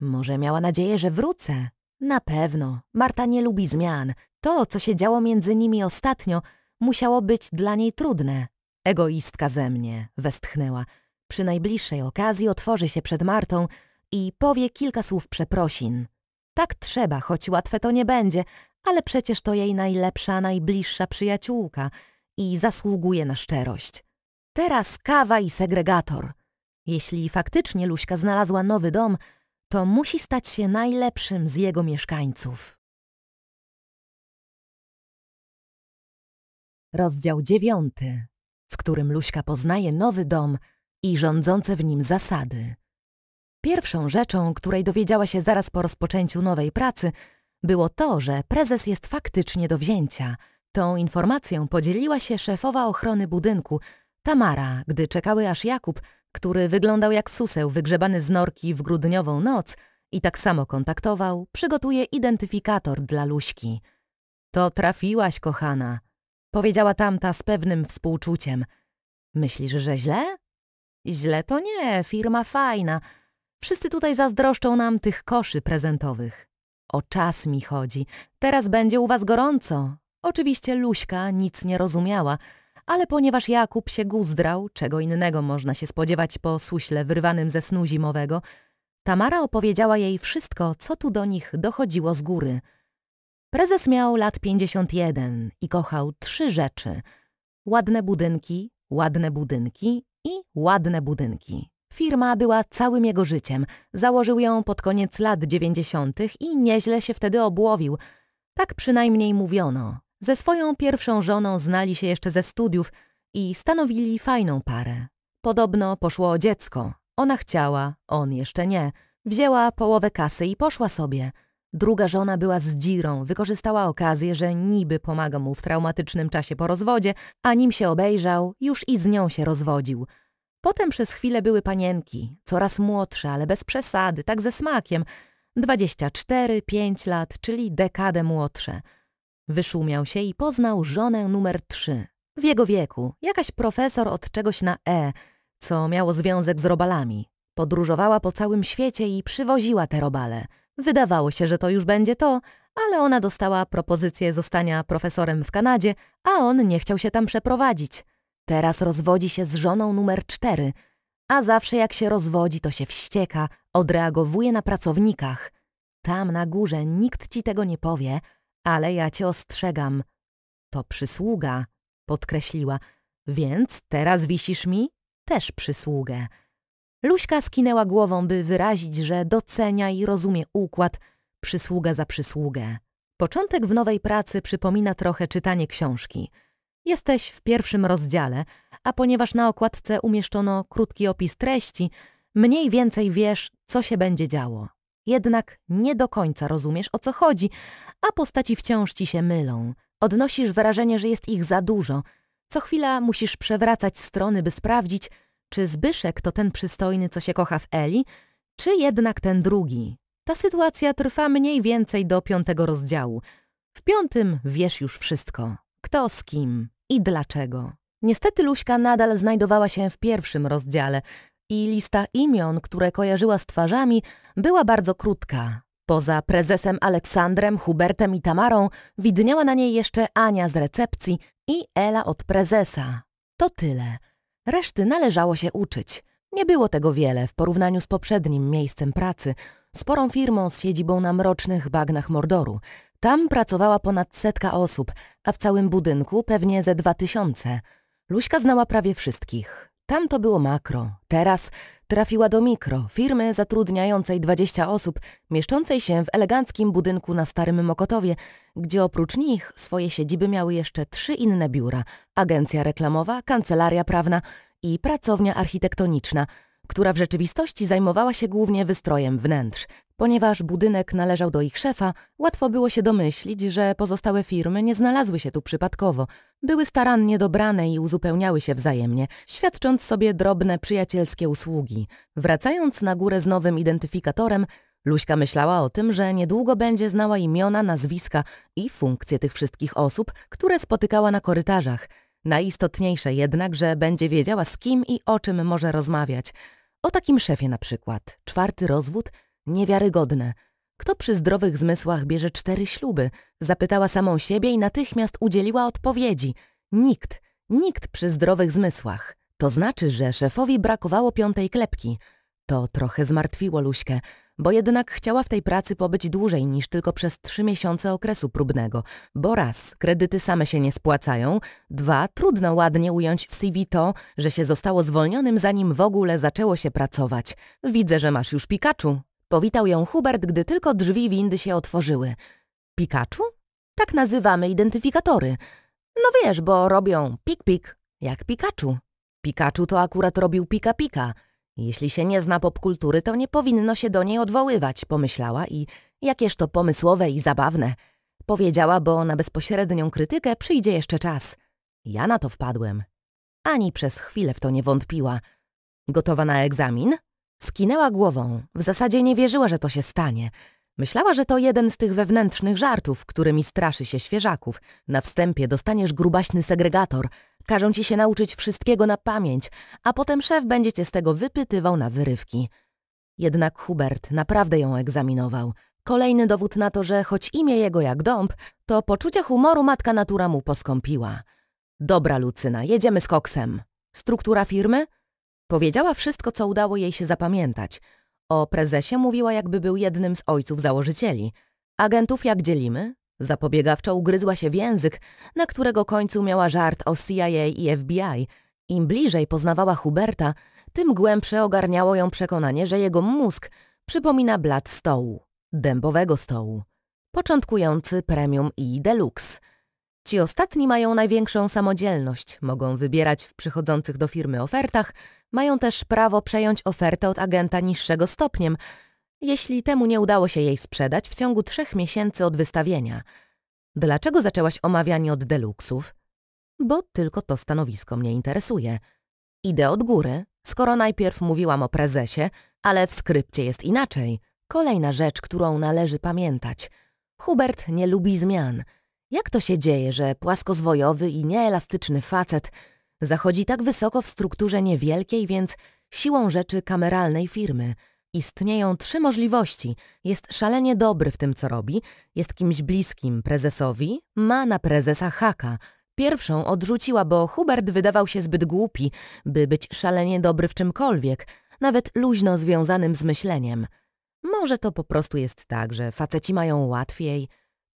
Może miała nadzieję, że wrócę. Na pewno. Marta nie lubi zmian. To, co się działo między nimi ostatnio, musiało być dla niej trudne. Egoistka ze mnie, westchnęła. Przy najbliższej okazji otworzy się przed Martą i powie kilka słów przeprosin. Tak trzeba, choć łatwe to nie będzie – ale przecież to jej najlepsza, najbliższa przyjaciółka i zasługuje na szczerość. Teraz kawa i segregator. Jeśli faktycznie Luśka znalazła nowy dom, to musi stać się najlepszym z jego mieszkańców. Rozdział dziewiąty, w którym Luśka poznaje nowy dom i rządzące w nim zasady. Pierwszą rzeczą, której dowiedziała się zaraz po rozpoczęciu nowej pracy – było to, że prezes jest faktycznie do wzięcia. Tą informacją podzieliła się szefowa ochrony budynku, Tamara, gdy czekały aż Jakub, który wyglądał jak suseł wygrzebany z norki w grudniową noc i tak samo kontaktował, przygotuje identyfikator dla Luśki. To trafiłaś, kochana, powiedziała tamta z pewnym współczuciem. Myślisz, że źle? Źle to nie, firma fajna. Wszyscy tutaj zazdroszczą nam tych koszy prezentowych. O czas mi chodzi. Teraz będzie u was gorąco. Oczywiście Luśka nic nie rozumiała, ale ponieważ Jakub się guzdrał, czego innego można się spodziewać po suśle wyrwanym ze snu zimowego, Tamara opowiedziała jej wszystko, co tu do nich dochodziło z góry. Prezes miał lat 51 i kochał trzy rzeczy. Ładne budynki, ładne budynki i ładne budynki. Firma była całym jego życiem. Założył ją pod koniec lat dziewięćdziesiątych i nieźle się wtedy obłowił. Tak przynajmniej mówiono. Ze swoją pierwszą żoną znali się jeszcze ze studiów i stanowili fajną parę. Podobno poszło o dziecko. Ona chciała, on jeszcze nie. Wzięła połowę kasy i poszła sobie. Druga żona była z zdzirą, wykorzystała okazję, że niby pomaga mu w traumatycznym czasie po rozwodzie, a nim się obejrzał, już i z nią się rozwodził – Potem przez chwilę były panienki, coraz młodsze, ale bez przesady, tak ze smakiem, 24, 5 lat, czyli dekadę młodsze. Wyszumiał się i poznał żonę numer 3. W jego wieku, jakaś profesor od czegoś na E, co miało związek z robalami. Podróżowała po całym świecie i przywoziła te robale. Wydawało się, że to już będzie to, ale ona dostała propozycję zostania profesorem w Kanadzie, a on nie chciał się tam przeprowadzić. Teraz rozwodzi się z żoną numer cztery, a zawsze jak się rozwodzi, to się wścieka, odreagowuje na pracownikach. Tam na górze nikt ci tego nie powie, ale ja cię ostrzegam. To przysługa, podkreśliła, więc teraz wisisz mi też przysługę. Luśka skinęła głową, by wyrazić, że docenia i rozumie układ przysługa za przysługę. Początek w nowej pracy przypomina trochę czytanie książki – Jesteś w pierwszym rozdziale, a ponieważ na okładce umieszczono krótki opis treści, mniej więcej wiesz, co się będzie działo. Jednak nie do końca rozumiesz, o co chodzi, a postaci wciąż ci się mylą. Odnosisz wrażenie, że jest ich za dużo. Co chwila musisz przewracać strony, by sprawdzić, czy Zbyszek to ten przystojny, co się kocha w Eli, czy jednak ten drugi. Ta sytuacja trwa mniej więcej do piątego rozdziału. W piątym wiesz już wszystko. Kto z kim i dlaczego. Niestety Luśka nadal znajdowała się w pierwszym rozdziale i lista imion, które kojarzyła z twarzami, była bardzo krótka. Poza prezesem Aleksandrem, Hubertem i Tamarą widniała na niej jeszcze Ania z recepcji i Ela od prezesa. To tyle. Reszty należało się uczyć. Nie było tego wiele w porównaniu z poprzednim miejscem pracy, sporą firmą z siedzibą na mrocznych bagnach Mordoru – tam pracowała ponad setka osób, a w całym budynku pewnie ze dwa tysiące. Luśka znała prawie wszystkich. Tam to było makro. Teraz trafiła do mikro, firmy zatrudniającej 20 osób, mieszczącej się w eleganckim budynku na Starym Mokotowie, gdzie oprócz nich swoje siedziby miały jeszcze trzy inne biura. Agencja reklamowa, kancelaria prawna i pracownia architektoniczna, która w rzeczywistości zajmowała się głównie wystrojem wnętrz, Ponieważ budynek należał do ich szefa, łatwo było się domyślić, że pozostałe firmy nie znalazły się tu przypadkowo. Były starannie dobrane i uzupełniały się wzajemnie, świadcząc sobie drobne przyjacielskie usługi. Wracając na górę z nowym identyfikatorem, Luśka myślała o tym, że niedługo będzie znała imiona, nazwiska i funkcje tych wszystkich osób, które spotykała na korytarzach. Najistotniejsze jednak, że będzie wiedziała z kim i o czym może rozmawiać. O takim szefie na przykład. Czwarty rozwód – Niewiarygodne. Kto przy zdrowych zmysłach bierze cztery śluby? Zapytała samą siebie i natychmiast udzieliła odpowiedzi. Nikt, nikt przy zdrowych zmysłach. To znaczy, że szefowi brakowało piątej klepki. To trochę zmartwiło Luśkę, bo jednak chciała w tej pracy pobyć dłużej niż tylko przez trzy miesiące okresu próbnego, bo raz, kredyty same się nie spłacają, dwa, trudno ładnie ująć w CV to, że się zostało zwolnionym zanim w ogóle zaczęło się pracować. Widzę, że masz już Pikachu, Powitał ją Hubert, gdy tylko drzwi windy się otworzyły. Pikachu? Tak nazywamy identyfikatory. No wiesz, bo robią pik-pik, jak Pikachu. Pikachu to akurat robił pika-pika. Jeśli się nie zna popkultury, to nie powinno się do niej odwoływać, pomyślała i jakież to pomysłowe i zabawne. Powiedziała, bo na bezpośrednią krytykę przyjdzie jeszcze czas. Ja na to wpadłem. Ani przez chwilę w to nie wątpiła. Gotowa na egzamin? Skinęła głową. W zasadzie nie wierzyła, że to się stanie. Myślała, że to jeden z tych wewnętrznych żartów, którymi straszy się świeżaków. Na wstępie dostaniesz grubaśny segregator, każą ci się nauczyć wszystkiego na pamięć, a potem szef będzie cię z tego wypytywał na wyrywki. Jednak Hubert naprawdę ją egzaminował. Kolejny dowód na to, że choć imię jego jak dąb, to poczucie humoru matka natura mu poskąpiła. Dobra, Lucyna, jedziemy z koksem. Struktura firmy? Powiedziała wszystko, co udało jej się zapamiętać. O prezesie mówiła, jakby był jednym z ojców założycieli. Agentów jak dzielimy? Zapobiegawczo ugryzła się w język, na którego końcu miała żart o CIA i FBI. Im bliżej poznawała Huberta, tym głębsze ogarniało ją przekonanie, że jego mózg przypomina blat stołu, dębowego stołu, początkujący premium i deluxe. Ci ostatni mają największą samodzielność, mogą wybierać w przychodzących do firmy ofertach – mają też prawo przejąć ofertę od agenta niższego stopniem, jeśli temu nie udało się jej sprzedać w ciągu trzech miesięcy od wystawienia. Dlaczego zaczęłaś omawianie od deluksów? Bo tylko to stanowisko mnie interesuje. Idę od góry, skoro najpierw mówiłam o prezesie, ale w skrypcie jest inaczej. Kolejna rzecz, którą należy pamiętać. Hubert nie lubi zmian. Jak to się dzieje, że płaskozwojowy i nieelastyczny facet zachodzi tak wysoko w strukturze niewielkiej, więc siłą rzeczy kameralnej firmy. Istnieją trzy możliwości. Jest szalenie dobry w tym, co robi, jest kimś bliskim prezesowi, ma na prezesa haka. Pierwszą odrzuciła, bo Hubert wydawał się zbyt głupi, by być szalenie dobry w czymkolwiek, nawet luźno związanym z myśleniem. Może to po prostu jest tak, że faceci mają łatwiej.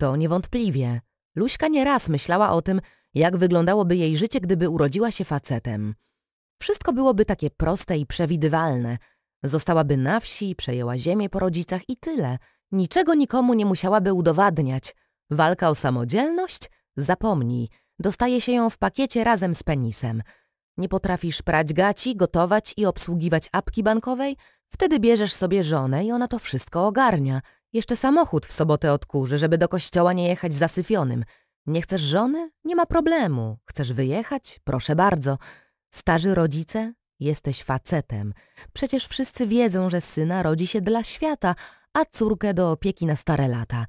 To niewątpliwie. Luśka nieraz myślała o tym, jak wyglądałoby jej życie, gdyby urodziła się facetem. Wszystko byłoby takie proste i przewidywalne. Zostałaby na wsi, przejęła ziemię po rodzicach i tyle. Niczego nikomu nie musiałaby udowadniać. Walka o samodzielność? Zapomnij. Dostaje się ją w pakiecie razem z penisem. Nie potrafisz prać gaci, gotować i obsługiwać apki bankowej? Wtedy bierzesz sobie żonę i ona to wszystko ogarnia. Jeszcze samochód w sobotę odkurzy, żeby do kościoła nie jechać zasyfionym. Nie chcesz żony? Nie ma problemu. Chcesz wyjechać? Proszę bardzo. Starzy rodzice? Jesteś facetem. Przecież wszyscy wiedzą, że syna rodzi się dla świata, a córkę do opieki na stare lata.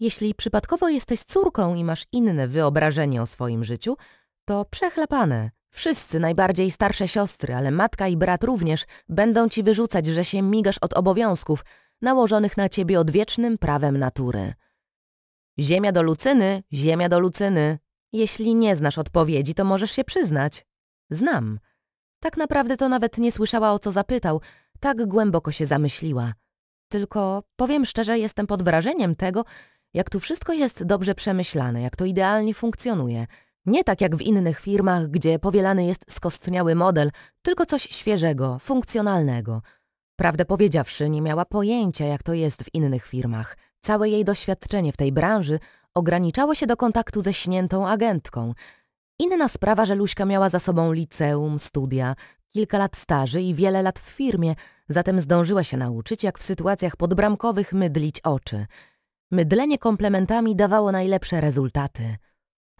Jeśli przypadkowo jesteś córką i masz inne wyobrażenie o swoim życiu, to przechlapane. Wszyscy, najbardziej starsze siostry, ale matka i brat również, będą ci wyrzucać, że się migasz od obowiązków nałożonych na ciebie odwiecznym prawem natury. Ziemia do Lucyny, ziemia do Lucyny. Jeśli nie znasz odpowiedzi, to możesz się przyznać. Znam. Tak naprawdę to nawet nie słyszała, o co zapytał. Tak głęboko się zamyśliła. Tylko powiem szczerze, jestem pod wrażeniem tego, jak tu wszystko jest dobrze przemyślane, jak to idealnie funkcjonuje. Nie tak jak w innych firmach, gdzie powielany jest skostniały model, tylko coś świeżego, funkcjonalnego. Prawdę powiedziawszy, nie miała pojęcia, jak to jest w innych firmach. Całe jej doświadczenie w tej branży ograniczało się do kontaktu ze śniętą agentką. Inna sprawa, że Luśka miała za sobą liceum, studia, kilka lat staży i wiele lat w firmie, zatem zdążyła się nauczyć, jak w sytuacjach podbramkowych mydlić oczy. Mydlenie komplementami dawało najlepsze rezultaty.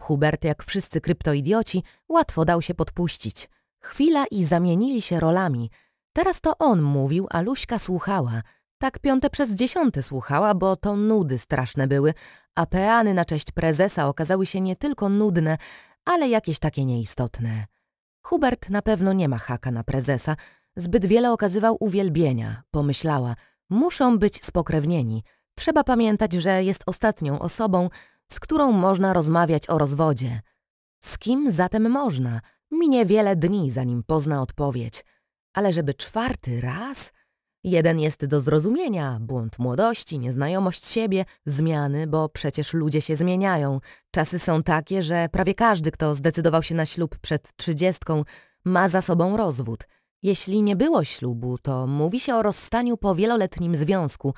Hubert, jak wszyscy kryptoidioci, łatwo dał się podpuścić. Chwila i zamienili się rolami. Teraz to on mówił, a Luśka słuchała – tak piąte przez dziesiąte słuchała, bo to nudy straszne były, a peany na cześć prezesa okazały się nie tylko nudne, ale jakieś takie nieistotne. Hubert na pewno nie ma haka na prezesa, zbyt wiele okazywał uwielbienia, pomyślała. Muszą być spokrewnieni. Trzeba pamiętać, że jest ostatnią osobą, z którą można rozmawiać o rozwodzie. Z kim zatem można? Minie wiele dni, zanim pozna odpowiedź. Ale żeby czwarty raz? Jeden jest do zrozumienia, błąd młodości, nieznajomość siebie, zmiany, bo przecież ludzie się zmieniają. Czasy są takie, że prawie każdy, kto zdecydował się na ślub przed trzydziestką, ma za sobą rozwód. Jeśli nie było ślubu, to mówi się o rozstaniu po wieloletnim związku,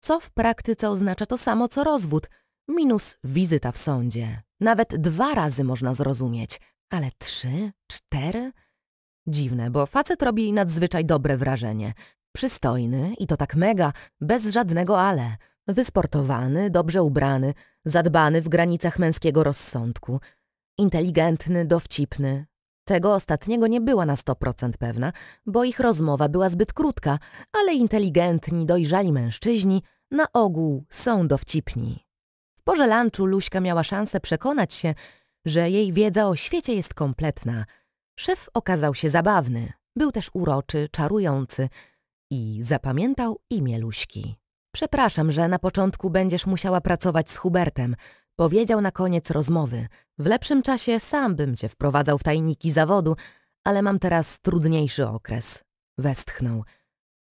co w praktyce oznacza to samo co rozwód, minus wizyta w sądzie. Nawet dwa razy można zrozumieć, ale trzy, cztery? Dziwne, bo facet robi nadzwyczaj dobre wrażenie. Przystojny i to tak mega, bez żadnego ale. Wysportowany, dobrze ubrany, zadbany w granicach męskiego rozsądku. Inteligentny, dowcipny. Tego ostatniego nie była na 100% pewna, bo ich rozmowa była zbyt krótka, ale inteligentni, dojrzali mężczyźni na ogół są dowcipni. W porze lunchu Luśka miała szansę przekonać się, że jej wiedza o świecie jest kompletna. Szef okazał się zabawny. Był też uroczy, czarujący, i zapamiętał imię Luśki. Przepraszam, że na początku będziesz musiała pracować z Hubertem, powiedział na koniec rozmowy. W lepszym czasie sam bym cię wprowadzał w tajniki zawodu, ale mam teraz trudniejszy okres. Westchnął.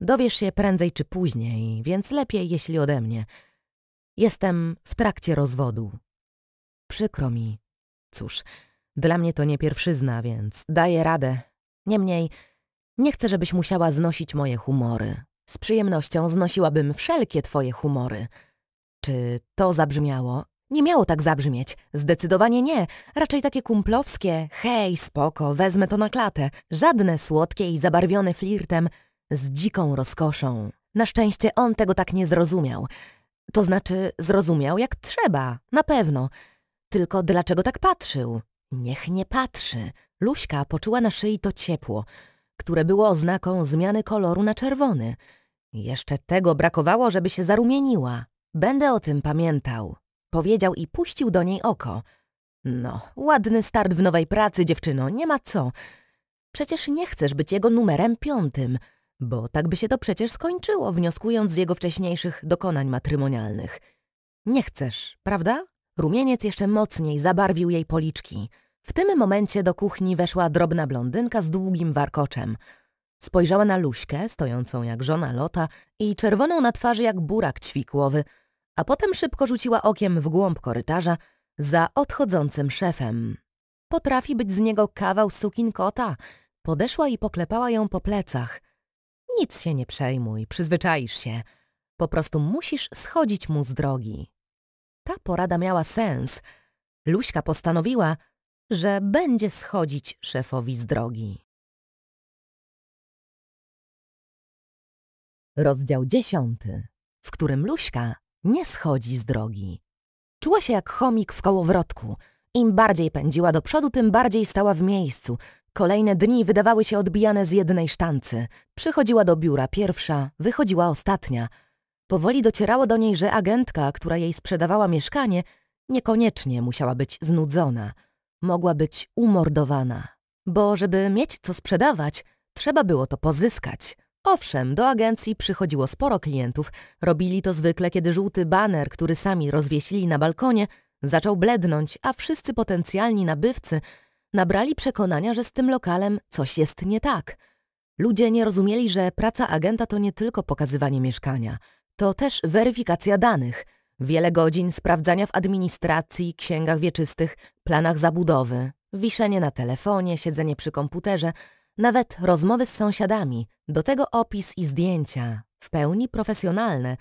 Dowiesz się prędzej czy później, więc lepiej, jeśli ode mnie. Jestem w trakcie rozwodu. Przykro mi. Cóż, dla mnie to nie pierwszyzna, więc daję radę. Niemniej nie chcę, żebyś musiała znosić moje humory. Z przyjemnością znosiłabym wszelkie twoje humory. Czy to zabrzmiało? Nie miało tak zabrzmieć. Zdecydowanie nie. Raczej takie kumplowskie. Hej, spoko, wezmę to na klatę. Żadne słodkie i zabarwione flirtem z dziką rozkoszą. Na szczęście on tego tak nie zrozumiał. To znaczy, zrozumiał jak trzeba, na pewno. Tylko dlaczego tak patrzył? Niech nie patrzy. Luśka poczuła na szyi to ciepło które było oznaką zmiany koloru na czerwony. Jeszcze tego brakowało, żeby się zarumieniła. Będę o tym pamiętał. Powiedział i puścił do niej oko. No, ładny start w nowej pracy, dziewczyno, nie ma co. Przecież nie chcesz być jego numerem piątym, bo tak by się to przecież skończyło, wnioskując z jego wcześniejszych dokonań matrymonialnych. Nie chcesz, prawda? Rumieniec jeszcze mocniej zabarwił jej policzki. W tym momencie do kuchni weszła drobna blondynka z długim warkoczem. Spojrzała na Luśkę, stojącą jak żona Lota i czerwoną na twarzy jak burak ćwikłowy, a potem szybko rzuciła okiem w głąb korytarza za odchodzącym szefem. Potrafi być z niego kawał sukinkota. Podeszła i poklepała ją po plecach. Nic się nie przejmuj, przyzwyczaisz się. Po prostu musisz schodzić mu z drogi. Ta porada miała sens. Luśka postanowiła, że będzie schodzić szefowi z drogi. Rozdział dziesiąty, w którym Luśka nie schodzi z drogi. Czuła się jak chomik w kołowrotku. Im bardziej pędziła do przodu, tym bardziej stała w miejscu. Kolejne dni wydawały się odbijane z jednej sztancy. Przychodziła do biura pierwsza, wychodziła ostatnia. Powoli docierało do niej, że agentka, która jej sprzedawała mieszkanie, niekoniecznie musiała być znudzona – mogła być umordowana. Bo żeby mieć co sprzedawać, trzeba było to pozyskać. Owszem, do agencji przychodziło sporo klientów. Robili to zwykle, kiedy żółty baner, który sami rozwiesili na balkonie, zaczął blednąć, a wszyscy potencjalni nabywcy nabrali przekonania, że z tym lokalem coś jest nie tak. Ludzie nie rozumieli, że praca agenta to nie tylko pokazywanie mieszkania, to też weryfikacja danych – Wiele godzin sprawdzania w administracji, księgach wieczystych, planach zabudowy, wiszenie na telefonie, siedzenie przy komputerze, nawet rozmowy z sąsiadami, do tego opis i zdjęcia, w pełni profesjonalne.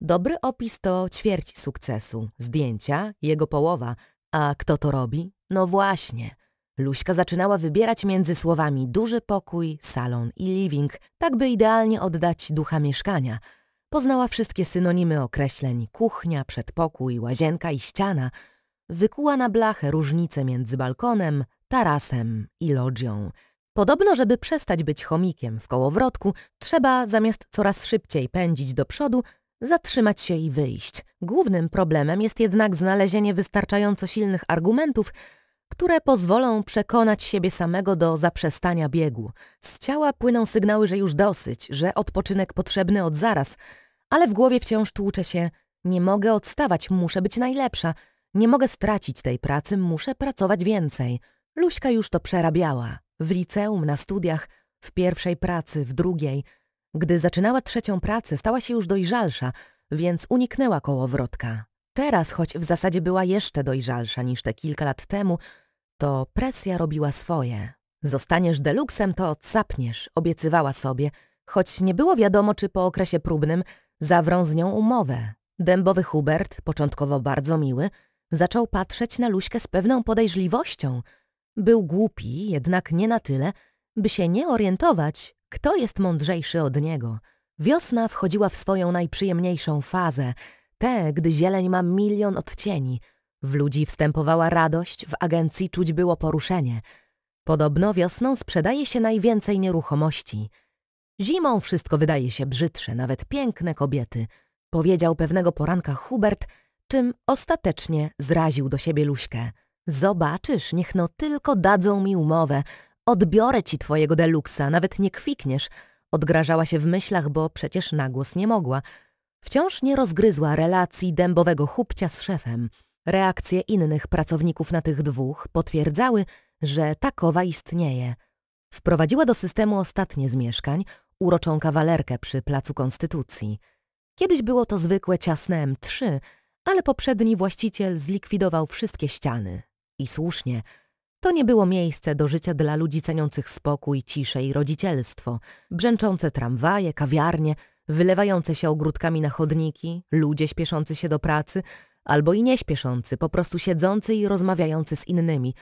Dobry opis to ćwierć sukcesu, zdjęcia jego połowa, a kto to robi? No właśnie. Luśka zaczynała wybierać między słowami duży pokój, salon i living, tak by idealnie oddać ducha mieszkania – Poznała wszystkie synonimy określeń kuchnia, przedpokój, łazienka i ściana. Wykuła na blachę różnice między balkonem, tarasem i lodzią. Podobno, żeby przestać być chomikiem w kołowrotku, trzeba zamiast coraz szybciej pędzić do przodu, zatrzymać się i wyjść. Głównym problemem jest jednak znalezienie wystarczająco silnych argumentów, które pozwolą przekonać siebie samego do zaprzestania biegu. Z ciała płyną sygnały, że już dosyć, że odpoczynek potrzebny od zaraz, ale w głowie wciąż tłucze się nie mogę odstawać, muszę być najlepsza, nie mogę stracić tej pracy, muszę pracować więcej. Luśka już to przerabiała. W liceum, na studiach, w pierwszej pracy, w drugiej. Gdy zaczynała trzecią pracę, stała się już dojrzalsza, więc uniknęła kołowrotka. Teraz, choć w zasadzie była jeszcze dojrzalsza niż te kilka lat temu, to presja robiła swoje. Zostaniesz deluksem, to capniesz, obiecywała sobie, choć nie było wiadomo, czy po okresie próbnym zawrą z nią umowę. Dębowy Hubert, początkowo bardzo miły, zaczął patrzeć na Luśkę z pewną podejrzliwością. Był głupi, jednak nie na tyle, by się nie orientować, kto jest mądrzejszy od niego. Wiosna wchodziła w swoją najprzyjemniejszą fazę – te, gdy zieleń ma milion odcieni. W ludzi wstępowała radość, w agencji czuć było poruszenie. Podobno wiosną sprzedaje się najwięcej nieruchomości. Zimą wszystko wydaje się brzydsze, nawet piękne kobiety. Powiedział pewnego poranka Hubert, czym ostatecznie zraził do siebie Luśkę. Zobaczysz, niech no tylko dadzą mi umowę. Odbiorę ci twojego deluksa, nawet nie kwikniesz. Odgrażała się w myślach, bo przecież nagłos nie mogła – Wciąż nie rozgryzła relacji dębowego chupcia z szefem. Reakcje innych pracowników na tych dwóch potwierdzały, że takowa istnieje. Wprowadziła do systemu ostatnie z mieszkań, uroczą kawalerkę przy Placu Konstytucji. Kiedyś było to zwykłe ciasne M3, ale poprzedni właściciel zlikwidował wszystkie ściany. I słusznie. To nie było miejsce do życia dla ludzi ceniących spokój, ciszę i rodzicielstwo. Brzęczące tramwaje, kawiarnie – wylewające się ogródkami na chodniki, ludzie śpieszący się do pracy, albo i nieśpieszący, po prostu siedzący i rozmawiający z innymi.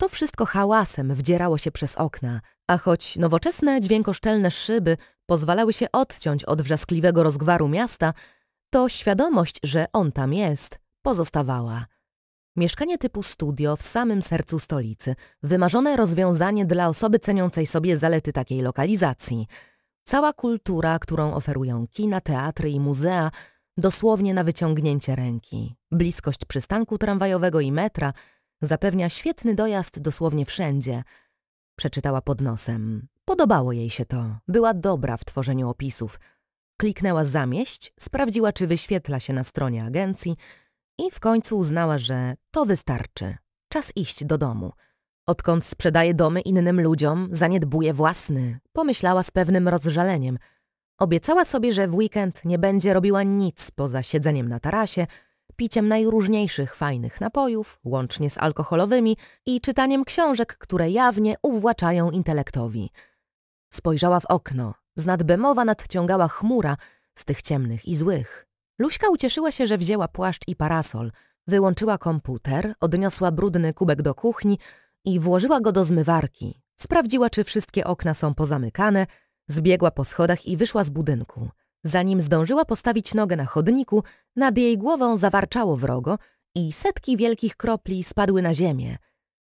To wszystko hałasem wdzierało się przez okna, a choć nowoczesne, dźwiękoszczelne szyby pozwalały się odciąć od wrzaskliwego rozgwaru miasta, to świadomość, że on tam jest, pozostawała. Mieszkanie typu studio w samym sercu stolicy, wymarzone rozwiązanie dla osoby ceniącej sobie zalety takiej lokalizacji – Cała kultura, którą oferują kina, teatry i muzea, dosłownie na wyciągnięcie ręki. Bliskość przystanku tramwajowego i metra zapewnia świetny dojazd dosłownie wszędzie. Przeczytała pod nosem. Podobało jej się to. Była dobra w tworzeniu opisów. Kliknęła zamieść, sprawdziła, czy wyświetla się na stronie agencji i w końcu uznała, że to wystarczy. Czas iść do domu. Odkąd sprzedaje domy innym ludziom, zaniedbuje własny, pomyślała z pewnym rozżaleniem. Obiecała sobie, że w weekend nie będzie robiła nic poza siedzeniem na tarasie, piciem najróżniejszych fajnych napojów, łącznie z alkoholowymi, i czytaniem książek, które jawnie uwłaczają intelektowi. Spojrzała w okno. Z nadbemowa nadciągała chmura z tych ciemnych i złych. Luśka ucieszyła się, że wzięła płaszcz i parasol. Wyłączyła komputer, odniosła brudny kubek do kuchni, i włożyła go do zmywarki. Sprawdziła, czy wszystkie okna są pozamykane, zbiegła po schodach i wyszła z budynku. Zanim zdążyła postawić nogę na chodniku, nad jej głową zawarczało wrogo i setki wielkich kropli spadły na ziemię.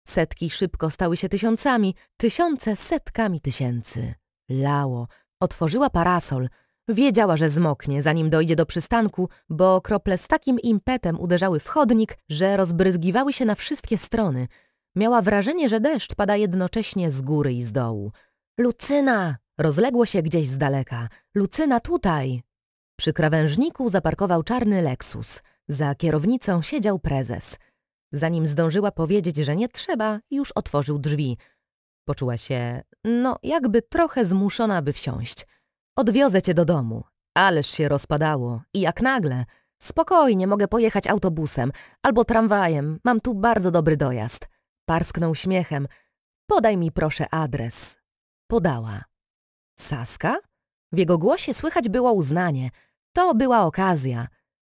Setki szybko stały się tysiącami, tysiące setkami tysięcy. Lało. Otworzyła parasol. Wiedziała, że zmoknie, zanim dojdzie do przystanku, bo krople z takim impetem uderzały w chodnik, że rozbryzgiwały się na wszystkie strony – Miała wrażenie, że deszcz pada jednocześnie z góry i z dołu. Lucyna! Rozległo się gdzieś z daleka. Lucyna tutaj! Przy krawężniku zaparkował czarny Lexus. Za kierownicą siedział prezes. Zanim zdążyła powiedzieć, że nie trzeba, już otworzył drzwi. Poczuła się, no, jakby trochę zmuszona, by wsiąść. Odwiozę cię do domu. Ależ się rozpadało. I jak nagle. Spokojnie, mogę pojechać autobusem albo tramwajem. Mam tu bardzo dobry dojazd. Parsknął śmiechem. Podaj mi proszę adres. Podała. Saska? W jego głosie słychać było uznanie. To była okazja.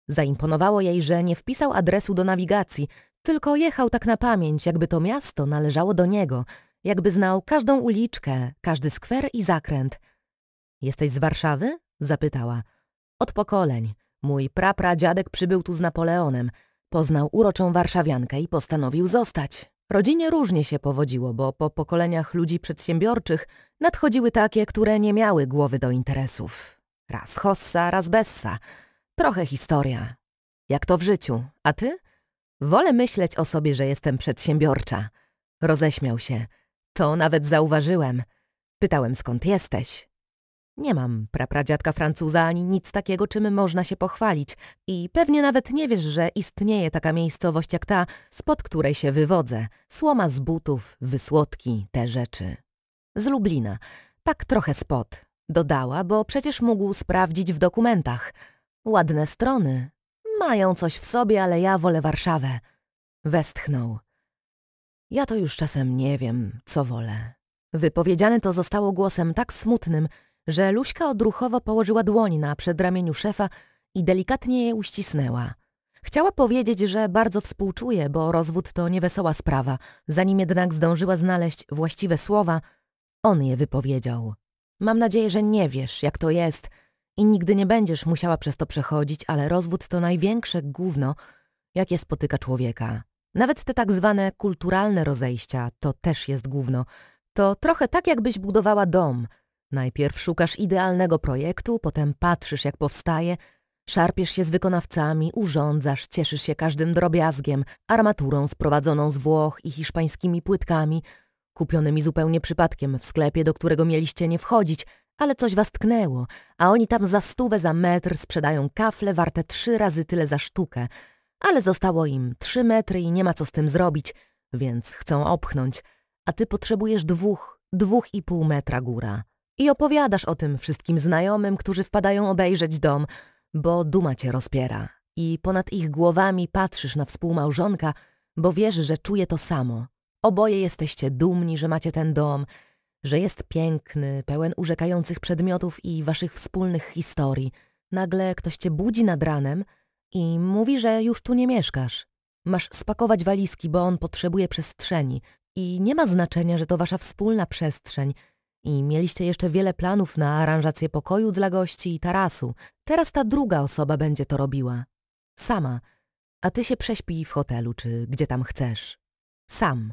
Zaimponowało jej, że nie wpisał adresu do nawigacji, tylko jechał tak na pamięć, jakby to miasto należało do niego, jakby znał każdą uliczkę, każdy skwer i zakręt. Jesteś z Warszawy? zapytała. Od pokoleń. Mój prapradziadek przybył tu z Napoleonem. Poznał uroczą warszawiankę i postanowił zostać. Rodzinie różnie się powodziło, bo po pokoleniach ludzi przedsiębiorczych nadchodziły takie, które nie miały głowy do interesów. Raz Hossa, raz Bessa. Trochę historia. Jak to w życiu. A ty? Wolę myśleć o sobie, że jestem przedsiębiorcza. Roześmiał się. To nawet zauważyłem. Pytałem skąd jesteś. Nie mam prapradziadka Francuza ani nic takiego, czym można się pochwalić i pewnie nawet nie wiesz, że istnieje taka miejscowość jak ta, spod której się wywodzę. Słoma z butów, wysłodki, te rzeczy. Z Lublina. Tak trochę spod. Dodała, bo przecież mógł sprawdzić w dokumentach. Ładne strony. Mają coś w sobie, ale ja wolę Warszawę. Westchnął. Ja to już czasem nie wiem, co wolę. Wypowiedziane to zostało głosem tak smutnym, że Luśka odruchowo położyła dłoń na przedramieniu szefa i delikatnie je uścisnęła. Chciała powiedzieć, że bardzo współczuje, bo rozwód to niewesoła sprawa. Zanim jednak zdążyła znaleźć właściwe słowa, on je wypowiedział. Mam nadzieję, że nie wiesz, jak to jest i nigdy nie będziesz musiała przez to przechodzić, ale rozwód to największe gówno, jakie spotyka człowieka. Nawet te tak zwane kulturalne rozejścia to też jest gówno. To trochę tak, jakbyś budowała dom – Najpierw szukasz idealnego projektu, potem patrzysz, jak powstaje, szarpiesz się z wykonawcami, urządzasz, cieszysz się każdym drobiazgiem, armaturą sprowadzoną z Włoch i hiszpańskimi płytkami, kupionymi zupełnie przypadkiem w sklepie, do którego mieliście nie wchodzić, ale coś was tknęło, a oni tam za stówę za metr sprzedają kafle warte trzy razy tyle za sztukę, ale zostało im trzy metry i nie ma co z tym zrobić, więc chcą opchnąć, a ty potrzebujesz dwóch, dwóch i pół metra góra. I opowiadasz o tym wszystkim znajomym, którzy wpadają obejrzeć dom, bo duma cię rozpiera. I ponad ich głowami patrzysz na współmałżonka, bo wiesz, że czuje to samo. Oboje jesteście dumni, że macie ten dom, że jest piękny, pełen urzekających przedmiotów i waszych wspólnych historii. Nagle ktoś cię budzi nad ranem i mówi, że już tu nie mieszkasz. Masz spakować walizki, bo on potrzebuje przestrzeni. I nie ma znaczenia, że to wasza wspólna przestrzeń – i mieliście jeszcze wiele planów na aranżację pokoju dla gości i tarasu. Teraz ta druga osoba będzie to robiła. Sama. A ty się prześpij w hotelu, czy gdzie tam chcesz. Sam.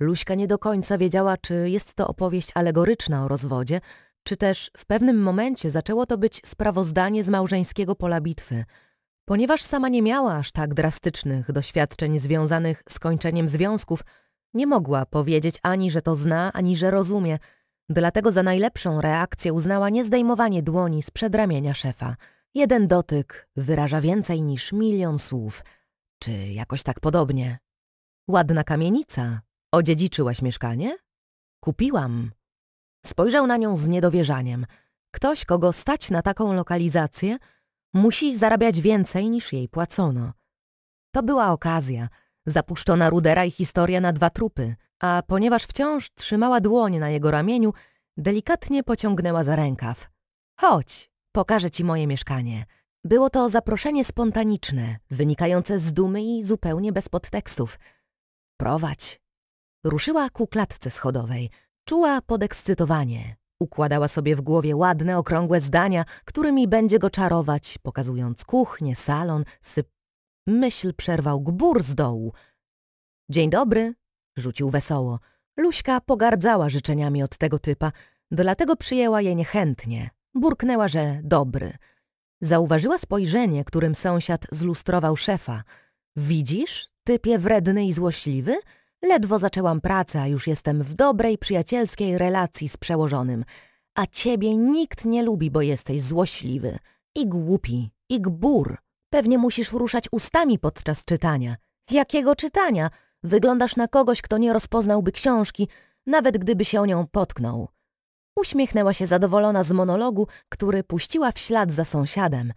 Luśka nie do końca wiedziała, czy jest to opowieść alegoryczna o rozwodzie, czy też w pewnym momencie zaczęło to być sprawozdanie z małżeńskiego pola bitwy. Ponieważ sama nie miała aż tak drastycznych doświadczeń związanych z kończeniem związków, nie mogła powiedzieć ani, że to zna, ani że rozumie, dlatego za najlepszą reakcję uznała niezdejmowanie dłoni z przedramienia szefa. Jeden dotyk wyraża więcej niż milion słów, czy jakoś tak podobnie. Ładna kamienica. Odziedziczyłaś mieszkanie? Kupiłam. Spojrzał na nią z niedowierzaniem. Ktoś, kogo stać na taką lokalizację, musi zarabiać więcej niż jej płacono. To była okazja – zapuszczona rudera i historia na dwa trupy, a ponieważ wciąż trzymała dłoń na jego ramieniu, delikatnie pociągnęła za rękaw. Chodź, pokażę ci moje mieszkanie. Było to zaproszenie spontaniczne, wynikające z dumy i zupełnie bez podtekstów. Prowadź. Ruszyła ku klatce schodowej. Czuła podekscytowanie. Układała sobie w głowie ładne, okrągłe zdania, którymi będzie go czarować, pokazując kuchnię, salon, syp Myśl przerwał gbur z dołu. Dzień dobry, rzucił wesoło. Luśka pogardzała życzeniami od tego typa, dlatego przyjęła je niechętnie. Burknęła, że dobry. Zauważyła spojrzenie, którym sąsiad zlustrował szefa. Widzisz, typie wredny i złośliwy? Ledwo zaczęłam pracę, a już jestem w dobrej, przyjacielskiej relacji z przełożonym. A ciebie nikt nie lubi, bo jesteś złośliwy. I głupi, i gbur. Pewnie musisz ruszać ustami podczas czytania. Jakiego czytania? Wyglądasz na kogoś, kto nie rozpoznałby książki, nawet gdyby się o nią potknął. Uśmiechnęła się zadowolona z monologu, który puściła w ślad za sąsiadem.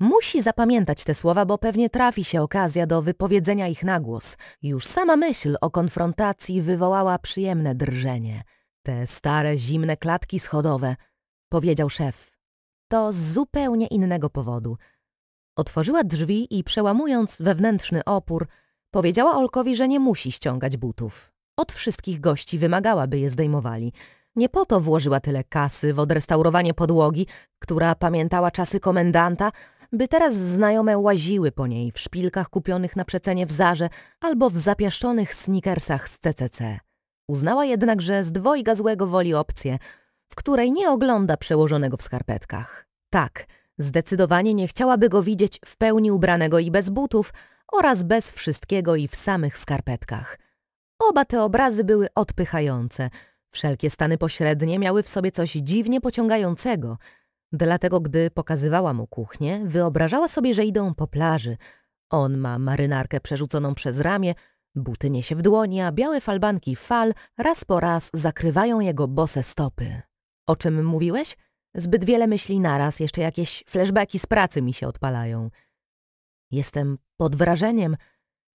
Musi zapamiętać te słowa, bo pewnie trafi się okazja do wypowiedzenia ich na głos. Już sama myśl o konfrontacji wywołała przyjemne drżenie. Te stare, zimne klatki schodowe, powiedział szef. To z zupełnie innego powodu. Otworzyła drzwi i przełamując wewnętrzny opór, powiedziała Olkowi, że nie musi ściągać butów. Od wszystkich gości wymagała, by je zdejmowali. Nie po to włożyła tyle kasy w odrestaurowanie podłogi, która pamiętała czasy komendanta, by teraz znajome łaziły po niej w szpilkach kupionych na przecenie w Zarze albo w zapiaszczonych sneakersach z CCC. Uznała jednak, że z dwojga złego woli opcję, w której nie ogląda przełożonego w skarpetkach. Tak – Zdecydowanie nie chciałaby go widzieć w pełni ubranego i bez butów oraz bez wszystkiego i w samych skarpetkach. Oba te obrazy były odpychające. Wszelkie stany pośrednie miały w sobie coś dziwnie pociągającego. Dlatego, gdy pokazywała mu kuchnię, wyobrażała sobie, że idą po plaży. On ma marynarkę przerzuconą przez ramię, buty niesie w dłoni, a białe falbanki fal raz po raz zakrywają jego bose stopy. O czym mówiłeś? Zbyt wiele myśli naraz, jeszcze jakieś flashbacki z pracy mi się odpalają. Jestem pod wrażeniem.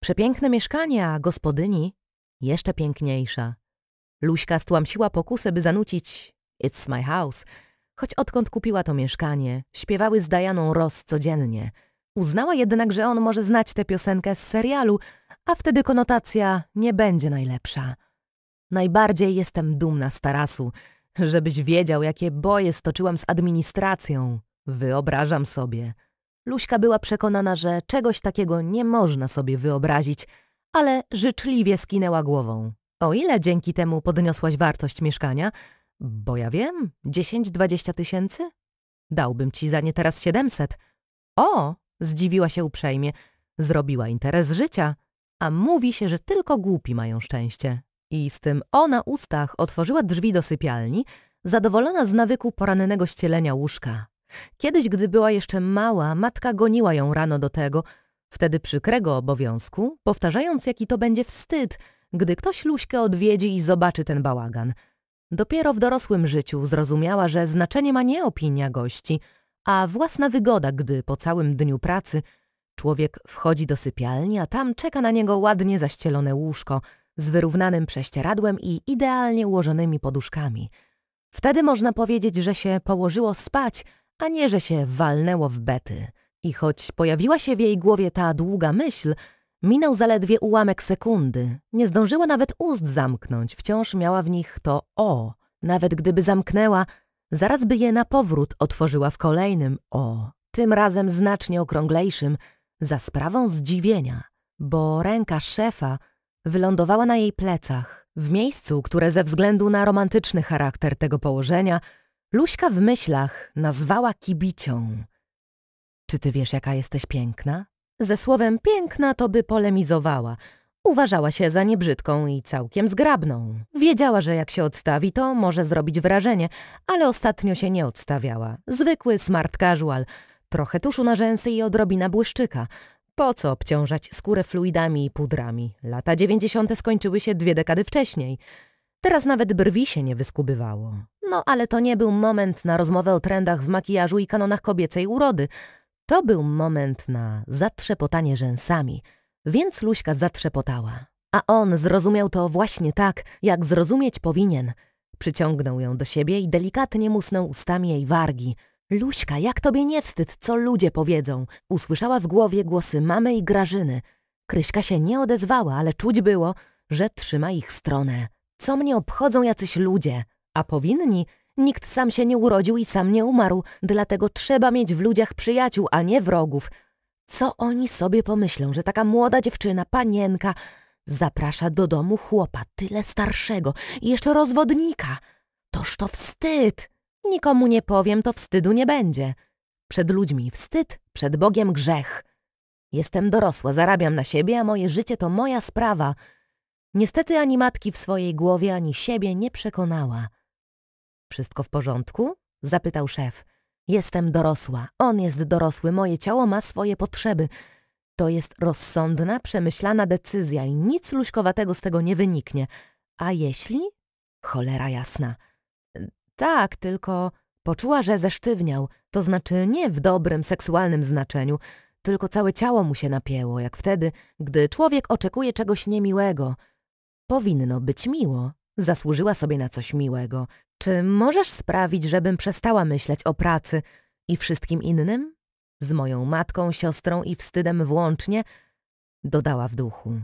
Przepiękne mieszkanie, a gospodyni jeszcze piękniejsza. Luśka stłamsiła pokusę, by zanucić It's my house. Choć odkąd kupiła to mieszkanie, śpiewały z Dajaną Ross codziennie. Uznała jednak, że on może znać tę piosenkę z serialu, a wtedy konotacja nie będzie najlepsza. Najbardziej jestem dumna z tarasu, Żebyś wiedział, jakie boje stoczyłam z administracją. Wyobrażam sobie. Luśka była przekonana, że czegoś takiego nie można sobie wyobrazić, ale życzliwie skinęła głową. O ile dzięki temu podniosłaś wartość mieszkania? Bo ja wiem, 10-20 tysięcy? Dałbym ci za nie teraz 700. O, zdziwiła się uprzejmie. Zrobiła interes życia. A mówi się, że tylko głupi mają szczęście. I z tym o na ustach otworzyła drzwi do sypialni, zadowolona z nawyku porannego ścielenia łóżka. Kiedyś, gdy była jeszcze mała, matka goniła ją rano do tego, wtedy przykrego obowiązku, powtarzając, jaki to będzie wstyd, gdy ktoś Luśkę odwiedzi i zobaczy ten bałagan. Dopiero w dorosłym życiu zrozumiała, że znaczenie ma nie opinia gości, a własna wygoda, gdy po całym dniu pracy człowiek wchodzi do sypialni, a tam czeka na niego ładnie zaścielone łóżko – z wyrównanym prześcieradłem i idealnie ułożonymi poduszkami. Wtedy można powiedzieć, że się położyło spać, a nie, że się walnęło w bety. I choć pojawiła się w jej głowie ta długa myśl, minął zaledwie ułamek sekundy. Nie zdążyła nawet ust zamknąć, wciąż miała w nich to o. Nawet gdyby zamknęła, zaraz by je na powrót otworzyła w kolejnym o, tym razem znacznie okrąglejszym, za sprawą zdziwienia, bo ręka szefa wylądowała na jej plecach. W miejscu, które ze względu na romantyczny charakter tego położenia, Luśka w myślach nazwała kibicią. Czy ty wiesz, jaka jesteś piękna? Ze słowem piękna to by polemizowała. Uważała się za niebrzydką i całkiem zgrabną. Wiedziała, że jak się odstawi, to może zrobić wrażenie, ale ostatnio się nie odstawiała. Zwykły smart casual, trochę tuszu na rzęsy i odrobina błyszczyka – po co obciążać skórę fluidami i pudrami? Lata dziewięćdziesiąte skończyły się dwie dekady wcześniej. Teraz nawet brwi się nie wyskubywało. No ale to nie był moment na rozmowę o trendach w makijażu i kanonach kobiecej urody. To był moment na zatrzepotanie rzęsami, więc Luśka zatrzepotała. A on zrozumiał to właśnie tak, jak zrozumieć powinien. Przyciągnął ją do siebie i delikatnie musnął ustami jej wargi – Luśka, jak tobie nie wstyd, co ludzie powiedzą? Usłyszała w głowie głosy mamy i Grażyny. Kryśka się nie odezwała, ale czuć było, że trzyma ich stronę. Co mnie obchodzą jacyś ludzie? A powinni? Nikt sam się nie urodził i sam nie umarł, dlatego trzeba mieć w ludziach przyjaciół, a nie wrogów. Co oni sobie pomyślą, że taka młoda dziewczyna, panienka, zaprasza do domu chłopa, tyle starszego i jeszcze rozwodnika? Toż to wstyd! Nikomu nie powiem, to wstydu nie będzie. Przed ludźmi wstyd, przed Bogiem grzech. Jestem dorosła, zarabiam na siebie, a moje życie to moja sprawa. Niestety ani matki w swojej głowie, ani siebie nie przekonała. Wszystko w porządku? zapytał szef. Jestem dorosła, on jest dorosły, moje ciało ma swoje potrzeby. To jest rozsądna, przemyślana decyzja i nic luźkowatego z tego nie wyniknie. A jeśli? Cholera jasna. Tak, tylko poczuła, że zesztywniał, to znaczy nie w dobrym, seksualnym znaczeniu, tylko całe ciało mu się napięło, jak wtedy, gdy człowiek oczekuje czegoś niemiłego. Powinno być miło. Zasłużyła sobie na coś miłego. Czy możesz sprawić, żebym przestała myśleć o pracy i wszystkim innym? Z moją matką, siostrą i wstydem włącznie? Dodała w duchu.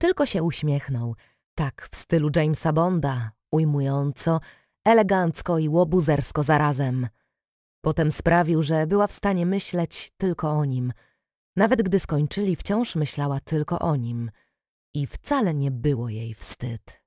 Tylko się uśmiechnął. Tak w stylu Jamesa Bonda, ujmująco, elegancko i łobuzersko zarazem. Potem sprawił, że była w stanie myśleć tylko o nim. Nawet gdy skończyli, wciąż myślała tylko o nim. I wcale nie było jej wstyd.